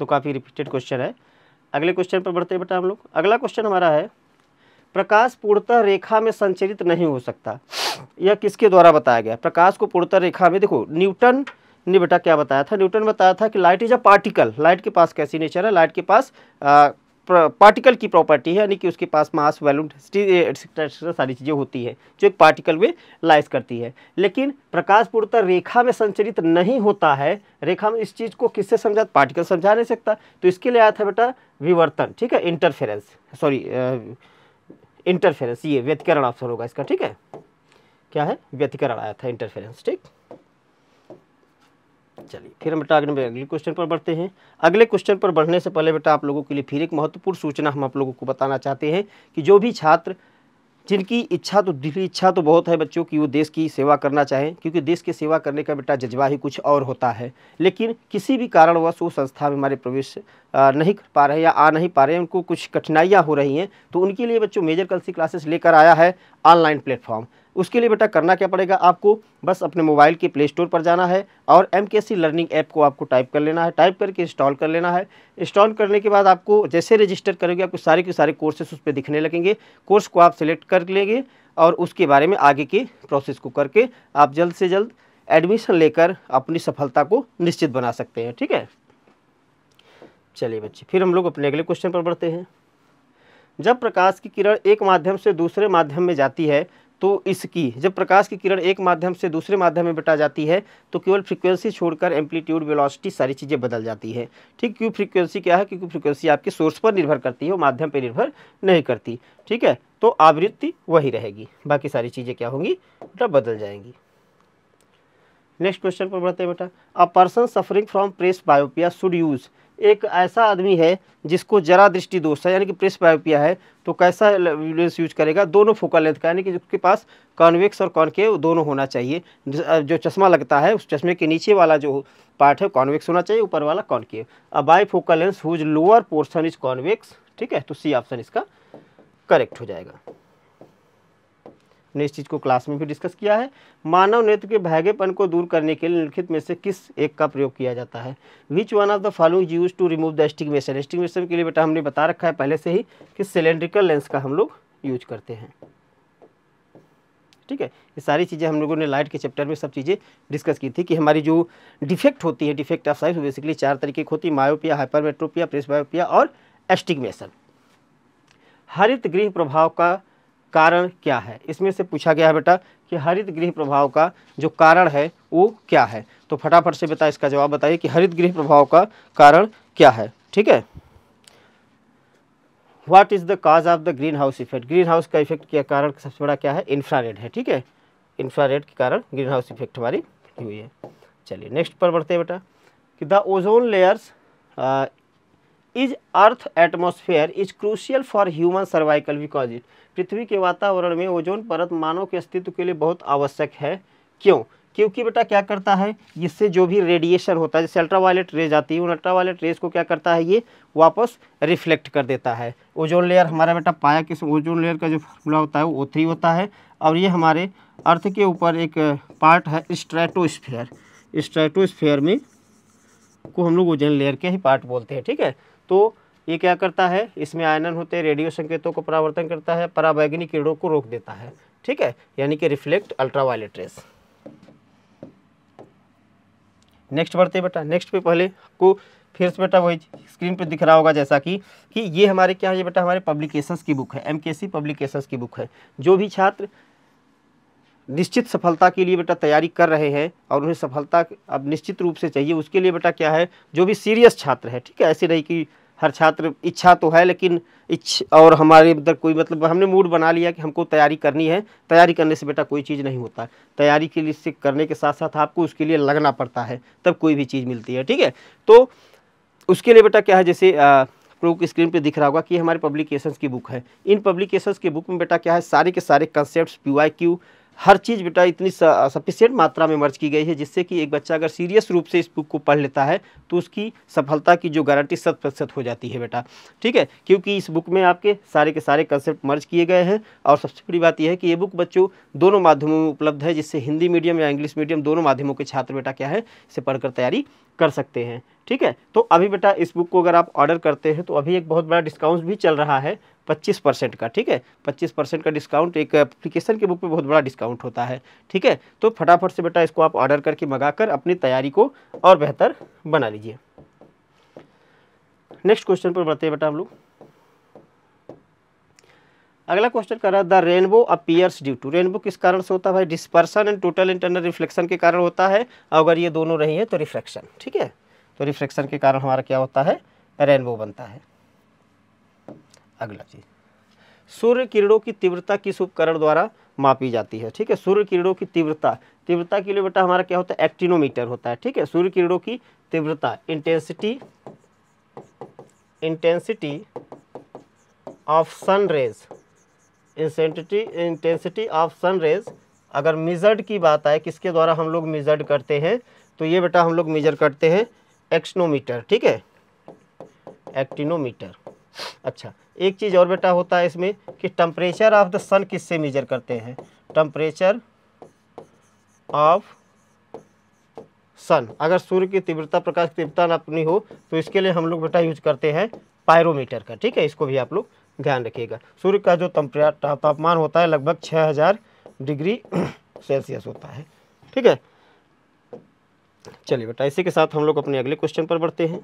S4: तो काफ़ी रिपीटेड क्वेश्चन है अगले क्वेश्चन पर बढ़ते हैं बेटा हम लोग अगला क्वेश्चन हमारा है प्रकाश पूर्णतः रेखा में संचरित नहीं हो सकता यह किसके द्वारा बताया गया प्रकाश को पूर्णतः रेखा में देखो न्यूटन ने बेटा क्या बताया था न्यूटन बताया था कि light is a particle light के पास कैसी नेचर है लाइट के पास पार्टिकल की प्रॉपर्टी है यानी कि उसके पास मास वैल्यूम एक्सेट्रा एक्सेट्रा सारी चीज़ें होती है जो एक पार्टिकल में लाइस करती है लेकिन प्रकाश पूर्णतः रेखा में संचरित नहीं होता है रेखा में इस चीज़ को किससे समझा पार्टिकल समझा नहीं सकता तो इसके लिए आया था बेटा विवर्तन ठीक है इंटरफेरेंस सॉरी इंटरफेरेंस ये व्यतिकरण ऑप्शन होगा इसका ठीक है क्या है व्यतिकरण आया था इंटरफेरेंस ठीक चलिए फिर हम बेटा आगे में अगले क्वेश्चन पर बढ़ते हैं अगले क्वेश्चन पर बढ़ने से पहले बेटा आप लोगों के लिए फिर एक महत्वपूर्ण सूचना हम आप लोगों को बताना चाहते हैं कि जो भी छात्र जिनकी इच्छा तो दिली इच्छा तो बहुत है बच्चों की वो देश की सेवा करना चाहें क्योंकि देश की सेवा करने का बेटा जज्बा ही कुछ और होता है लेकिन किसी भी कारणवश वो संस्था में हमारे प्रवेश नहीं कर पा रहे या आ नहीं पा रहे हैं उनको कुछ कठिनाइयाँ हो रही हैं तो उनके लिए बच्चों मेजर कल सी क्लासेस लेकर आया है ऑनलाइन प्लेटफॉर्म उसके लिए बेटा करना क्या पड़ेगा आपको बस अपने मोबाइल के प्ले स्टोर पर जाना है और एम लर्निंग ऐप को आपको टाइप कर लेना है टाइप करके इंस्टॉल कर लेना है इंस्टॉल करने के बाद आपको जैसे रजिस्टर करोगे आपको सारे के सारे कोर्सेस उस पर दिखने लगेंगे कोर्स को आप सिलेक्ट कर लेंगे और उसके बारे में आगे के प्रोसेस को करके आप जल्द से जल्द एडमिशन लेकर अपनी सफलता को निश्चित बना सकते हैं ठीक है चलिए बच्चे फिर हम लोग अपने अगले क्वेश्चन पर बढ़ते हैं जब प्रकाश की किरण एक माध्यम से दूसरे माध्यम में जाती है तो इसकी जब प्रकाश की किरण एक माध्यम से दूसरे माध्यम में बटा जाती है तो केवल फ्रीक्वेंसी छोड़कर एम्पलीट्यूड वेलोसिटी सारी चीज़ें बदल जाती है ठीक क्यों फ्रीक्वेंसी क्या है क्योंकि फ्रीक्वेंसी आपके सोर्स पर निर्भर करती है वो माध्यम पर निर्भर नहीं करती ठीक है तो आवृत्ति वही रहेगी बाकी सारी चीज़ें क्या होंगी बेटा बदल जाएंगी नेक्स्ट क्वेश्चन पर बढ़ते हैं बेटा a person suffering from presbyopia should use एक ऐसा आदमी है जिसको जरा दृष्टि दोष है यानी कि प्रेस पाइपिया है तो कैसा लेंस यूज करेगा दोनों फोकल लेंथ का यानी कि जिसके पास कॉन्वेक्स और कॉनकेव दोनों होना चाहिए जो चश्मा लगता है उस चश्मे के नीचे वाला जो पार्ट है कॉन्वेक्स होना चाहिए ऊपर वाला कॉनकेव अब bifocal lens whose lower portion is convex ठीक है तो सी ऑप्शन इसका करेक्ट हो जाएगा ने इस चीज़ को क्लास में भी डिस्कस किया है मानव नेत्र के भैगेपन को दूर करने के लिए निम्नलिखित में से किस एक का प्रयोग किया जाता है which one of the following use to remove the astigmatism astigmatism के लिए बेटा हमने बता रखा है पहले से ही कि सिलेंड्रिकल लेंस का हम लोग यूज करते हैं ठीक है ये सारी चीज़ें हम लोगों ने लाइट के चैप्टर में सब चीज़ें डिस्कस की थी कि हमारी जो डिफेक्ट होती है डिफेक्ट ऑफ साइज बेसिकली चार तरीके की होती है मायोपिया हाइपरमेट्रोपिया प्रेसबायोपिया और एस्टिगमेशन हरित गृह प्रभाव का कारण क्या है इसमें से पूछा गया है बेटा कि हरित गृह प्रभाव का जो कारण है वो क्या है तो फटाफट से बेटा इसका जवाब बताइए कि हरित गृह प्रभाव का कारण क्या है ठीक है what is the cause of the greenhouse effect greenhouse का इफेक्ट के कारण सबसे बड़ा क्या है इंफ्रारेड है ठीक है इंफ्रारेड के कारण ग्रीन हाउस इफेक्ट हमारी हुई है चलिए नेक्स्ट पर बढ़ते हैं बेटा कि the ozone layers is earth atmosphere is crucial for human survival because it पृथ्वी के वातावरण में ओजोन परत मानव के अस्तित्व के लिए बहुत आवश्यक है क्यों क्योंकि बेटा क्या करता है इससे जो भी रेडिएशन होता है जैसे अल्ट्रावायलेट रेज आती है उन अल्ट्रावायलेट रेज को क्या करता है ये वापस रिफ्लेक्ट कर देता है ओजोन लेयर हमारा बेटा पाया किस ओजोन लेयर का जो फार्मूला होता है वो ओ होता है और ये हमारे अर्थ के ऊपर एक पार्ट है स्ट्रेटोस्फेयर स्ट्रेटोस्फेयर में को हम लोग ओजोन लेयर के ही पार्ट बोलते हैं ठीक है तो ये क्या करता है इसमें आयनन होते हैं रेडियो संकेतों को परावर्तन करता है पराबैगनी किरणों को रोक देता है ठीक है यानी कि रिफ्लेक्ट अल्ट्रावायलेट रेस नेक्स्ट बढ़ते बेटा नेक्स्ट पे पहले आपको फिर से बेटा वही स्क्रीन पे दिख रहा होगा जैसा कि कि ये हमारे क्या है ये बेटा हमारे पब्लिकेशंस की बुक है एमकेसी पब्लिकेशंस की बुक है जो भी छात्र निश्चित सफलता के लिए बेटा तैयारी कर रहे हैं और उन्हें सफलता अब निश्चित रूप से चाहिए उसके लिए बेटा क्या है जो भी सीरियस छात्र है ठीक है ऐसे नहीं कि हर छात्र इच्छा तो है लेकिन इच्छ और हमारे अंदर कोई मतलब हमने मूड बना लिया कि हमको तैयारी करनी है तैयारी करने से बेटा कोई चीज़ नहीं होता तैयारी के लिए से करने के साथ साथ आपको उसके लिए लगना पड़ता है तब कोई भी चीज़ मिलती है ठीक है तो उसके लिए बेटा क्या है जैसे आ, स्क्रीन पे दिख रहा होगा कि हमारे पब्लिकेशंस की बुक है इन पब्लिकेशंस की बुक में बेटा क्या है सारे के सारे कंसेप्ट पी वाई क्यू हर चीज़ बेटा इतनी सफिशियंट मात्रा में मर्ज की गई है जिससे कि एक बच्चा अगर सीरियस रूप से इस बुक को पढ़ लेता है तो उसकी सफलता की जो गारंटी शत प्रतिशत हो जाती है बेटा ठीक है क्योंकि इस बुक में आपके सारे के सारे कंसेप्ट मर्ज किए गए हैं और सबसे बड़ी बात यह है कि ये बुक बच्चों दोनों माध्यमों में उपलब्ध है जिससे हिंदी मीडियम या इंग्लिश मीडियम दोनों माध्यमों के छात्र बेटा क्या है इसे पढ़कर तैयारी कर सकते हैं ठीक है तो अभी बेटा इस बुक को अगर आप ऑर्डर करते हैं तो अभी एक बहुत बड़ा डिस्काउंट भी चल रहा है 25 परसेंट का ठीक है 25 परसेंट का डिस्काउंट एक एप्लीकेशन के बुक पे बहुत बड़ा डिस्काउंट होता है ठीक है तो फटाफट से बेटा इसको आप ऑर्डर करके मंगा कर अपनी तैयारी को और बेहतर बना लीजिए नेक्स्ट क्वेश्चन पर बढ़ते हैं बेटा हम लोग अगला क्वेश्चन कर रहा है the rainbow appears due to rainbow किस कारण से होता है भाई dispersion and total internal reflection के कारण होता है अगर ये दोनों रही है तो रिफ्लेक्शन ठीक है तो रिफ्लेक्शन के कारण हमारा क्या होता है रेनबो बनता है अगला चीज सूर्य किरणों की तीव्रता किस उपकरण द्वारा मापी जाती है ठीक है सूर्य किरणों की तीव्रता तीव्रता के लिए बेटा हमारा क्या होता है एक्टिनोमीटर होता है ठीक है सूर्य किरणों की तीव्रता intensity intensity of sun rays intensity intensity of sun rays अगर मिजर्ड की बात आए किसके द्वारा हम लोग मिजर्ड करते हैं तो ये बेटा हम लोग मिजर करते हैं एक्सनोमीटर ठीक है एक्टिनोमीटर अच्छा एक चीज़ और बेटा होता है इसमें कि टम्परेचर ऑफ द सन किससे मेजर करते हैं टम्परेचर ऑफ सन अगर सूर्य की तीव्रता प्रकाश की तीव्रता अपनी हो तो इसके लिए हम लोग बेटा यूज करते हैं पायरोमीटर का ठीक है इसको भी आप लोग ध्यान रखिएगा सूर्य का जो तापमान होता है लगभग 6000 डिग्री सेल्सियस (clears throat) होता है ठीक है चलिए बेटा इसी के साथ हम लोग अपने अगले क्वेश्चन पर बढ़ते हैं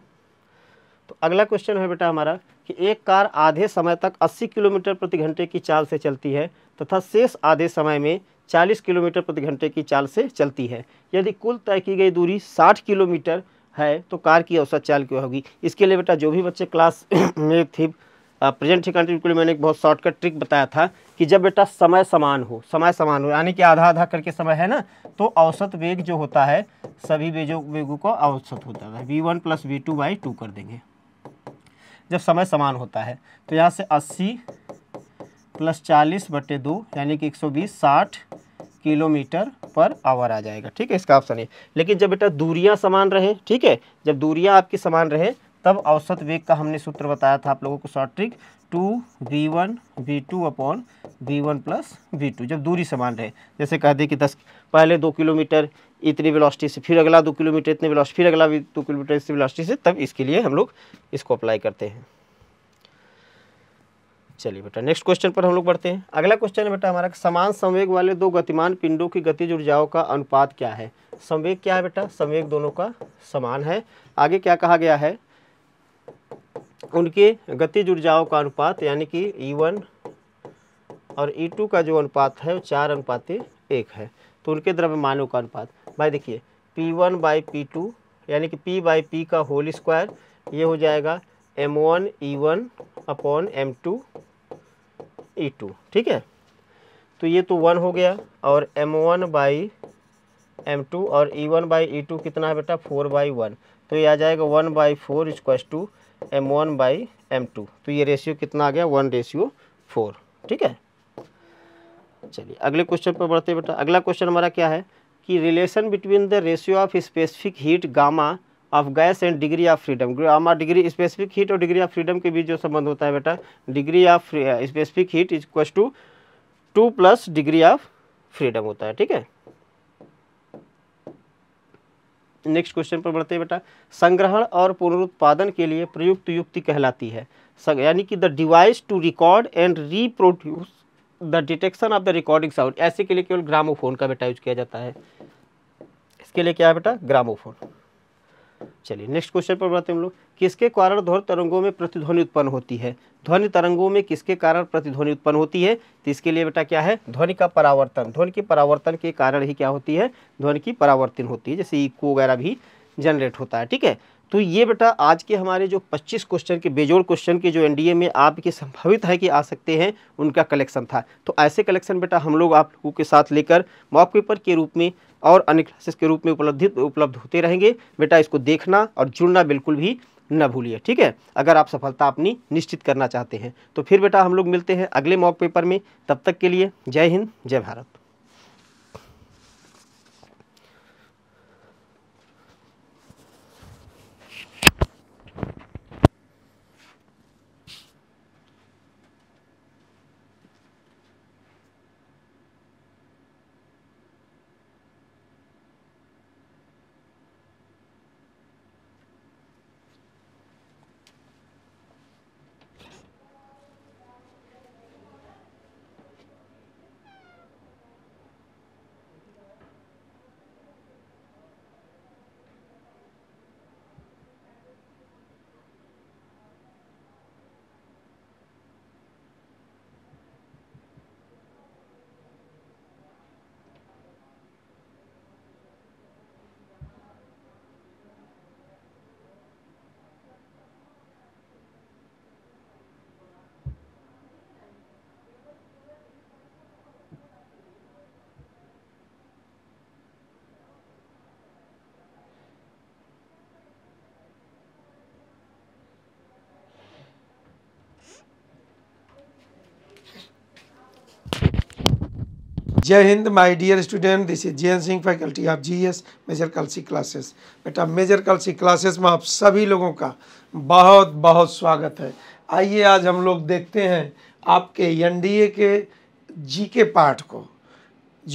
S4: तो अगला क्वेश्चन है बेटा हमारा कि एक कार आधे समय तक 80 किलोमीटर प्रति घंटे की चाल से चलती है तथा शेष आधे समय में 40 किलोमीटर प्रति घंटे की चाल से चलती है यदि कुल तय की गई दूरी 60 किलोमीटर है तो कार की औसत चाल क्यों होगी इसके लिए बेटा जो भी बच्चे क्लास (coughs) में थी प्रेजेंट के तो लिए मैंने एक बहुत शॉर्टकट ट्रिक बताया था कि जब बेटा समय समान हो समय समान हो यानी कि आधा आधा करके समय है ना तो औसत वेग जो होता है सभी वेजों वेगों को औसत होता है V one plus V two by two कर देंगे जब समय समान होता है तो यहाँ से अस्सी प्लस चालीस बटे दो यानी कि एक सौ बीस साठ किलोमीटर पर आवर आ जाएगा ठीक है इसका ऑप्शन है लेकिन जब बेटा दूरियाँ समान रहे ठीक है जब दूरियाँ आपकी समान रहे तब औसत वेग का हमने सूत्र बताया था आप लोगों को short trick two V one V two upon V one plus V two जब दूरी समान रहे जैसे कह दें कि दस पहले दो किलोमीटर इतनी वेलोसिटी से फिर अगला दो किलोमीटर इतनी वेलोसिटी फिर अगला दो किलोमीटर इतनी वेलोसिटी से तब इसके लिए हम लोग इसको अप्लाई करते हैं चलिए बेटा नेक्स्ट क्वेश्चन पर हम लोग बढ़ते हैं अगला क्वेश्चन है बेटा हमारा समान संवेग वाले दो गतिमान पिंडों की गतिज ऊर्जाओं का अनुपात क्या है संवेग क्या है बेटा संवेग दोनों का समान है आगे क्या कहा गया है उनके गतिज ऊर्जाओं का अनुपात यानी कि ई e वन और ई e टू का जो अनुपात है वो चार अनुपात एक है तो उनके द्रव्यमानों का अनुपात भाई देखिए P one by P two यानी कि पी बाई पी का होल स्क्वायर ये हो जाएगा M one E one upon M two ई टू ठीक है तो ये तो वन हो गया और M one by M two और E one by E two कितना है बेटा फोर बाई वन तो ये आ जाएगा one by four is to M one by M two तो ये रेशियो कितना आ गया वन रेशियो फोर ठीक है चलिए अगले क्वेश्चन पर बढ़ते बेटा अगला क्वेश्चन हमारा क्या है कि relation between the ratio of specific heat gamma of gas and degree of freedom gamma degree specific heat और डिग्री ऑफ फ्रीडम के बीच जो संबंध होता है बेटा degree of specific heat is equal to two plus degree of freedom होता है ठीक है नेक्स्ट क्वेश्चन पर बढ़ते हैं बेटा संग्रहण और पुनरुत्पादन के लिए प्रयुक्त युक्ति कहलाती है यानी कि the device to record and reproduce the detection of the recording sound ऐसे के लिए केवल ग्रामोफोन का बेटा यूज किया जाता है इसके लिए क्या है बेटा ग्रामोफोन चलिए नेक्स्ट क्वेश्चन पर हैं हम लोग किसके कारण ध्वनि तरंगों में प्रतिध्वनि उत्पन्न होती है ध्वनि तरंगों में किसके कारण प्रतिध्वनि उत्पन्न होती है तो इसके लिए बेटा क्या है ध्वनि का परावर्तन ध्वनि के परावर्तन के कारण ही क्या होती है ध्वनि की परावर्तन होती है जैसे इको वगैरह भी जनरेट होता है ठीक है तो ये बेटा आज के हमारे जो 25 क्वेश्चन के बेजोड़ क्वेश्चन के जो एनडीए में आपके संभावित है कि आ सकते हैं उनका कलेक्शन था तो ऐसे कलेक्शन बेटा हम लोग आप लोगों के साथ लेकर मॉक पेपर के रूप में और अन्य क्लासेस के रूप में उपलब्धित उपलब्ध होते रहेंगे बेटा इसको देखना और जुड़ना बिल्कुल भी न भूलिए ठीक है अगर आप सफलता अपनी निश्चित करना चाहते हैं तो फिर बेटा हम लोग मिलते हैं अगले मॉक पेपर में तब तक के लिए जय हिंद जय भारत
S5: जय Hind my dear student this is Jayant Singh faculty of GS Major Kalsi classes बेटा मेजर कलसी क्लासेस में आप सभी लोगों का बहुत बहुत स्वागत है आइए आज हम लोग देखते हैं आपके एनडीए के जी के पाठ को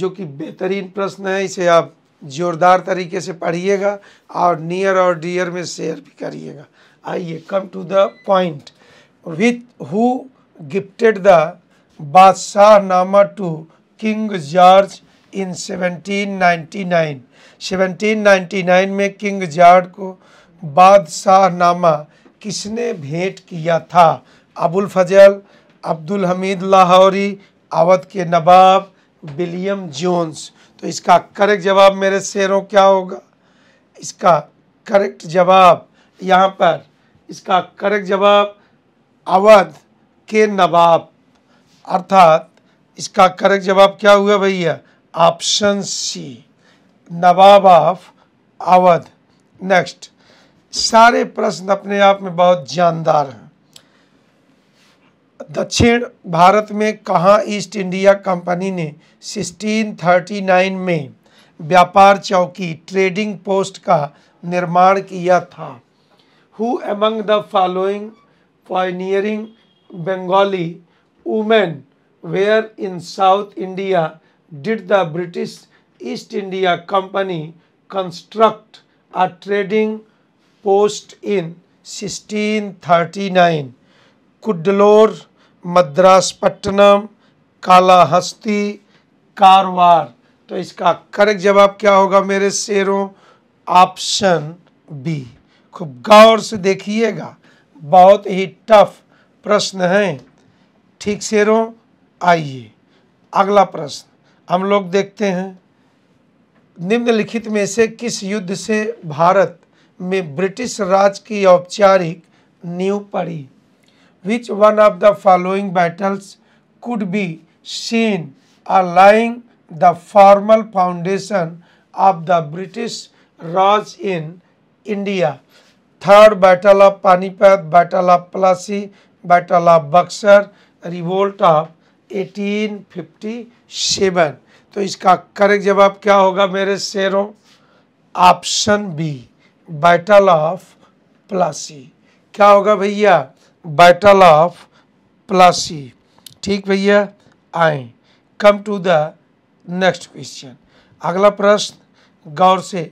S5: जो कि बेहतरीन प्रश्न है इसे आप जोरदार तरीके से पढ़िएगा और नियर और डियर में शेयर भी करिएगा आइए come to the point with who gifted the Badshahnama to king George इन 1799 1799 में किंग जॉर्ज को बादशाह नामा किसने भेंट किया था अबुल फजल अब्दुल हमीद लाहौरी अवध के नवाब विलियम जोन्स तो इसका करेक्ट जवाब मेरे शेरों क्या होगा इसका करेक्ट जवाब यहाँ पर इसका करेक्ट जवाब अवध के नवाब अर्थात इसका करेक्ट जवाब क्या हुआ भैया option C Nawab of Awadh next सारे प्रश्न अपने आप में बहुत जानदार हैं दक्षिण भारत में कहाँ ईस्ट इंडिया कंपनी ने 1639 में व्यापार चौकी ट्रेडिंग पोस्ट का निर्माण किया था who among the following pioneering Bengali women where in South India did the British East India Company construct a trading post in 1639? kudlor Kudalore, Madraspattanam, Kalahasti, Karwar. तो इसका करेक्ट जवाब क्या होगा मेरे शेरों ऑप्शन बी खूब गौर से देखिएगा बहुत ही टफ प्रश्न हैं ठीक शेरों आइए अगला प्रश्न हम लोग देखते हैं निम्नलिखित में से किस युद्ध से भारत में ब्रिटिश राज की औपचारिक नींव पड़ी which one of the following battles could be seen a laying the formal foundation of the British Raj in India third battle of Panipat battle of Plassey battle of Buxar revolt of 1857 तो इसका करेक्ट जवाब क्या होगा मेरे शेरों option B battle of Plassey क्या होगा भैया बैटल ऑफ प्लासी ठीक भैया आए come to the next question अगला प्रश्न गौर से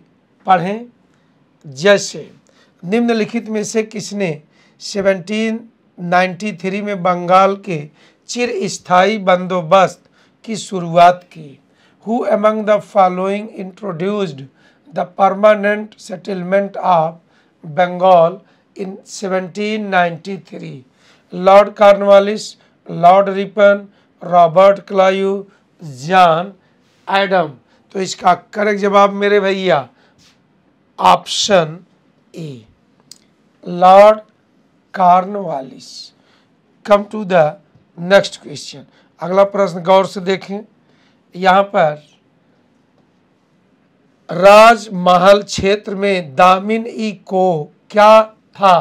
S5: पढ़ें जैसे निम्नलिखित में से किसने 1793 में बंगाल के स्थायी बंदोबस्त की शुरुआत की who among the following introduced the permanent settlement of Bengal in 1793 Lord Cornwallis Lord Ripon Robert Clive John Adam तो इसका करेक्ट जवाब मेरे भैया option A Lord Cornwallis come to the next question अगला प्रश्न गौर से देखें यहाँ पर राजमहल क्षेत्र में दामिन ई को क्या था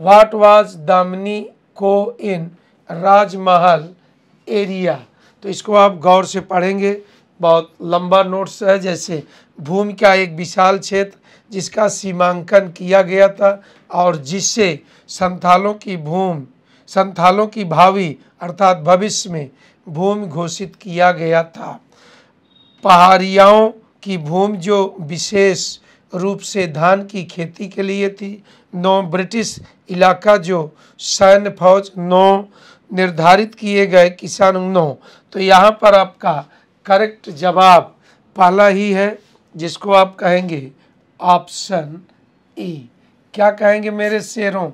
S5: वाट वाज दामिनी को इन राजमहल एरिया तो इसको आप गौर से पढ़ेंगे बहुत लंबा नोट्स है जैसे भूमि का एक विशाल क्षेत्र जिसका सीमांकन किया गया था और जिससे संथालों की भूमि संथालों की भावी अर्थात भविष्य में भूमि घोषित किया गया था पहाड़ियाओं की भूमि जो विशेष रूप से धान की खेती के लिए थी नौ ब्रिटिश इलाका जो सैन्य फौज नौ निर्धारित किए गए किसान नौ तो यहाँ पर आपका करेक्ट जवाब पहला ही है जिसको आप कहेंगे ऑप्शन ई क्या कहेंगे मेरे शेरों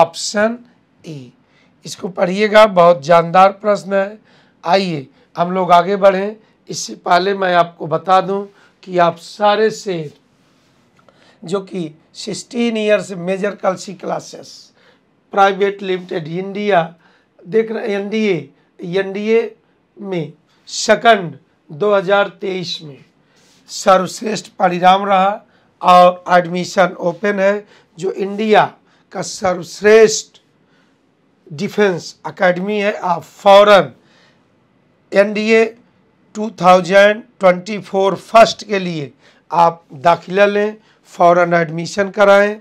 S5: ऑप्शन ई इसको पढ़िएगा बहुत जानदार प्रश्न है आइए हम लोग आगे बढ़ें इससे पहले मैं आपको बता दूं कि आप सारे शेर जो कि sixteen years Major Kalsi classes private limited India देख रहे एन डी एनडीए में सेकंड 2023 में सर्वश्रेष्ठ परिणाम रहा और एडमिशन ओपन है जो इंडिया का सर्वश्रेष्ठ डिफेंस अकेडमी है आप फौरन एनडीए 2024 फर्स्ट के लिए आप दाखिला लें फ़ौर एडमिशन कराएं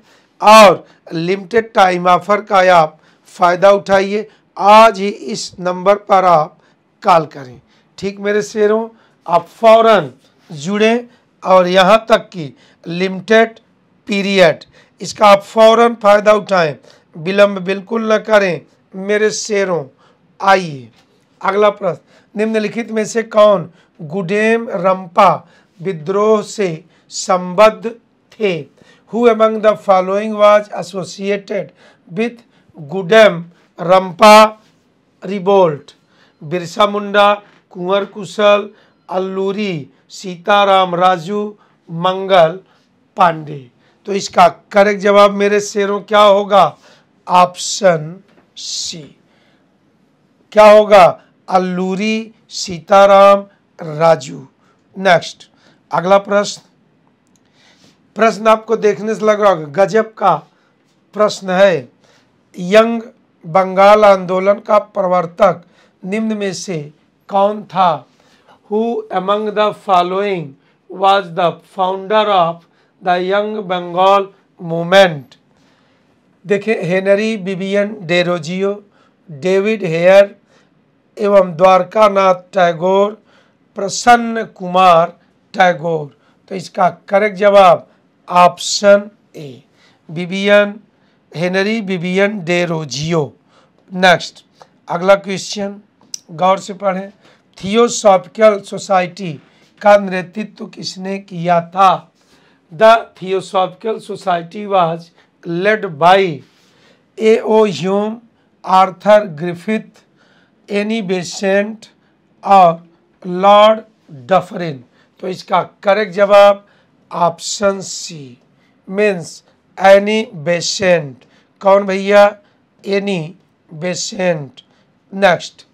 S5: और लिमिटेड टाइम ऑफर का आप फ़ायदा उठाइए आज ही इस नंबर पर आप कॉल करें ठीक मेरे शेरों आप फौरन जुड़ें और यहाँ तक कि लिमिटेड पीरियड इसका आप फौरन फ़ायदा उठाएं विलम्ब बिल्कुल न करें मेरे शेरों आइए अगला प्रश्न निम्नलिखित में से कौन गुडेम रंपा विद्रोह से संबद्ध थे who among the following was associated with Gudem Rampa revolt Birsa Munda Kunwar Kushal Alluri Sitaram Raju Mangal Pandey तो इसका करेक्ट जवाब मेरे शेरों क्या होगा ऑप्शन सी क्या होगा अल्लूरी सीताराम राजू नेक्स्ट अगला प्रश्न प्रश्न आपको देखने से लग रहा होगा गजब का प्रश्न है यंग बंगाल आंदोलन का प्रवर्तक निम्न में से कौन था who among the following was the founder of the young Bengal movement देखें Henry Vivian Derozio David Hare एवं द्वारकानाथ टैगोर प्रसन्न कुमार टैगोर तो इसका करेक्ट जवाब option A Vivian Henry Vivian Derozio next अगला क्वेश्चन गौर से पढ़ें थियोसॉफिकल सोसाइटी का नेतृत्व किसने किया था the theosophical society was led by A.O. Hume, Arthur Griffith, Annie Besant और लॉर्ड डफरिन तो इसका करेक्ट जवाब option C means Annie Besant कौन भैया एनी बेसेंट नेक्स्ट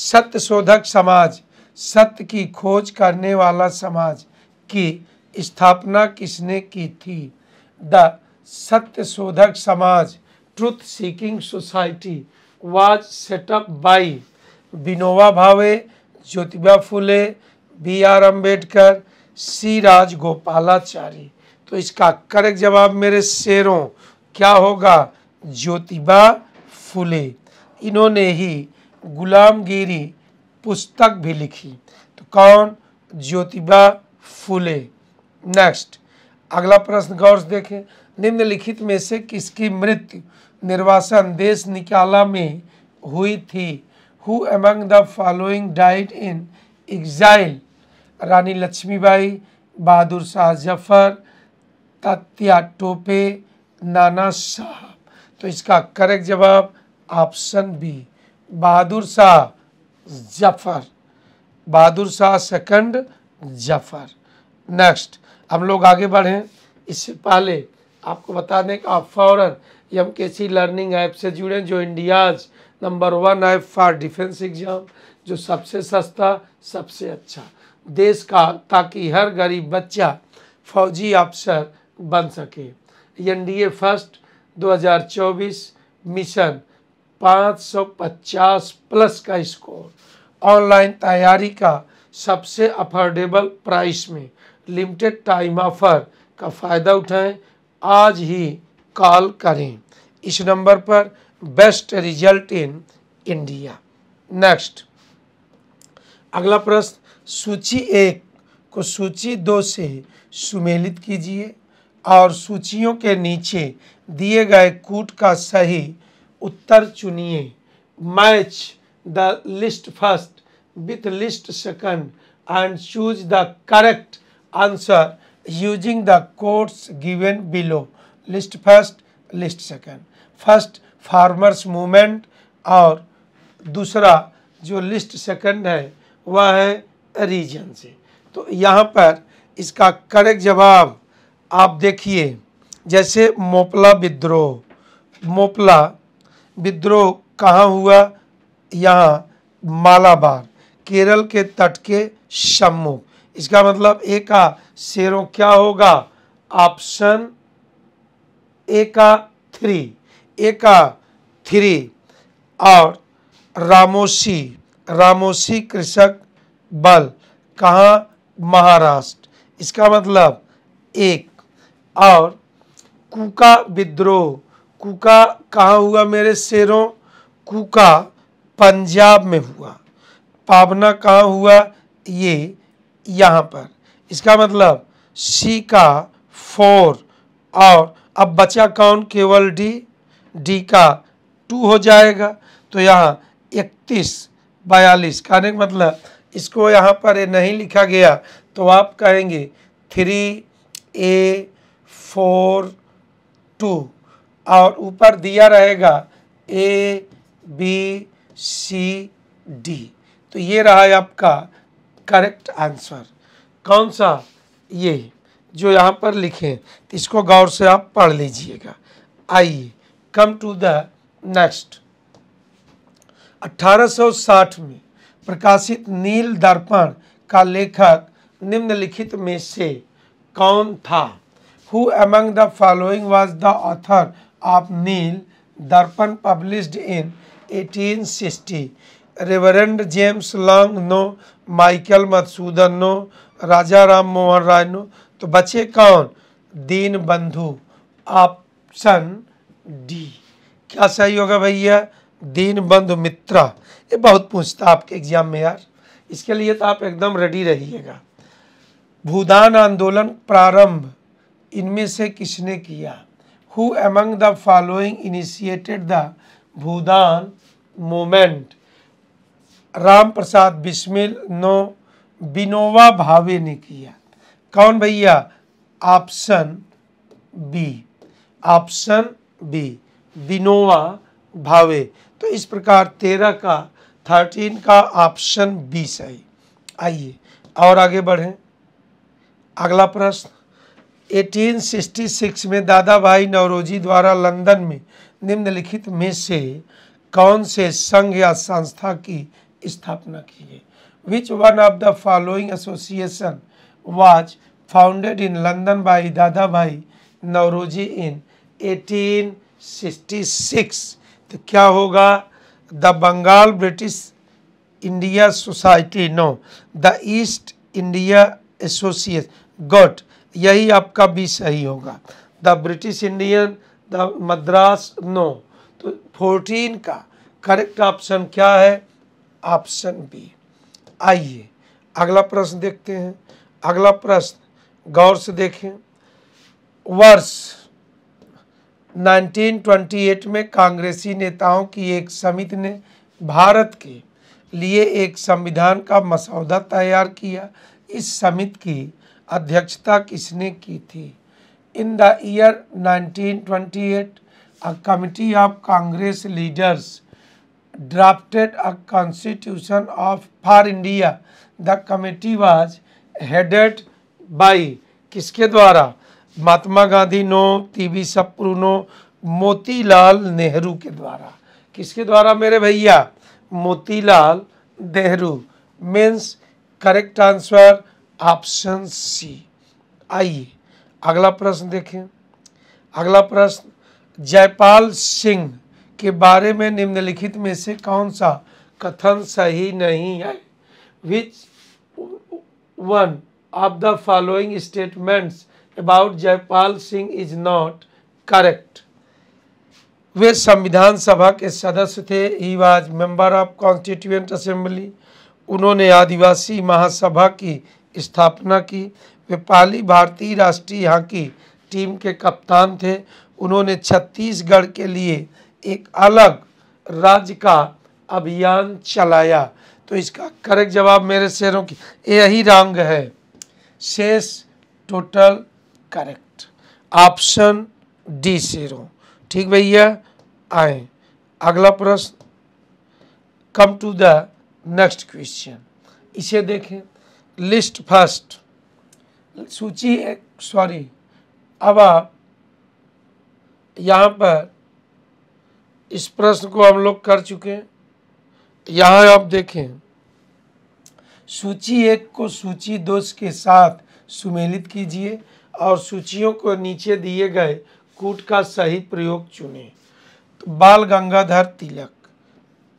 S5: सत्य शोधक समाज सत्य की खोज करने वाला समाज की स्थापना किसने की थी the Satya Shodhak Samaj truth seeking society was set up by Vinoba Bhave Jyotiba Phule B R Ambedkar C Rajagopalachari तो इसका करेक्ट जवाब मेरे शेरों क्या होगा ज्योतिबा फुले इन्होंने ही गुलामगिरी पुस्तक भी लिखी तो कौन ज्योतिबा फुले नेक्स्ट अगला प्रश्न गौर से देखें निम्नलिखित में से किसकी मृत्यु निर्वासन देश निकाला में हुई थी who among the following died in exile Rani Lakshmibai Bahadur Shah Zafar Tatya Tope Nana Sahib तो इसका करेक्ट जवाब option B Bahadur Shah Zafar Bahadur Shah second Zafar next हम लोग आगे बढ़ें इससे पहले आपको बता दें कि आप फॉरन एम के सी लर्निंग ऐप से जुड़ें जो India's number one app for defence exam जो सबसे सस्ता सबसे अच्छा देश का ताकि हर गरीब बच्चा फौजी अफसर बन सके N D A first 2024 mission 550 plus का स्कोर ऑनलाइन तैयारी का सबसे अफोर्डेबल प्राइस में लिमिटेड टाइम ऑफर का फ़ायदा उठाएं आज ही कॉल करें इस नंबर पर best result in India next अगला प्रश्न सूची एक को सूची दो से सुमेलित कीजिए और सूचियों के नीचे दिए गए कूट का सही उत्तर चुनिए match the list first with list second and choose the correct answer using the codes given below list first list second first farmers movement और दूसरा जो लिस्ट सेकेंड है वह है रीजन से तो यहाँ पर इसका करेक्ट जवाब आप देखिए जैसे मोपला विद्रोह मोपला विद्रोह कहाँ हुआ यहाँ मालाबार केरल के तट के सम्मुख इसका मतलब एक का शेरों क्या होगा ऑप्शन ए का थ्री ए का थ्री और रामोशी रामोशी कृषक बल कहाँ महाराष्ट्र इसका मतलब एक और कुका विद्रोह कुका कहाँ हुआ मेरे शेरों कुका पंजाब में हुआ पावना कहाँ हुआ ये यहाँ पर इसका मतलब सी का फोर और अब बचा कौन केवल डी डी का टू हो जाएगा तो यहाँ इकतीस बयालीस कहने का मतलब इसको यहाँ पर नहीं लिखा गया तो आप कहेंगे थ्री ए फोर टू और ऊपर दिया रहेगा ए बी सी डी तो ये रहा है आपका करेक्ट आंसर कौन सा ये जो यहाँ पर लिखे हैं तो इसको गौर से आप पढ़ लीजिएगा आइए कम टू द नेक्स्ट 1860 में प्रकाशित नील दर्पण का लेखक निम्नलिखित में से कौन था who among the following was the author of Neel Darpan published in 1860 reverend James Long no Michael Madhusudan no Raja Ram Mohan Roy no तो बचे कौन दीन बंधु ऑप्शन डी क्या सही होगा भैया दीन बंधु मित्रा ये बहुत पूछता आपके एग्जाम में यार इसके लिए तो आप एकदम रेडी रहिएगा भूदान आंदोलन प्रारंभ इनमें से किसने किया who among the following initiated the Bhoodan movement Ram Prasad Bismil no बिनोवा भावे ने किया कौन भैया ऑप्शन बी ऑप्शन बी बिनोवा भावे तो इस प्रकार तेरह का थर्टीन का ऑप्शन बी सही आइए और आगे बढ़ें अगला प्रश्न 1866 में दादा भाई नवरोजी द्वारा लंदन में निम्नलिखित में से कौन से संघ या संस्था की स्थापना की गई विच which one of the following association was founded in London by Dadabhai Nauroji in 1866 तो क्या होगा the Bengal British India society no the East India associate got यही आपका भी सही होगा the British Indian the Madras no तो फोर्टीन का करेक्ट ऑप्शन क्या है ऑप्शन बी आइए अगला प्रश्न देखते हैं अगला प्रश्न गौर से देखें वर्ष 1928 में कांग्रेसी नेताओं की एक समिति ने भारत के लिए एक संविधान का मसौदा तैयार किया इस समिति की अध्यक्षता किसने की थी in the year 1928 a committee of Congress leaders drafted a constitution of for India. The committee was headed by किसके द्वारा Mahatma Gandhi no T B Sapru no Motilal Nehru के द्वारा किसके द्वारा मेरे भैया Motilal Nehru means correct answer option C आइए अगला प्रश्न देखें अगला प्रश्न जयपाल सिंह के बारे में निम्नलिखित में से कौन सा कथन सही नहीं है which one of the following statements about Jaipal Singh is not correct वे संविधान सभा के सदस्य थे he was member of constituent assembly उन्होंने आदिवासी महासभा की स्थापना की वे पहली भारतीय राष्ट्रीय हॉकी टीम के कप्तान थे उन्होंने छत्तीसगढ़ के लिए एक अलग राज्य का अभियान चलाया तो इसका करेक्ट जवाब मेरे शेरों की यही रंग है शेष टोटल करेक्ट ऑप्शन डी शेरों ठीक भैया आए अगला प्रश्न come to the next question इसे देखें लिस्ट फर्स्ट सूची एक सॉरी अब आप यहाँ पर इस प्रश्न को हम लोग कर चुके हैं यहाँ आप देखें सूची एक को सूची दोष के साथ सुमेलित कीजिए और सूचियों को नीचे दिए गए कूट का सही प्रयोग चुनें तो बाल गंगाधर तिलक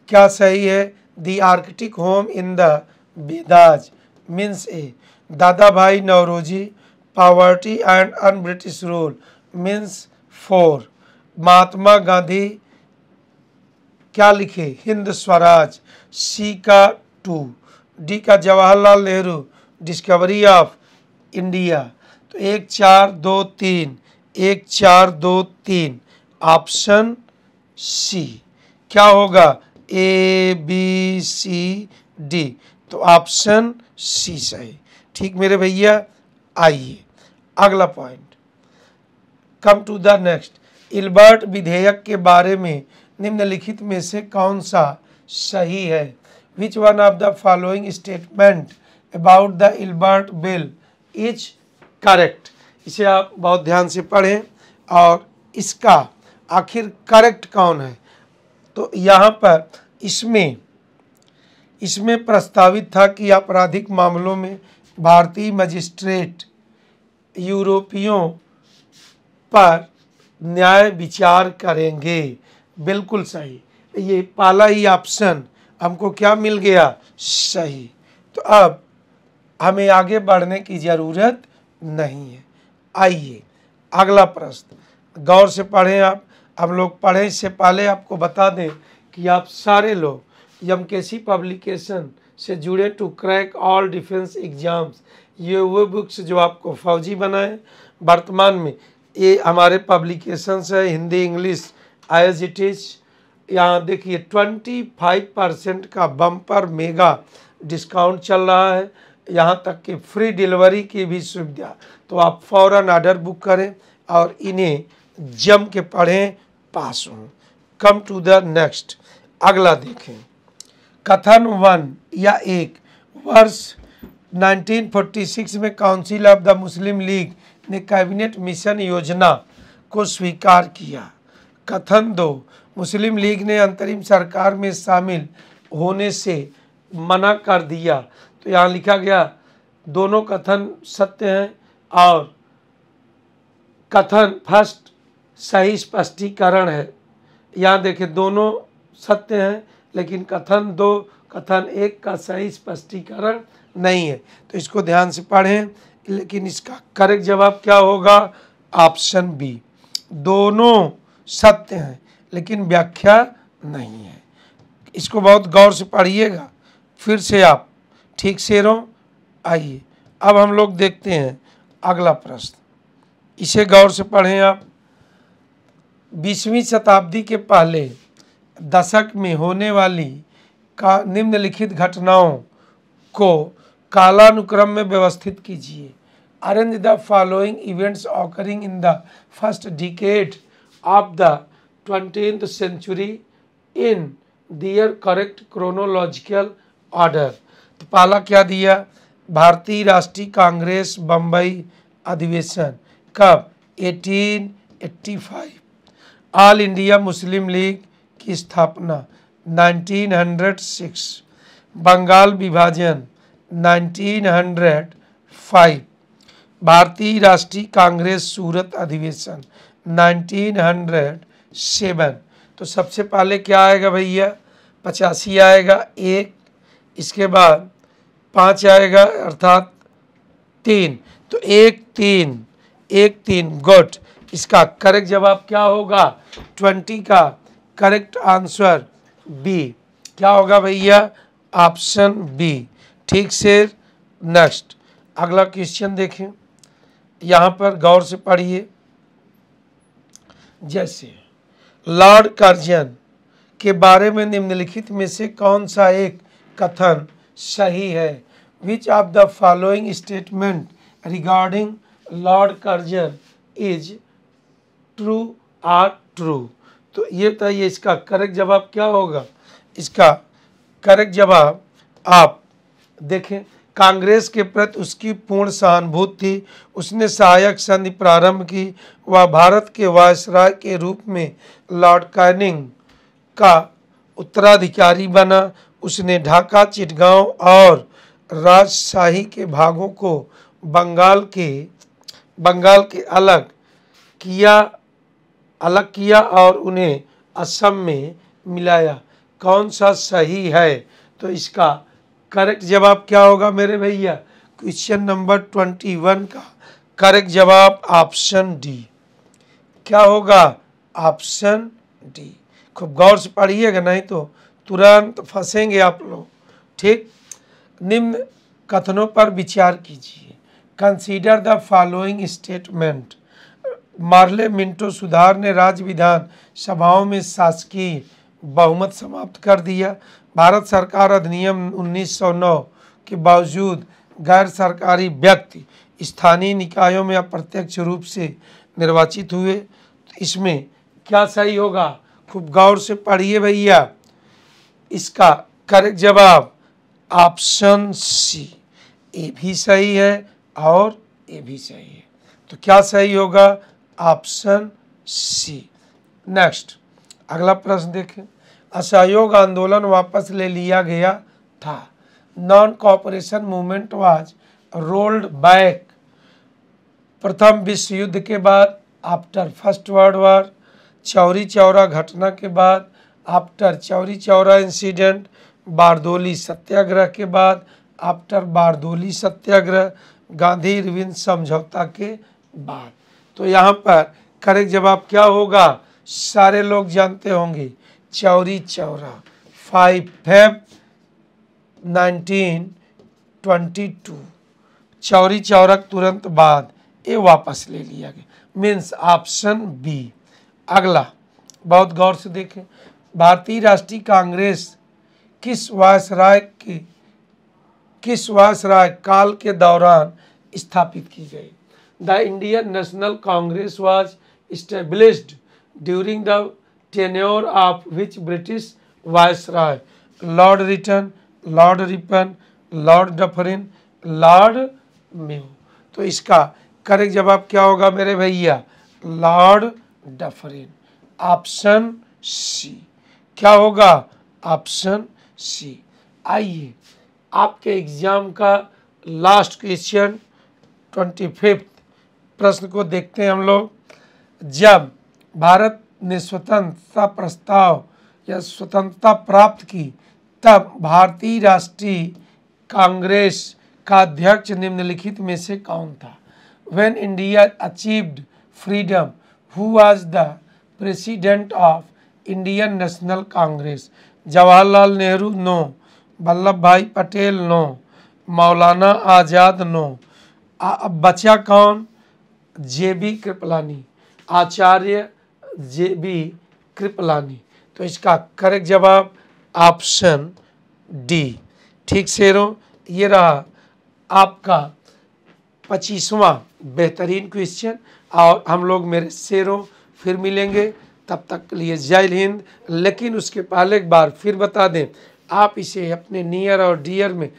S5: क्या सही है the arctic home in the Vedas means A Dadabhai Naoroji poverty and un British rule means four Mahatma Gandhi क्या लिखे हिंद स्वराज सी का टू डी का Jawaharlal Nehru discovery of India तो एक चार दो तीन एक चार दो तीन ऑप्शन सी क्या होगा ए बी सी डी तो ऑप्शन सी सही ठीक मेरे भैया आइए अगला point come to the next Ilbert विधेयक के बारे में निम्नलिखित में से कौन सा सही है which one of the following statement about the Ilbert bill is correct इसे आप बहुत ध्यान से पढ़ें और इसका आखिर करेक्ट कौन है तो यहाँ पर इसमें इसमें प्रस्तावित था कि आपराधिक मामलों में भारतीय मजिस्ट्रेट यूरोपियों पर न्याय विचार करेंगे बिल्कुल सही ये पाला ही ऑप्शन हमको क्या मिल गया सही तो अब हमें आगे बढ़ने की ज़रूरत नहीं है आइए अगला प्रश्न गौर से पढ़ें आप हम लोग पढ़ें इससे पहले आपको बता दें कि आप सारे लोग यम पब्लिकेशन से जुड़े to crack all defence exams ये वो बुक्स जो आपको फौजी बनाए वर्तमान में ये हमारे पब्लिकेशंस है Hindi English as it is यहाँ देखिए 25 परसेंट का बम्पर मेगा डिस्काउंट चल रहा है यहाँ तक कि फ्री डिलीवरी की भी सुविधा तो आप फ़ौर आर्डर बुक करें और इन्हें जम के पढ़ें पास हों कम टू द नेक्स्ट अगला देखें कथन वन या एक वर्ष 1946 में council of the Muslim league ने कैबिनेट मिशन योजना को स्वीकार किया कथन दो मुस्लिम लीग ने अंतरिम सरकार में शामिल होने से मना कर दिया तो यहाँ लिखा गया दोनों कथन सत्य हैं और कथन फर्स्ट सही स्पष्टीकरण है यहाँ देखें दोनों सत्य हैं लेकिन कथन दो कथन एक का सही स्पष्टीकरण नहीं है तो इसको ध्यान से पढ़ें लेकिन इसका करेक्ट जवाब क्या होगा ऑप्शन बी दोनों सत्य है लेकिन व्याख्या नहीं है इसको बहुत गौर से पढ़िएगा फिर से आप ठीक से रहो आइए अब हम लोग देखते हैं अगला प्रश्न इसे गौर से पढ़ें आप बीसवीं शताब्दी के पहले दशक में होने वाली का निम्नलिखित घटनाओं को कालानुक्रम में व्यवस्थित कीजिए arrange the following events occurring in the first decade of the 20th century in their correct chronological order तो पहला क्या दिया भारतीय राष्ट्रीय कांग्रेस बंबई अधिवेशन कब 1885 ऑल इंडिया मुस्लिम लीग की स्थापना 1906 बंगाल विभाजन 1905 भारतीय राष्ट्रीय कांग्रेस सूरत अधिवेशन 1907 तो सबसे पहले क्या आएगा भैया पचासी आएगा एक इसके बाद पाँच आएगा अर्थात तीन तो एक तीन एक तीन गुड इसका करेक्ट जवाब क्या होगा ट्वेंटी का करेक्ट आंसर बी क्या होगा भैया ऑप्शन बी ठीक से नेक्स्ट अगला क्वेश्चन देखें यहाँ पर गौर से पढ़िए जैसे लॉर्ड कार्जियन के बारे में निम्नलिखित में से कौन सा एक कथन सही है which of the following statement regarding Lord Curzon is true are true तो ये तो ये इसका करेक्ट जवाब क्या होगा इसका करेक्ट जवाब आप देखें कांग्रेस के प्रति उसकी पूर्ण सहानुभूति थी उसने सहायक संधि प्रारंभ की वह भारत के वायसराय के रूप में लॉर्ड कैनिंग का उत्तराधिकारी बना उसने ढाका चिटगांव और राजशाही के भागों को बंगाल के बंगाल के अलग किया अलग किया और उन्हें असम में मिलाया कौन सा सही है तो इसका करेक्ट जवाब क्या होगा मेरे भैया क्वेश्चन नंबर ट्वेंटी वन का करेक्ट जवाब ऑप्शन डी क्या होगा ऑप्शन डी खूब गौर से पढ़िएगा नहीं तो तुरंत फंसेंगे आप लोग ठीक निम्न कथनों पर विचार कीजिए consider the following statement Morley Minto सुधार ने राज्य विधान सभाओं में शासकीय बहुमत समाप्त कर दिया भारत सरकार अधिनियम 1909 के बावजूद गैर सरकारी व्यक्ति स्थानीय निकायों में अप्रत्यक्ष रूप से निर्वाचित हुए तो इसमें क्या सही होगा खूब गौर से पढ़िए भैया इसका करेक्ट जवाब ऑप्शन सी ए भी सही है और ए भी सही है तो क्या सही होगा ऑप्शन सी नेक्स्ट अगला प्रश्न देखें असहयोग आंदोलन वापस ले लिया गया था non cooperation movement was rolled back प्रथम विश्व युद्ध के बाद after first world war Chauri Chaura घटना के बाद आफ्टर चौरी चौरा इंसिडेंट बारदोली सत्याग्रह के बाद आफ्टर बारदोली सत्याग्रह गांधी रविंद समझौता के बाद तो यहाँ पर करेक्ट जवाब क्या होगा सारे लोग जानते होंगे Chauri Chaura five Feb nineteen twenty two Chauri Chaura तुरंत बाद ये वापस ले लिया गया मीन्स ऑप्शन बी अगला बहुत गौर से देखें भारतीय राष्ट्रीय कांग्रेस किस वायसराय के किस वायसराय काल के दौरान स्थापित की गई the Indian national Congress was established during the tenure of which British viceroy Lord return Lord Ripon Lord Dufferin Lord Mew. तो इसका करेक्ट जवाब क्या होगा मेरे भैया लॉर्ड डफरिन ऑप्शन सी क्या होगा ऑप्शन सी आइए आपके एग्जाम का लास्ट क्वेश्चन ट्वेंटी फिफ्थ प्रश्न को देखते हैं हम लोग जब भारत ने स्वतंत्रता प्रस्ताव या स्वतंत्रता प्राप्त की तब भारतीय राष्ट्रीय कांग्रेस का अध्यक्ष निम्नलिखित में से कौन था when India achieved freedom who was the president of Indian national Congress Jawaharlal Nehru no Vallabh Bhai Patel no Maulana Azad no बचा कौन J B Kripalani Acharya J B Kripalani तो इसका करेक्ट जवाब ऑप्शन डी ठीक रो ये रहा आपका पच्चीसवा बेहतरीन क्वेश्चन और हम लोग मेरे शेरों फिर मिलेंगे तब तक के लिए जय हिंद लेकिन उसके पहले एक बार फिर बता दें आप इसे अपने नियर और डियर में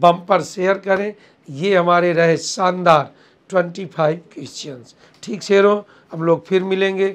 S5: बम्पर शेयर करें ये हमारे रहे शानदार ट्वेंटी फाइव क्वेश्चन ठीक शेरों हम लोग फिर मिलेंगे